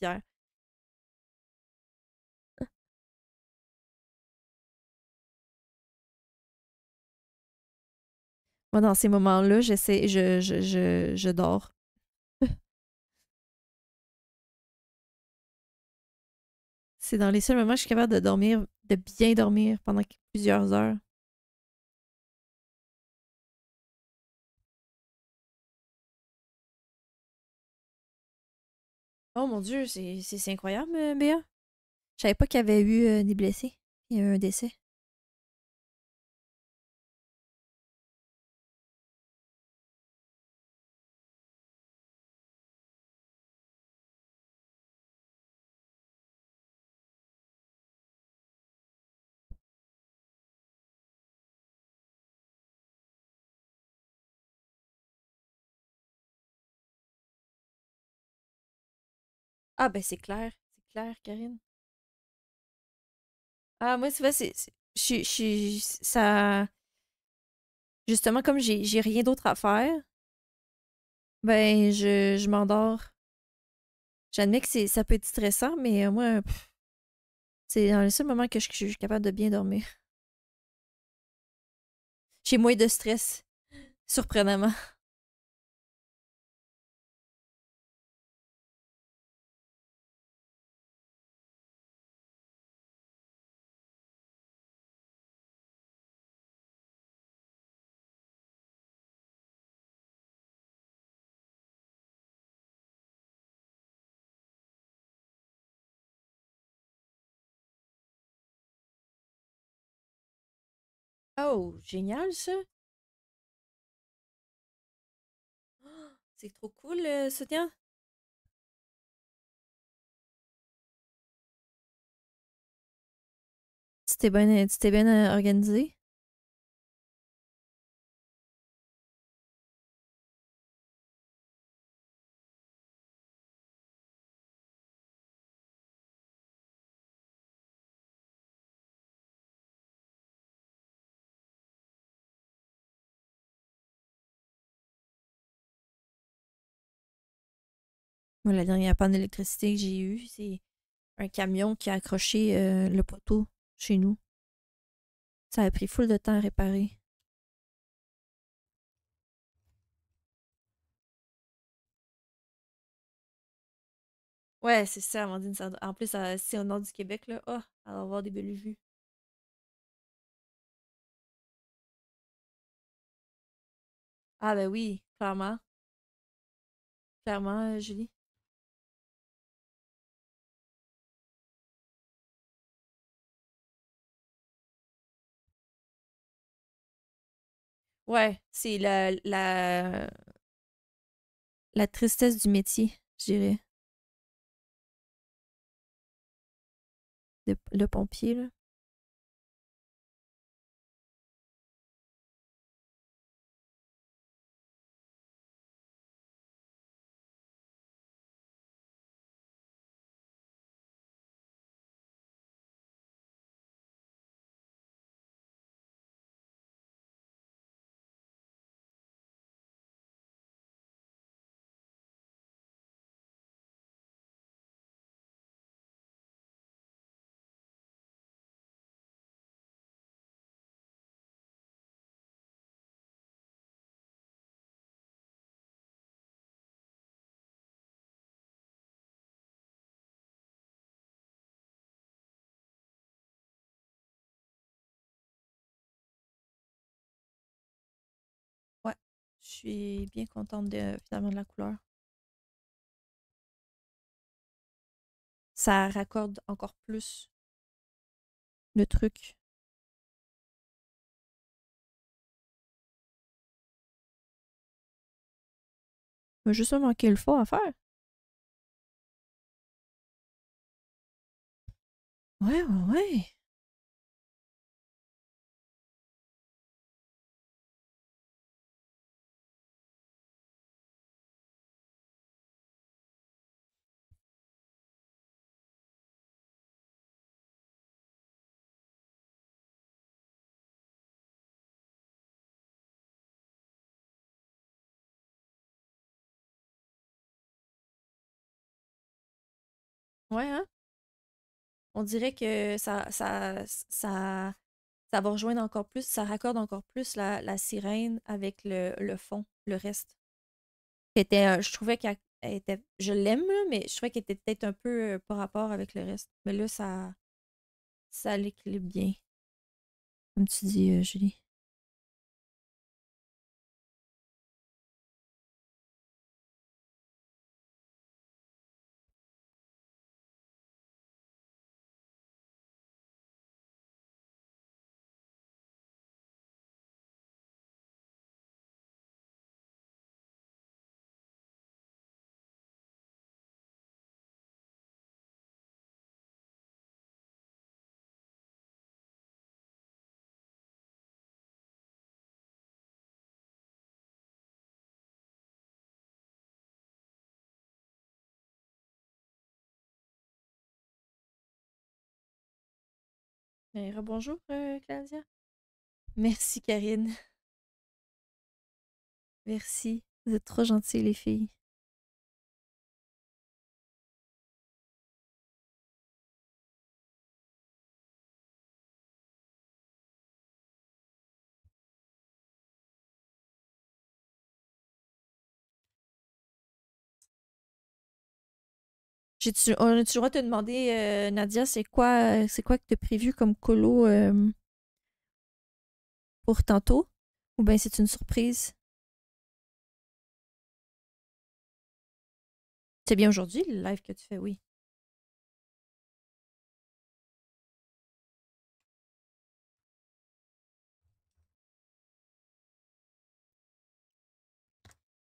Speaker 1: Moi, dans ces moments-là, j'essaie, je, je, je, je dors. C'est dans les seuls moments où je suis capable de dormir, de bien dormir pendant plusieurs heures. Oh mon dieu, c'est incroyable, euh, Béa. Je savais pas qu'il y avait eu euh, des blessés Il y a eu un décès. Ah, ben c'est clair. C'est clair, Karine. Ah, moi, c'est vrai, c'est.
Speaker 2: Ça. Justement, comme j'ai rien d'autre à faire, ben, je, je m'endors. J'admets que ça peut être stressant, mais euh, moi, c'est dans le seul moment que je, je, suis capable de bien
Speaker 1: dormir. J'ai moins de stress, surprenamment. Oh, génial ça! c'est trop cool, le euh, soutien Tu t'es bien euh, organisé? la dernière panne d'électricité que j'ai eue, c'est un camion qui a accroché euh, le poteau chez nous. Ça a pris foule de temps à réparer. Ouais, c'est ça, Amandine. ça- en plus, c'est au nord du Québec, là. Oh, elle va avoir des belles vues. Ah, ben oui, clairement. Clairement, euh, Julie. Ouais, c'est la, la, la tristesse du métier, je dirais. Le, le pompier, là. bien contente de, finalement de la couleur. Ça raccorde encore plus le truc. je sais juste manquer le à faire. Ouais, ouais, ouais. Ouais, hein? On dirait que ça, ça, ça,
Speaker 2: ça va rejoindre encore plus, ça raccorde encore plus la, la sirène avec le, le, fond, le reste. Euh, je trouvais qu'elle était, je l'aime, mais je trouvais qu'elle était peut-être
Speaker 1: un peu euh, par rapport avec le reste. Mais là, ça, ça l'équilibre bien. Comme tu dis, euh, Julie. Ben, rebonjour, euh, Claudia. Merci, Karine. Merci. Vous êtes trop gentilles, les filles. tu on a-tu le te demander, euh, Nadia, c'est quoi, euh, c'est quoi que tu as prévu comme colo euh, pour tantôt? Ou bien c'est une surprise? C'est bien aujourd'hui le live que tu fais, oui.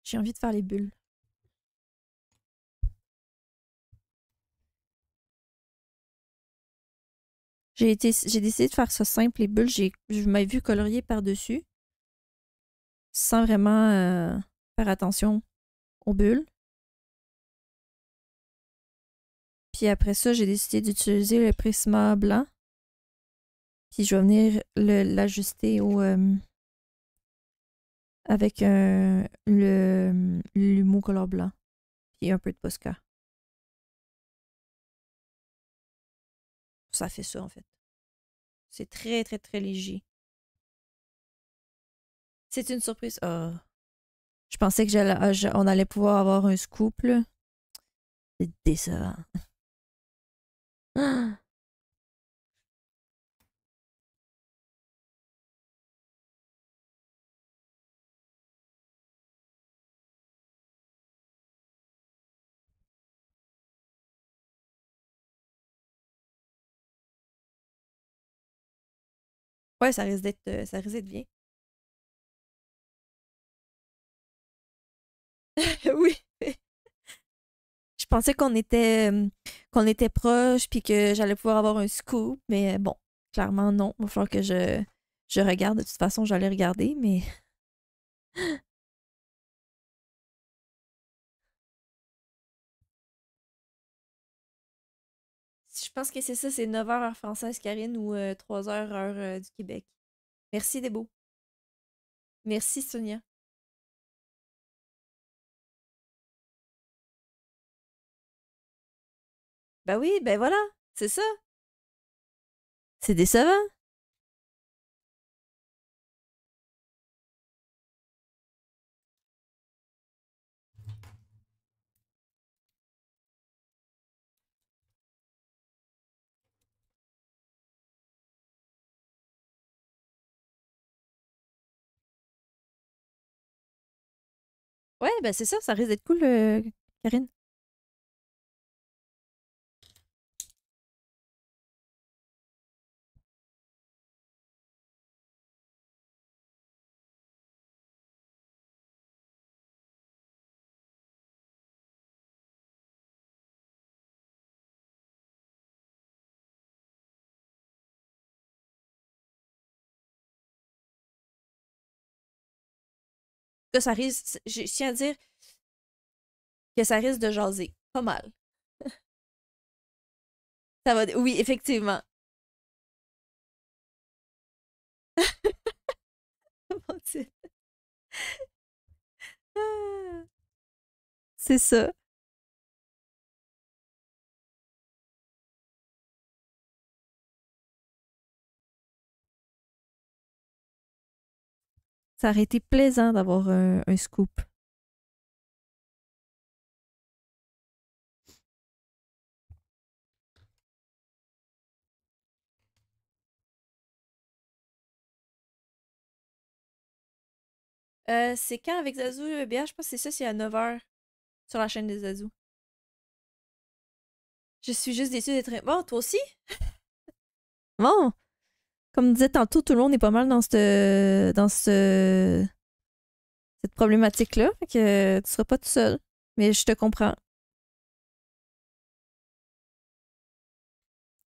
Speaker 1: J'ai envie de faire les bulles. J'ai été, j'ai décidé de faire ça simple, les bulles. J'ai, je m'ai vu colorier par-dessus sans vraiment euh, faire attention aux bulles. Puis après ça, j'ai décidé d'utiliser le prisma blanc. Puis je vais
Speaker 2: venir l'ajuster au euh, avec
Speaker 1: le l'humo color blanc. Puis un peu de Posca. Ça fait ça, en fait. C'est très, très, très léger. C'est une surprise. Ah. Je pensais que j'allais ah, on allait pouvoir avoir un scoop, C'est décevant. [GASPS] Ah! Ouais, ça risque d'être euh, ça risque bien. [LAUGHS] oui. je pensais qu'on était
Speaker 2: qu'on était proche puis que j'allais pouvoir avoir un scoop, mais euh, bon, clairement non. Il va falloir
Speaker 1: que je je regarde. De toute façon, j'allais regarder, mais Je pense que c'est ça, c'est 9h heure française, Karine, ou 3h euh, heure euh, du Québec. Merci, Debo. Merci, Sonia. Ben oui, ben voilà, c'est ça. C'est décevant. Ouais, ben c'est ça, ça risque d'être cool, euh, Karine. ça risque, je tiens à dire que ça risque de jaser. Pas mal. [LAUGHS] ça va, oui, effectivement. [LAUGHS] [LAUGHS] Ah. C'est ça. Ça aurait été plaisant d'avoir un, scoop. Euh, c'est quand avec Zazu BH? Je pense que c'est ça, c'est à 9h sur la chaîne de Zazu.
Speaker 2: Je suis juste déçue d'être. Bon, toi aussi?
Speaker 1: bon, comme disait
Speaker 2: tantôt, tout le monde est pas mal dans ce dans ce cette problématique-là.
Speaker 1: Que tu seras pas tout seul. Mais je te comprends.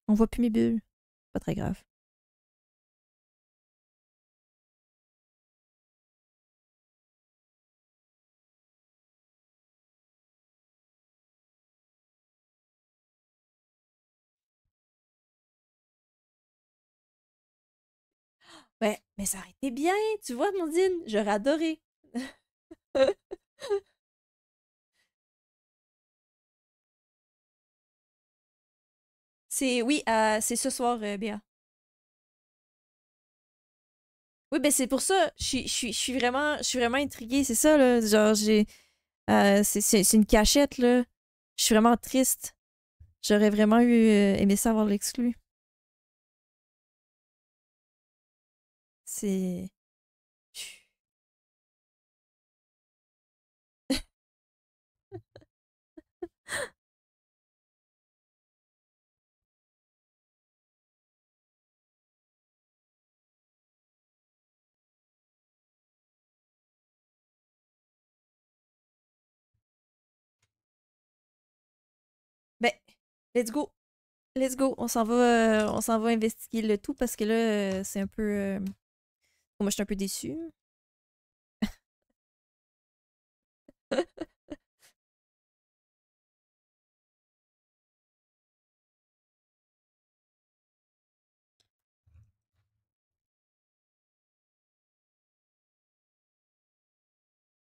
Speaker 1: On voit plus mes bulles. Pas très grave. Ouais, ben, mais ça aurait été bien, tu vois, mondine, j'aurais adoré. [LAUGHS] c'est oui, ah, c'est ce soir, bien. Euh, Béa. Oui, ben c'est pour ça. Je suis vraiment, vraiment intriguée. C'est ça, là.
Speaker 2: Genre, j'ai. Euh, c'est une cachette, là. Je suis vraiment triste.
Speaker 1: J'aurais vraiment eu, euh, aimé savoir avoir l'exclu. c'est. [LAUGHS] Ben, let's go. Let's go. On s'en va, on s'en va investiguer le tout parce que là, c'est un peu. Euh, moi, je suis un peu déçue. [LAUGHS]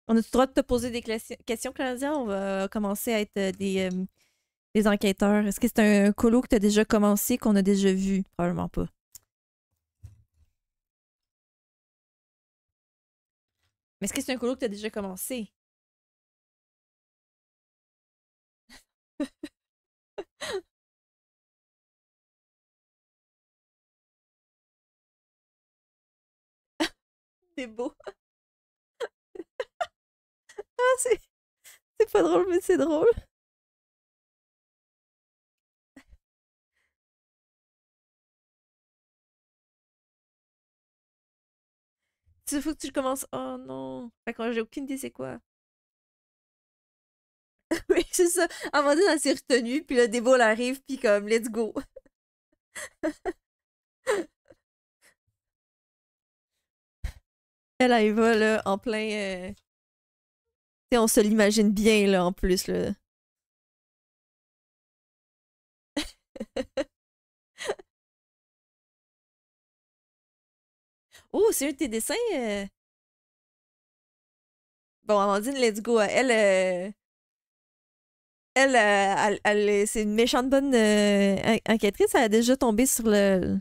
Speaker 1: On a le droit de te poser des questions, Claudia. On va commencer à être euh, des, euh, des enquêteurs.
Speaker 2: Est-ce que c'est un colo que tu as déjà commencé, qu'on a déjà vu? Probablement pas.
Speaker 1: est-ce que c'est un colo que tu as déjà commencé? c'est [LAUGHS] beau. [LAUGHS] ah, c'est... c'est pas drôle, mais c'est drôle. faut que tu commences. Oh non. Fait que j'ai aucune idée c'est quoi. [LAUGHS] oui, c'est ça. À un moment donné, s'est retenue, puis le dévot arrive, puis comme, let's go. [LAUGHS] elle, elle va, là, en plein. Euh... on se l'imagine bien, là, en plus, là. [LAUGHS] Oh, c'est un de tes dessins? Euh? Bon, Amandine, let's go. Hein. Euh, euh, elle, elle, elle, c'est une méchante bonne enquêtrice. Elle a déjà tombé sur le.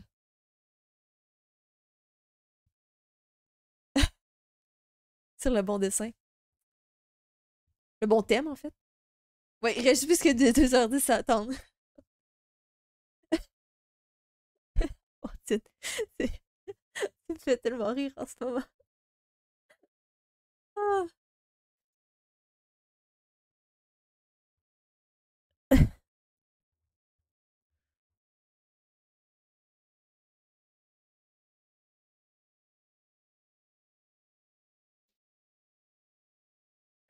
Speaker 1: [LAUGHS] sur le bon dessin. Le bon thème, en fait. Oui, il reste plus que 2h10 à attendre. [LAUGHS] oh, [LAUGHS] me [LAUGHS] fait tellement rire en ce moment. Ah. [LAUGHS]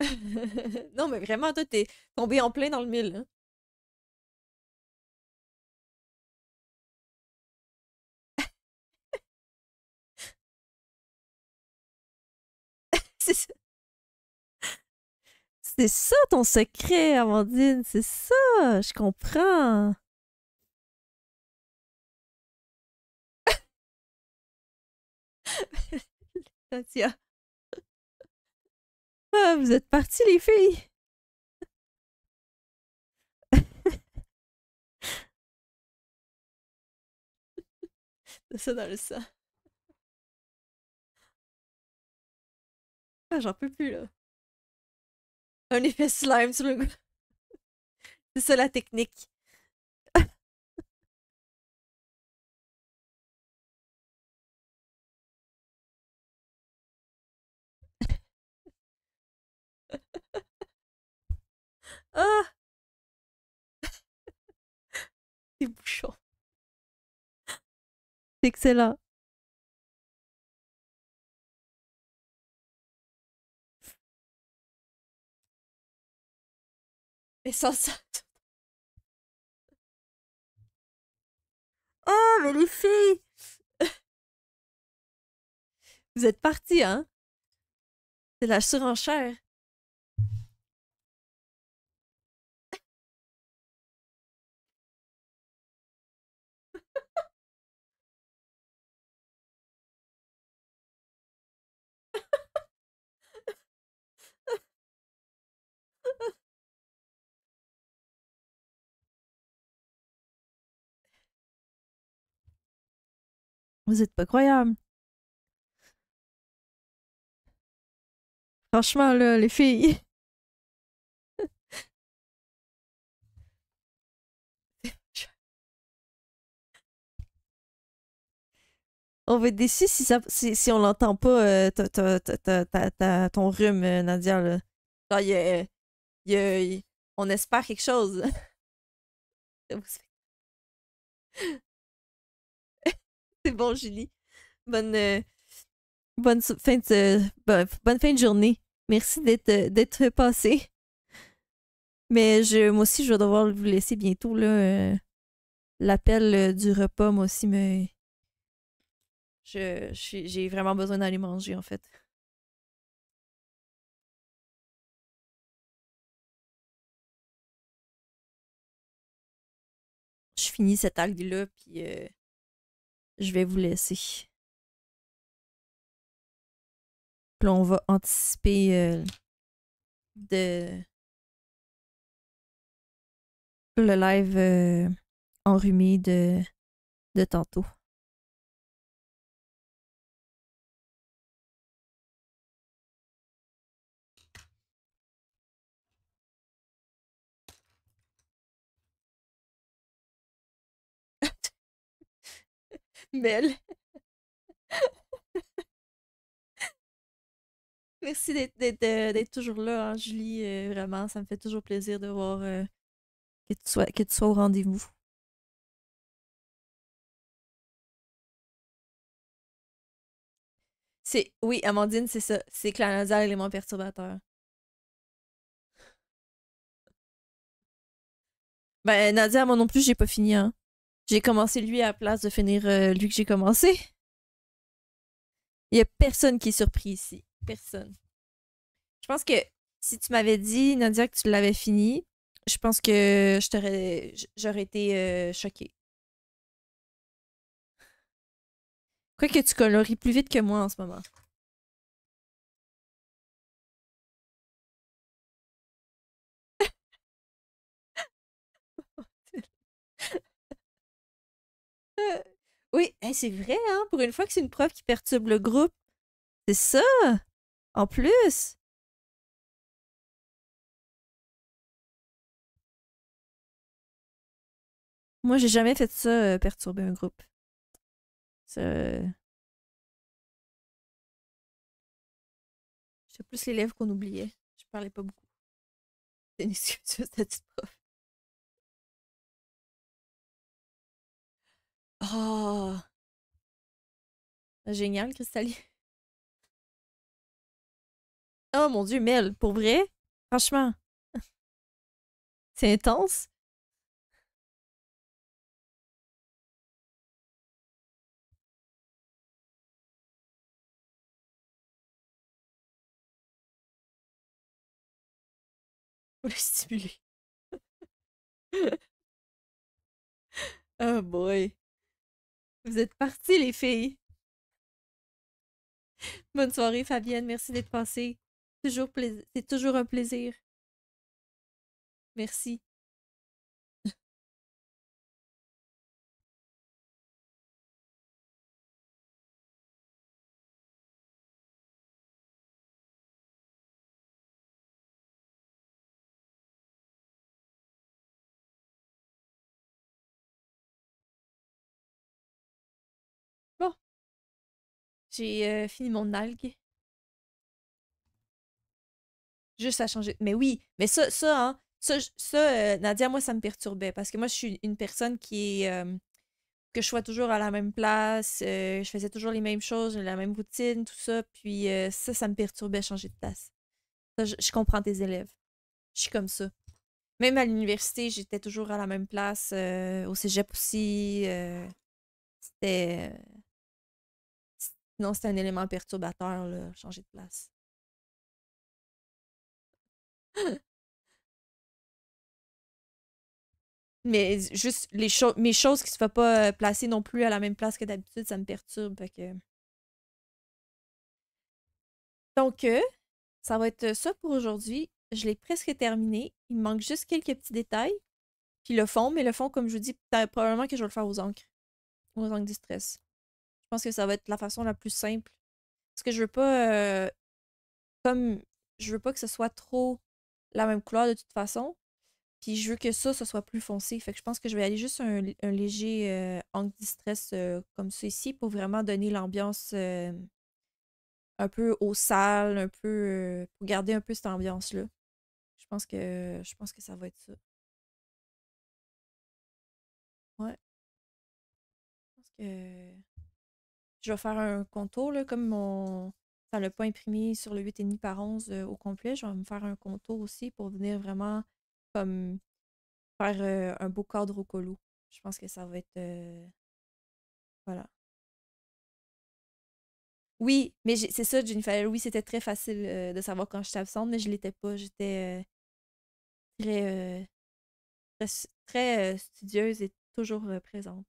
Speaker 1: [LAUGHS] non, mais vraiment, toi, t'es tombé en plein dans le mille. Hein. c'est ça ton secret, Amandine. C'est ça. Je comprends. [LAUGHS] Ah, vous êtes parties, les filles. C'est [LAUGHS] ça dans le sang. Ah, j'en peux plus, là un effet slime sur le gars. [LAUGHS] C'est ça la technique. [LAUGHS] ah! [LAUGHS] Des bouchons. C'est excellent. Et sans ça... [LAUGHS] Oh, mais les filles Vous êtes partis, hein C'est la surenchère. Vous êtes pas croyable. Franchement, là, les filles. [LAUGHS] on va
Speaker 2: être déçus si, ça, si, on l'entend pas, euh, ton rhume, euh, Nadia. Là.
Speaker 1: on espère quelque chose. [LAUGHS] [LAUGHS] C'est bon, Julie.
Speaker 2: Bonne, euh, bonne, fin de, euh, ben, bonne fin de journée. Merci d'être, euh, d'être passé. Mais je, moi aussi, je vais devoir vous laisser bientôt.
Speaker 1: Là, l'appel du repas, moi aussi, mais je, j'ai vraiment besoin d'aller manger, en fait. Je finis cette algue-là, puis je vais vous laisser. on va anticiper euh, de le live euh, enrhumé de tantôt. Belle! Merci d'être euh, toujours là, hein, Julie. Euh, vraiment, ça me fait toujours plaisir de voir euh, que, tu sois, que tu au rendez-vous. oui, Amandine, c'est ça. C'est que la est moins perturbateur. Ben Nadia, moi non plus, j'ai pas fini. Hein. J'ai commencé lui à la place de finir euh, lui que j'ai commencé.
Speaker 2: Il y a personne qui est surpris ici. Personne. Je pense que si tu m'avais dit, Nadia, que tu l'avais fini, je pense que je t'aurais, j'aurais
Speaker 1: été euh, choquée. que tu coloris plus vite que moi en ce moment. Oui, eh, c'est vrai, hein, pour une fois que c'est une prof qui perturbe le groupe. C'est ça, en plus. Moi, j'ai jamais fait ça, euh, perturber un groupe. Euh c'est plus l'élève qu'on oubliait. Je parlais pas beaucoup. C'est une excuse, cette prof. Oh Génial, Cristalli. [LAUGHS] Oh mon dieu, Mel, pour vrai? Franchement. [LAUGHS] C'est intense. Faut le stimuler. [LAUGHS] oh boy. Vous êtes partis, les filles. Bonne soirée, Fabienne. Merci d'être passée. C'est toujours, toujours un plaisir. Merci. J'ai fini mon algue.
Speaker 2: Juste à changer. Mais oui, mais ça, ça, hein, ça, ça Nadia, moi, ça me perturbait parce que moi, je suis une personne qui est. que je sois toujours à la même place, je faisais toujours les mêmes choses, la même routine, tout ça. Puis ça, ça me perturbait changer de place. Ça, je comprends tes élèves. Je suis comme ça. Même à l'université, j'étais toujours à la même place. au cégep aussi. C'était
Speaker 1: Sinon, c'est un élément perturbateur, là, changer de place. Mais
Speaker 2: juste les mes choses qui se font pas euh, placer non plus à la même place que d'habitude, ça me perturbe. que... Donc, euh, ça va être ça pour aujourd'hui. Je l'ai presque terminé. Il me manque juste quelques petits détails. Puis le fond, mais le fond, comme je vous dis, probablement que je vais le faire aux encres. Aux encres du stress que ça va être la façon la plus simple. Parce que je veux pas. Euh, comme. Je veux pas que ce soit trop la même couleur de toute façon. Puis je veux que ça, ce soit plus foncé. Fait que je pense que je vais aller juste un, léger euh, angle distress euh, comme ceci pour vraiment donner l'ambiance un peu au sale un peu. pour garder un peu cette ambiance-là.
Speaker 1: Je pense que je pense que ça va être ça. Ouais. Je pense que je vais faire
Speaker 2: un contour, comme mon... ça ne l'a pas imprimé sur le 8,5 par 11 euh, au complet, je vais me faire un contour aussi pour venir vraiment comme faire euh, un beau cadre au colo. Je pense que ça va être... Euh, voilà. Oui, mais c'est ça, Jennifer. Oui, c'était très facile de savoir quand j'étais absente, mais je l'étais
Speaker 1: pas. J'étais très studieuse et toujours présente.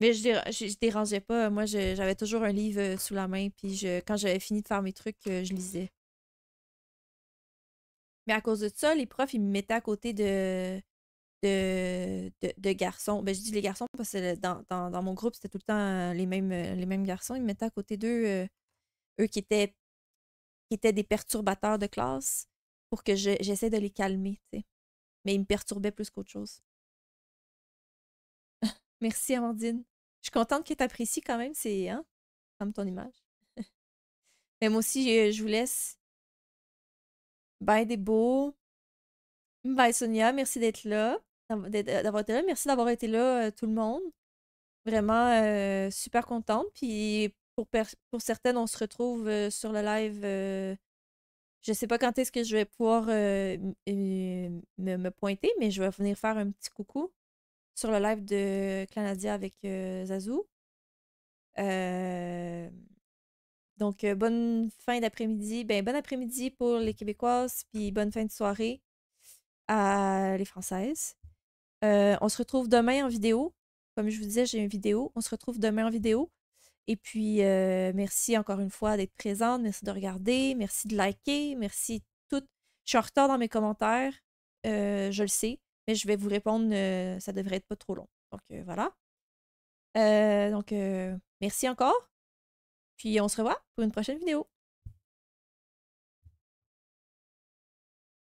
Speaker 2: Mais je, ne je, dérangeais pas. Moi, j'avais toujours un livre sous la main. Puis je, quand j'avais fini de faire mes trucs, je lisais. Mais à cause de ça, les profs, ils me mettaient à côté de, de, de, garçons. Ben, je dis les garçons parce que dans, dans- mon groupe, c'était tout le temps les mêmes, les mêmes garçons. Ils me mettaient à côté d'eux, eux qui étaient, qui étaient des perturbateurs de classe, pour que j'essaie de les calmer. Mais ils me perturbaient plus qu'autre chose. Merci, Amandine. Je suis contente qu'elle t'apprécie quand même, c'est hein, comme ton image. [LAUGHS] Même moi aussi, je, vous laisse. Bye, des beaux. Bye, Sonia. Merci d'être là, euh, d'avoir Merci d'avoir été là, euh, tout le monde. Vraiment euh, super contente. Puis pour, pour, certaines, on se retrouve sur le live. Je ne sais pas quand est-ce que je vais pouvoir me, pointer, mais je vais venir faire un petit coucou sur le live de Clanadia avec euh, Zazou. donc, euh, bonne fin d'après-midi. Ben, bon après-midi pour les Québécoises, puis bonne fin de soirée à les Françaises. Euh, on se retrouve demain en vidéo. Comme je vous disais, j'ai une vidéo. On se retrouve demain en vidéo. Et puis, merci encore une fois d'être présente. Merci de regarder. Merci de liker. Merci toutes. Je suis en retard dans mes commentaires. je le sais mais je vais vous répondre, ça devrait être pas trop long.
Speaker 1: Donc voilà. donc merci encore. Puis on se revoit pour une prochaine vidéo.